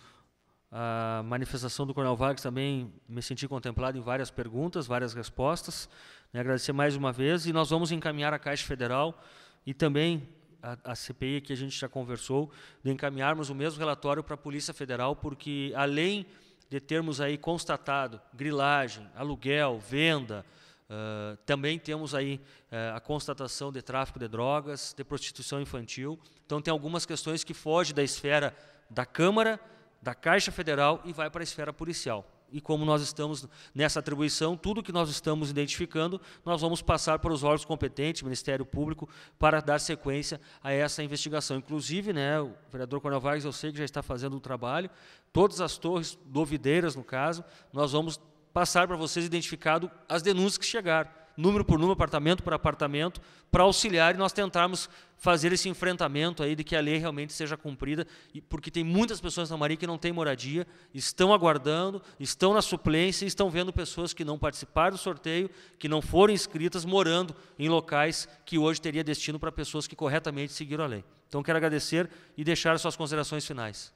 a manifestação do Coronel Vargas também me senti contemplado em várias perguntas, várias respostas. Né, agradecer mais uma vez e nós vamos encaminhar a Caixa Federal e também a, a CPI que a gente já conversou de encaminharmos o mesmo relatório para a Polícia Federal, porque além de termos aí constatado grilagem, aluguel, venda, Uh, também temos aí uh, a constatação de tráfico de drogas, de prostituição infantil. Então, tem algumas questões que fogem da esfera da Câmara da Caixa Federal e vai para a esfera policial. E como nós estamos nessa atribuição, tudo que nós estamos identificando, nós vamos passar para os órgãos competentes, Ministério Público, para dar sequência a essa investigação. Inclusive, né, o vereador Coronel Vargas, eu sei que já está fazendo um trabalho, todas as torres, dovideiras no caso, nós vamos passar para vocês identificado as denúncias que chegaram número por número, apartamento por apartamento, para auxiliar e nós tentarmos fazer esse enfrentamento aí de que a lei realmente seja cumprida, porque tem muitas pessoas na Maria que não têm moradia, estão aguardando, estão na suplência e estão vendo pessoas que não participaram do sorteio, que não foram inscritas, morando em locais que hoje teria destino para pessoas que corretamente seguiram a lei. Então, quero agradecer e deixar suas considerações finais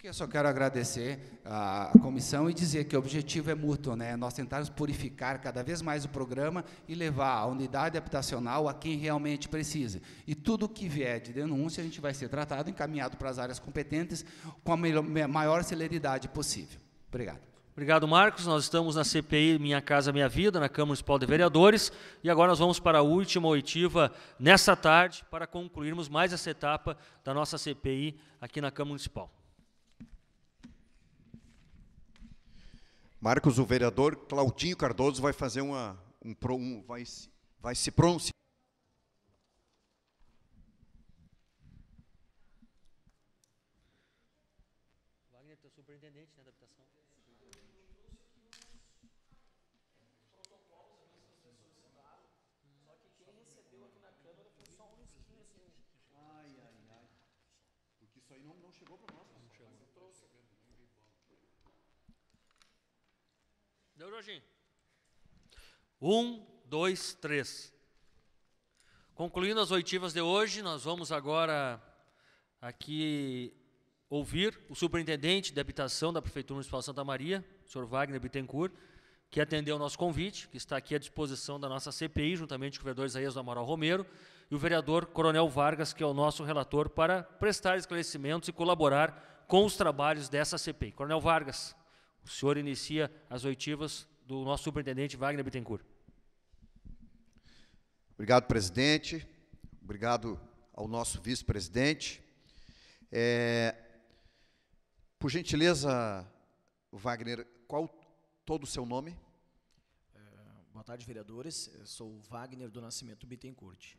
que eu só quero agradecer à comissão e dizer que o objetivo é mútuo, né? Nós tentarmos purificar cada vez mais o programa e levar a unidade habitacional a quem realmente precisa. E tudo que vier de denúncia, a gente vai ser tratado, encaminhado para as áreas competentes com a maior celeridade possível. Obrigado. Obrigado, Marcos. Nós estamos na CPI Minha Casa Minha Vida, na Câmara Municipal de Vereadores. E agora nós vamos para a última oitiva nessa tarde para concluirmos mais essa etapa da nossa CPI aqui na Câmara Municipal. Marcos, o vereador Claudinho Cardoso vai fazer uma, um, um vai, vai se pronunciar Jorginho? Um, dois, três. Concluindo as oitivas de hoje, nós vamos agora aqui ouvir o superintendente de habitação da Prefeitura Municipal Santa Maria, o senhor Wagner Bittencourt, que atendeu o nosso convite, que está aqui à disposição da nossa CPI, juntamente com o vereador Isaías do Amaral Romero e o vereador Coronel Vargas, que é o nosso relator, para prestar esclarecimentos e colaborar com os trabalhos dessa CPI. Coronel Vargas, o senhor inicia as oitivas do nosso superintendente Wagner Bittencourt. Obrigado, presidente. Obrigado ao nosso vice-presidente. É, por gentileza, Wagner, qual todo o seu nome? É, boa tarde, vereadores. Eu sou Wagner do Nascimento Bittencourt.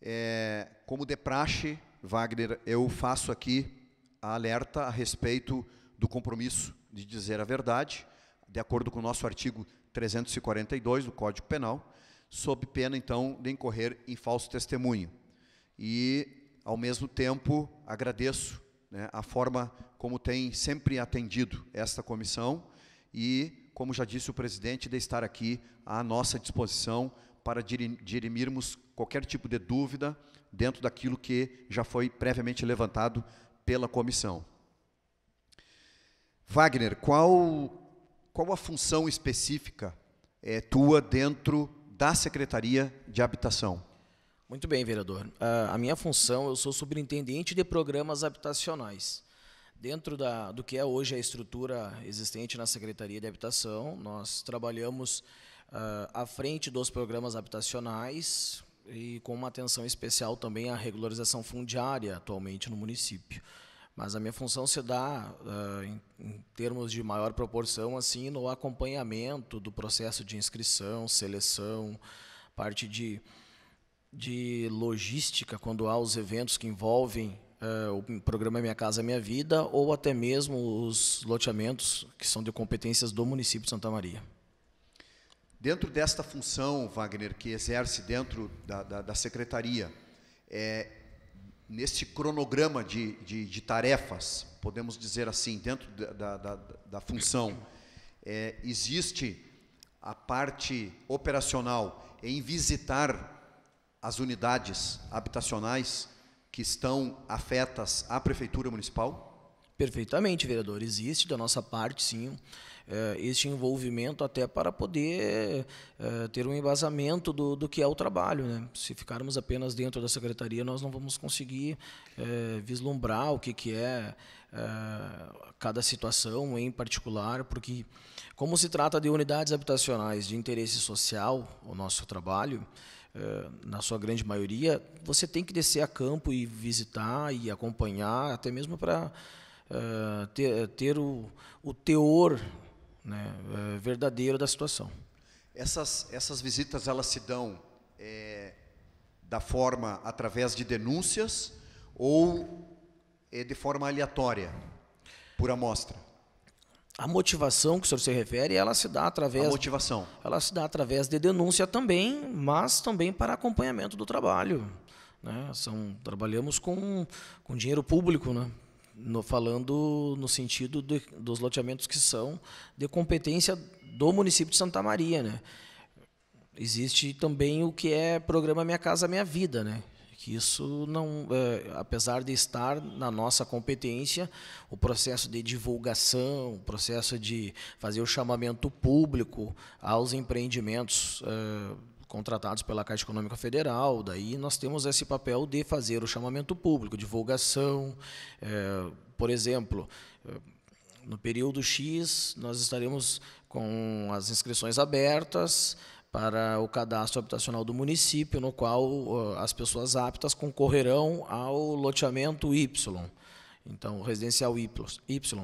É, como de praxe, Wagner, eu faço aqui a alerta a respeito do compromisso de dizer a verdade de acordo com o nosso artigo 342 do Código Penal, sob pena, então, de incorrer em falso testemunho. E, ao mesmo tempo, agradeço né, a forma como tem sempre atendido esta comissão e, como já disse o presidente, de estar aqui à nossa disposição para dirimirmos qualquer tipo de dúvida dentro daquilo que já foi previamente levantado pela comissão. Wagner, qual qual a função específica é, tua dentro da Secretaria de Habitação? Muito bem, vereador. Ah, a minha função, eu sou superintendente de programas habitacionais. Dentro da, do que é hoje a estrutura existente na Secretaria de Habitação, nós trabalhamos uh, à frente dos programas habitacionais e com uma atenção especial também à regularização fundiária atualmente no município. Mas a minha função se dá, uh, em, em, termos de maior proporção, assim, no acompanhamento do processo de inscrição, seleção, parte de, de logística, quando há os eventos que envolvem uh, o programa Minha Casa Minha Vida, ou até mesmo os loteamentos que são de competências do município de Santa Maria. Dentro desta função, Wagner, que exerce dentro da, da, da secretaria, é, neste cronograma de, de, de, tarefas, podemos dizer assim, dentro da, da, da função, é, existe a parte operacional em visitar as unidades habitacionais que estão afetas à Prefeitura Municipal? Perfeitamente, vereador. Existe da nossa parte, sim, é, este envolvimento até para poder é, ter um embasamento do, do que é o trabalho. Né? Se ficarmos apenas dentro da secretaria, nós não vamos conseguir é, vislumbrar o que, que é, é, cada situação em particular, porque, como se trata de unidades habitacionais de interesse social, o nosso trabalho, na sua grande maioria, você tem que descer a campo e visitar e acompanhar, até mesmo para ter, ter o, o teor né, é, da situação. Essas, essas visitas elas se dão é, da forma através de denúncias ou é, de forma aleatória, por amostra? A motivação que o senhor se refere, ela se dá através. A motivação. Ela se dá através de denúncia também, mas também para acompanhamento do trabalho. Né? São, trabalhamos com, com dinheiro público, né? No, falando no sentido de, dos loteamentos que são de competência do município de Santa Maria, né? Existe também o que é programa Minha Casa Minha Vida, né? Que isso não, é, apesar de estar na nossa competência, o processo de divulgação, o processo de fazer o chamamento público aos empreendimentos é, contratados pela Caixa Econômica Federal. Daí nós temos esse papel de fazer o chamamento público, divulgação. É, por exemplo, eh, no período X, nós estaremos com as inscrições abertas para o cadastro habitacional do município, no qual eh, as pessoas aptas concorrerão ao loteamento Y. Então, residencial Y.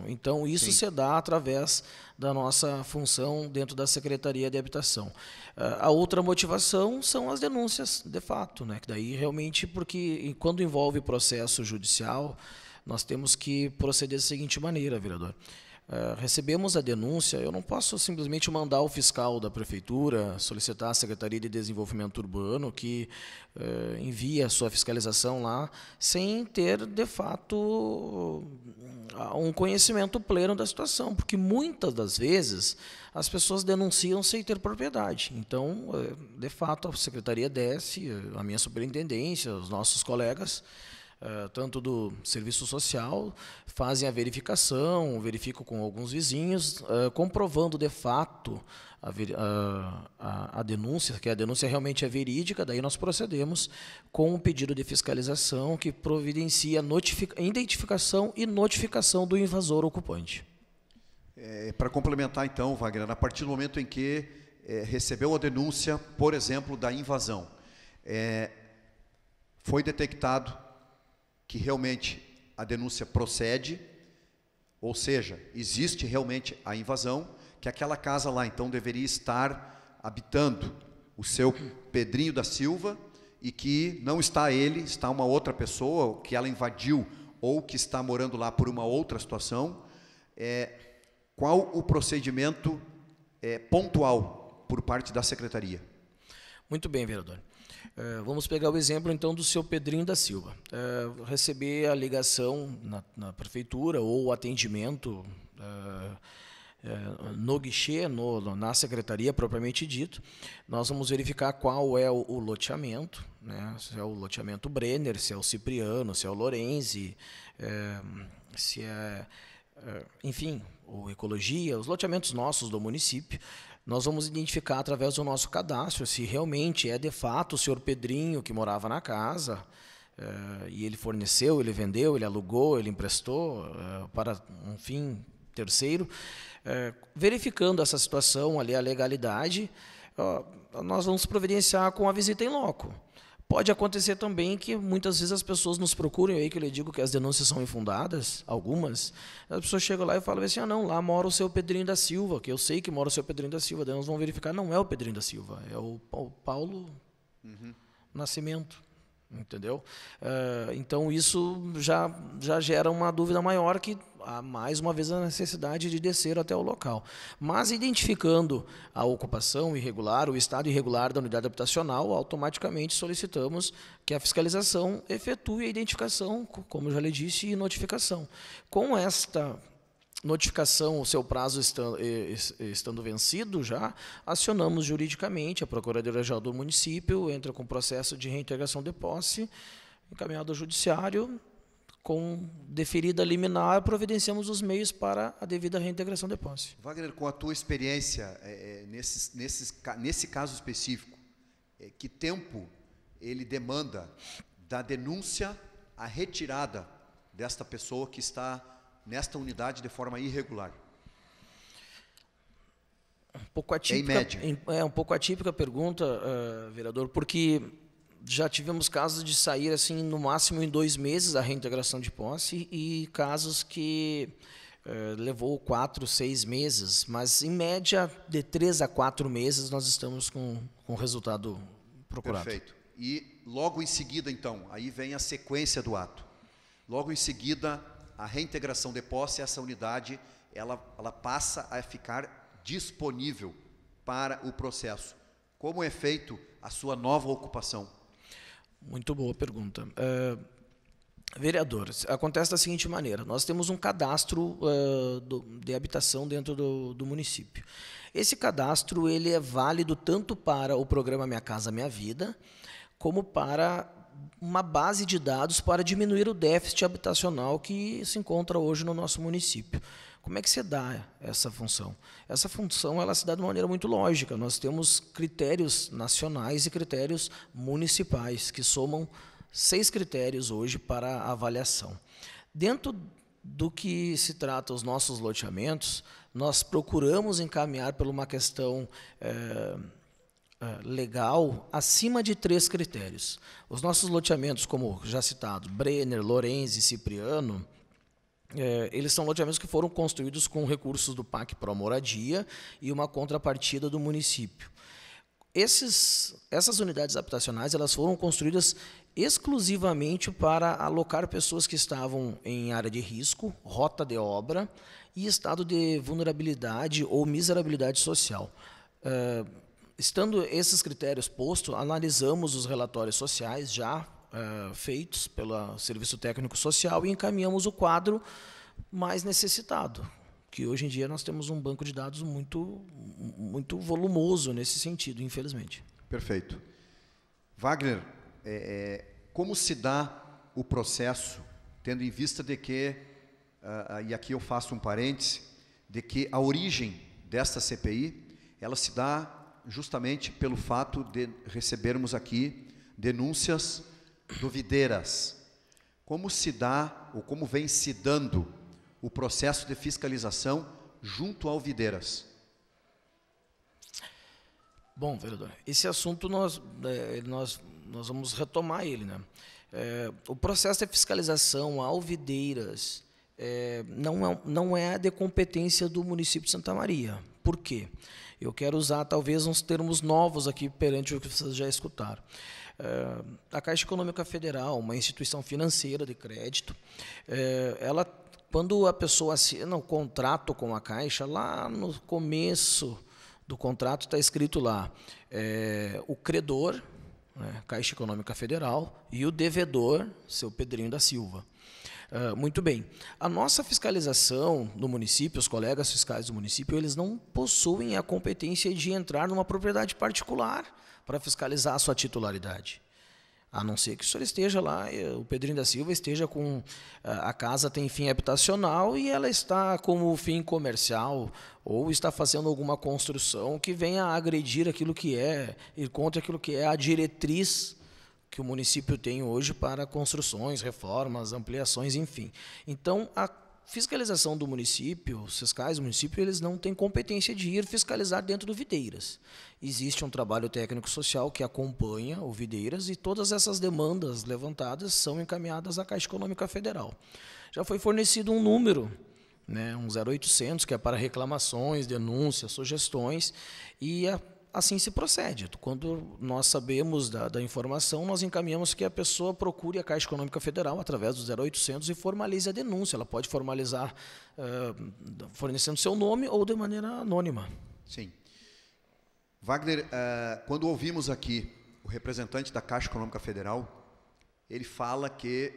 Então, isso Sim. se dá através da nossa função dentro da Secretaria de Habitação. Ah, a outra motivação são as denúncias, de fato, né? Que daí realmente, porque quando envolve processo judicial, nós temos que proceder da seguinte maneira, vereador. Uh, recebemos a denúncia, eu não posso simplesmente mandar o fiscal da prefeitura solicitar à Secretaria de Desenvolvimento Urbano que uh, envie a sua fiscalização lá, sem ter, de fato, um conhecimento pleno da situação, porque muitas das vezes as pessoas denunciam sem ter propriedade. Então, eh, de fato, a Secretaria desce, a minha superintendência, os nossos colegas, eh, tanto do serviço social, fazem a verificação, verificam com alguns vizinhos, uh, comprovando de fato a, a, a, denúncia, que a denúncia realmente é verídica, daí nós procedemos com um pedido de fiscalização que providencia identificação e notificação do invasor ocupante. É, Para complementar, então, Wagner, a partir do momento em que é, recebeu a denúncia, por exemplo, da invasão, é, foi detectado que realmente a denúncia procede, ou seja, existe realmente a invasão, que aquela casa lá então deveria estar habitando o seu Pedrinho da Silva e que não está ele, está uma outra pessoa que ela invadiu ou que está morando lá por uma outra situação. É, qual o procedimento é, pontual por parte da secretaria? Muito bem, vereador. É, vamos pegar o exemplo então do seu Pedrinho da Silva. É, receber a ligação na, na prefeitura ou o atendimento eh, no guichê, no, na secretaria propriamente dito, nós vamos verificar qual é o, o loteamento, né? se é o loteamento Brenner, se é o Cipriano, se é o Lorenzi, é, se é, é, enfim, o Ecologia, os loteamentos nossos do município, nós vamos identificar através do nosso cadastro se realmente é de fato o senhor Pedrinho que morava na casa. Uh, e ele forneceu, ele vendeu, ele alugou, ele emprestou uh, para um fim terceiro. Uh, verificando essa situação ali, a legalidade, nós vamos providenciar com a visita em loco. Pode acontecer também que muitas vezes as pessoas nos procuram, aí que eu lhe digo que as denúncias são infundadas, algumas. As pessoas chegam lá e falam assim: ah, não, lá mora o seu Pedrinho da Silva, que eu sei que mora o seu Pedrinho da Silva. Daí nós vamos verificar: não é o Pedrinho da Silva, é o Paulo uhum. Nascimento entendeu? Uh, então isso já, já gera uma dúvida maior que há mais uma vez a necessidade de descer até o local. Mas identificando a ocupação irregular, o estado irregular da unidade habitacional, automaticamente solicitamos que a fiscalização efetue a identificação, como já lhe disse, e notificação. Com esta notificação, o seu prazo estando, estando, vencido já, acionamos juridicamente a Procuradoria-Geral do município, entra com processo de reintegração de posse, encaminhado ao Judiciário, com deferida liminar, providenciamos os meios para a devida reintegração de posse. Wagner, com a tua experiência é, é nesse nesse caso específico, é, que tempo ele demanda da denúncia à retirada desta pessoa que está nesta unidade de forma irregular? Um pouco é atípica, em média. É um pouco atípica a pergunta, uh, vereador, porque já tivemos casos de sair assim no máximo em dois meses a reintegração de posse e casos que eh, levou quatro, seis meses, mas em média de três a quatro meses nós estamos com, com o resultado procurado. Perfeito. E logo em seguida, então, aí vem a sequência do ato. Logo em seguida, a reintegração de posse, essa unidade, ela, ela passa a ficar disponível para o processo. Como é feito a sua nova ocupação? Muito boa pergunta. Uh, eh, vereador, acontece da seguinte maneira: nós temos um cadastro eh, do, de habitação dentro do, do município. Esse cadastro ele é válido tanto para o programa Minha Casa Minha Vida, como para uma base de dados para diminuir o déficit habitacional que se encontra hoje no nosso município. Como é que se dá essa função? Essa função ela se dá de uma maneira muito lógica. Nós temos critérios nacionais e critérios municipais, que somam seis critérios hoje para avaliação. Dentro do que se trata os nossos loteamentos, nós procuramos encaminhar por uma questão. Eh, eh, legal acima de três critérios. Os nossos loteamentos, como já citado, Brenner, e Cipriano, é, eles são loteamentos que foram construídos com recursos do PAC Pro Moradia e uma contrapartida do município. Esses, essas unidades habitacionais elas foram construídas exclusivamente para alocar pessoas que estavam em área de risco, rota de obra e estado de vulnerabilidade ou miserabilidade social. É, Estando esses critérios postos, analisamos os relatórios sociais já eh, feitos pelo Serviço Técnico Social e encaminhamos o quadro mais necessitado, que hoje em dia nós temos um banco de dados muito, muito volumoso nesse sentido, infelizmente. Perfeito. Wagner, é, é, como se dá o processo, tendo em vista de que, uh, e aqui eu faço um parêntese, de que a origem desta CPI, ela se dá justamente pelo fato de recebermos aqui denúncias duvideiras. Como se dá, ou como vem se dando, o processo de fiscalização junto ao Videiras? Bom, vereador, esse assunto nós, né, nós, nós vamos retomar ele. Né? É, o processo de fiscalização ao Videiras é, não, é, não é de competência do município de Santa Maria. Por quê? Eu quero usar talvez uns termos novos aqui perante o que vocês já escutaram. É, a Caixa Econômica Federal, uma instituição financeira de crédito, é, ela quando a pessoa assina o contrato com a Caixa, lá no começo do contrato está escrito lá é, o credor, né, Caixa Econômica Federal, e o devedor, seu Pedrinho da Silva. Uh, muito bem. A nossa fiscalização no município, os colegas fiscais do município, eles não possuem a competência de entrar numa propriedade particular para fiscalizar a sua titularidade. A não ser que o senhor esteja lá, o Pedrinho da Silva esteja com. Ah, a casa tem fim habitacional e ela está como fim comercial, ou está fazendo alguma construção que venha a agredir aquilo que é, e contra aquilo que é a diretriz que o município tem hoje para construções, reformas, ampliações, enfim. Então, a fiscalização do município, os fiscais do município, eles não têm competência de ir fiscalizar dentro do Videiras. Existe um trabalho técnico-social que acompanha o Videiras e todas essas demandas levantadas são encaminhadas à Caixa Econômica Federal. Já foi fornecido um número, né, um 0800, que é para reclamações, denúncias, sugestões, e a assim se procede. Quando nós sabemos da, da, informação, nós encaminhamos que a pessoa procure a Caixa Econômica Federal através do 0800 e formalize a denúncia. Ela pode formalizar uh, fornecendo seu nome ou de maneira anônima. Sim. Wagner, uh, quando ouvimos aqui o representante da Caixa Econômica Federal, ele fala que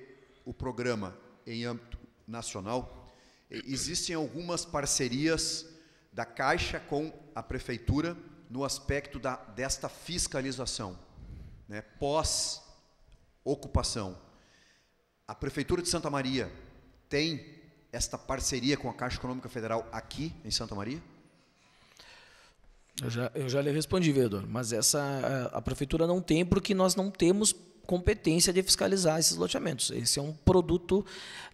o programa em âmbito nacional eh, existem algumas parcerias da Caixa com a prefeitura no aspecto da, desta fiscalização, né, pós-ocupação. A Prefeitura de Santa Maria tem esta parceria com a Caixa Econômica Federal aqui em Santa Maria? Eu já, eu já lhe respondi, vereador, mas essa a prefeitura não tem porque nós não temos competência de fiscalizar esses loteamentos. Esse é um produto,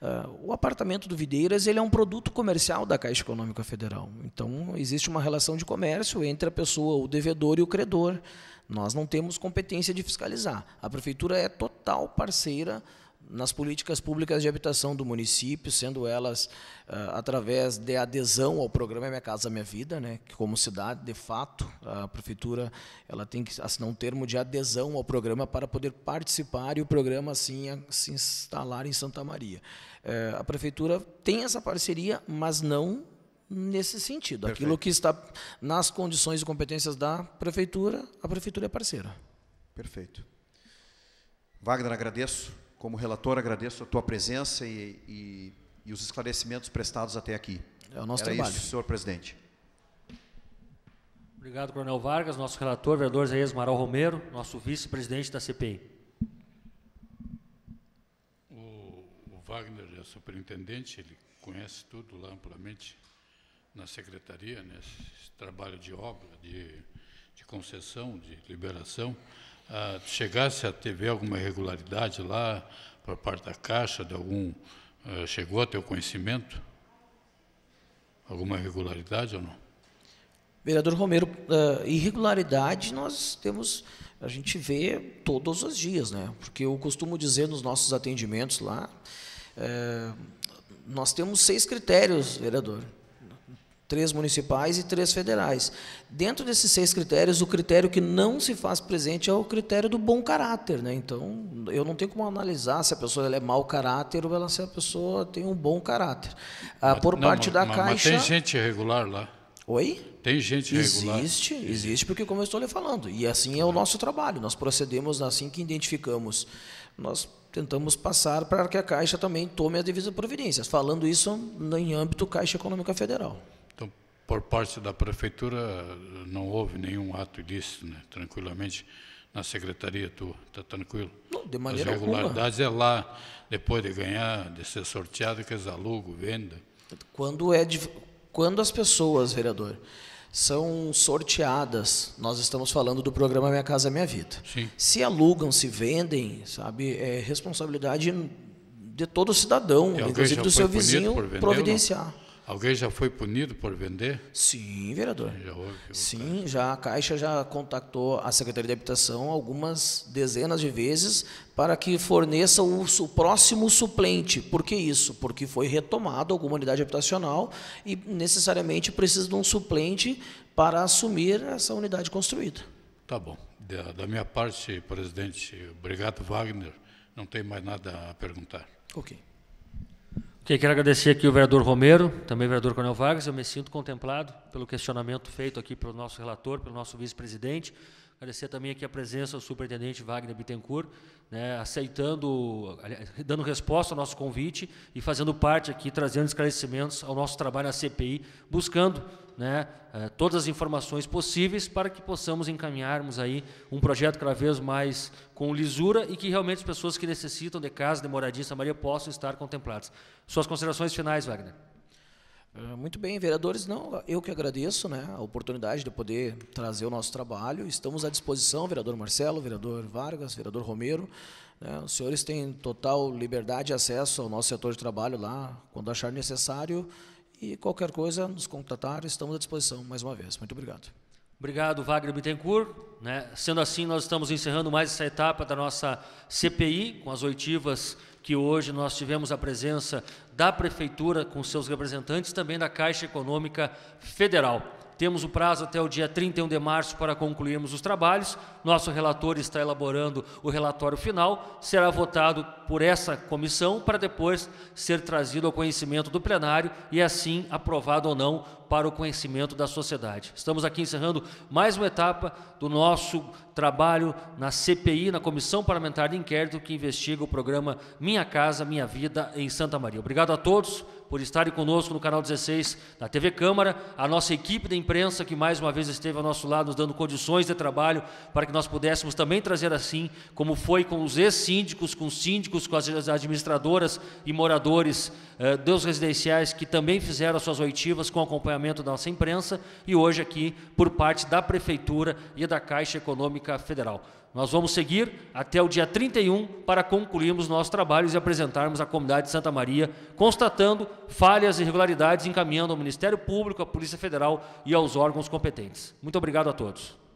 uh, o apartamento do Videiras, ele é um produto comercial da Caixa Econômica Federal. Então, existe uma relação de comércio entre a pessoa, o devedor e o credor. Nós não temos competência de fiscalizar. A prefeitura é total parceira nas políticas públicas de habitação do município, sendo elas uh, através de adesão ao programa Minha Casa Minha Vida, né, que como cidade, de fato, a prefeitura ela tem que assinar um termo de adesão ao programa para poder participar e o programa assim a, se instalar em Santa Maria. Uh, a prefeitura tem essa parceria, mas não nesse sentido. Perfeito. Aquilo que está nas condições e competências da prefeitura, a prefeitura é parceira. Perfeito. Wagner, agradeço como relator, agradeço a tua presença e, e, e os esclarecimentos prestados até aqui. É o nosso Era trabalho. Isso, senhor presidente. Obrigado, Coronel Vargas, nosso relator, vereador Zéias Marão Romero, nosso vice-presidente da CPI. O, o Wagner é superintendente, ele conhece tudo lá amplamente na secretaria, nesse né, trabalho de obra, de, de concessão, de liberação ah, chegasse a ter alguma irregularidade lá por parte da Caixa, de algum. Ah, chegou a teu conhecimento? Alguma irregularidade ou não? Vereador Romero, uh, irregularidade nós temos, a gente vê todos os dias, né? Porque eu costumo dizer nos nossos atendimentos lá, uh, nós temos seis critérios, vereador três municipais e três federais. Dentro desses seis critérios, o critério que não se faz presente é o critério do bom caráter, né? Então, eu não tenho como analisar se a pessoa ela é mau caráter ou ela, se a pessoa tem um bom caráter. Ah, por não, parte da mas, caixa. Mas tem gente irregular lá. Oi? Tem gente irregular. Existe, existe, porque como eu estou lhe falando, e assim é o nosso trabalho. Nós procedemos assim que identificamos. Nós tentamos passar para que a Caixa também tome as devidas providências. Falando isso em âmbito Caixa Econômica Federal. Por parte da Prefeitura, não houve nenhum ato disso, né? tranquilamente na secretaria, tu está tranquilo? Não, de maneira As irregularidades alguma. é lá, depois de ganhar, de ser sorteado, que eles alugam, venda Quando, é de, quando as pessoas, vereador, são sorteadas, nós estamos falando do programa Minha Casa é Minha Vida. Sim. Se alugam, se vendem, sabe, é responsabilidade de todo cidadão, inclusive do seu vizinho, providenciar. Não? Alguém já foi punido por vender? Sim, vereador. Já Sim, já a Caixa já contactou a Secretaria de Habitação algumas dezenas de vezes para que forneça o, o próximo suplente. Por que isso? Porque foi retomada alguma unidade habitacional e necessariamente precisa de um suplente para assumir essa unidade construída. Tá bom. Da, da minha parte, presidente, obrigado, Wagner. Não tem mais nada a perguntar. Ok. Que quero agradecer aqui o vereador Romero, também o vereador Coronel Vargas. Eu me sinto contemplado pelo questionamento feito aqui pelo nosso relator, pelo nosso vice-presidente. Agradecer também aqui a presença do superintendente Wagner Bittencourt, né, aceitando, dando resposta ao nosso convite e fazendo parte aqui, trazendo esclarecimentos ao nosso trabalho na CPI, buscando né, eh, todas as informações possíveis para que possamos encaminharmos aí um projeto cada vez mais com lisura e que realmente as pessoas que necessitam de casa, de moradia em São Maria possam estar contempladas. Suas considerações finais, Wagner. Ah, muito bem, vereadores, não, eu que agradeço né, a oportunidade de poder trazer o nosso trabalho. Estamos à disposição, vereador Marcelo, vereador Vargas, vereador Romero. Né, os senhores têm total liberdade e acesso ao nosso setor de trabalho lá, quando achar necessário. E qualquer coisa, nos contatar, estamos à disposição mais uma vez. Muito obrigado. Obrigado, Wagner Bittencourt. Né, sendo assim, nós estamos encerrando mais essa etapa da nossa CPI, com as oitivas que hoje nós tivemos a presença da Prefeitura com seus representantes, também da Caixa Econômica Federal. Temos o prazo até o dia 31 de março para concluirmos os trabalhos. Nosso relator está elaborando o relatório final, será votado por essa comissão para depois ser trazido ao conhecimento do plenário e assim aprovado ou não para o conhecimento da sociedade. Estamos aqui encerrando mais uma etapa do nosso trabalho na CPI, na Comissão Parlamentar de Inquérito que investiga o programa Minha Casa, Minha Vida em Santa Maria. Obrigado a todos por estarem conosco no canal 16 da TV Câmara, a nossa equipe da imprensa que mais uma vez esteve ao nosso lado, nos dando condições de trabalho para que nós pudéssemos também trazer assim, como foi com os ex-síndicos, com os síndicos, com as administradoras e moradores eh, dos residenciais que também fizeram as suas oitivas com acompanhamento da nossa imprensa e hoje aqui por parte da Prefeitura e da Caixa Econômica Federal. Nós vamos seguir até o dia 31 para concluirmos nossos trabalhos e apresentarmos à comunidade de Santa Maria, constatando falhas e irregularidades, encaminhando ao Ministério Público, à Polícia Federal e aos órgãos competentes. Muito obrigado a todos.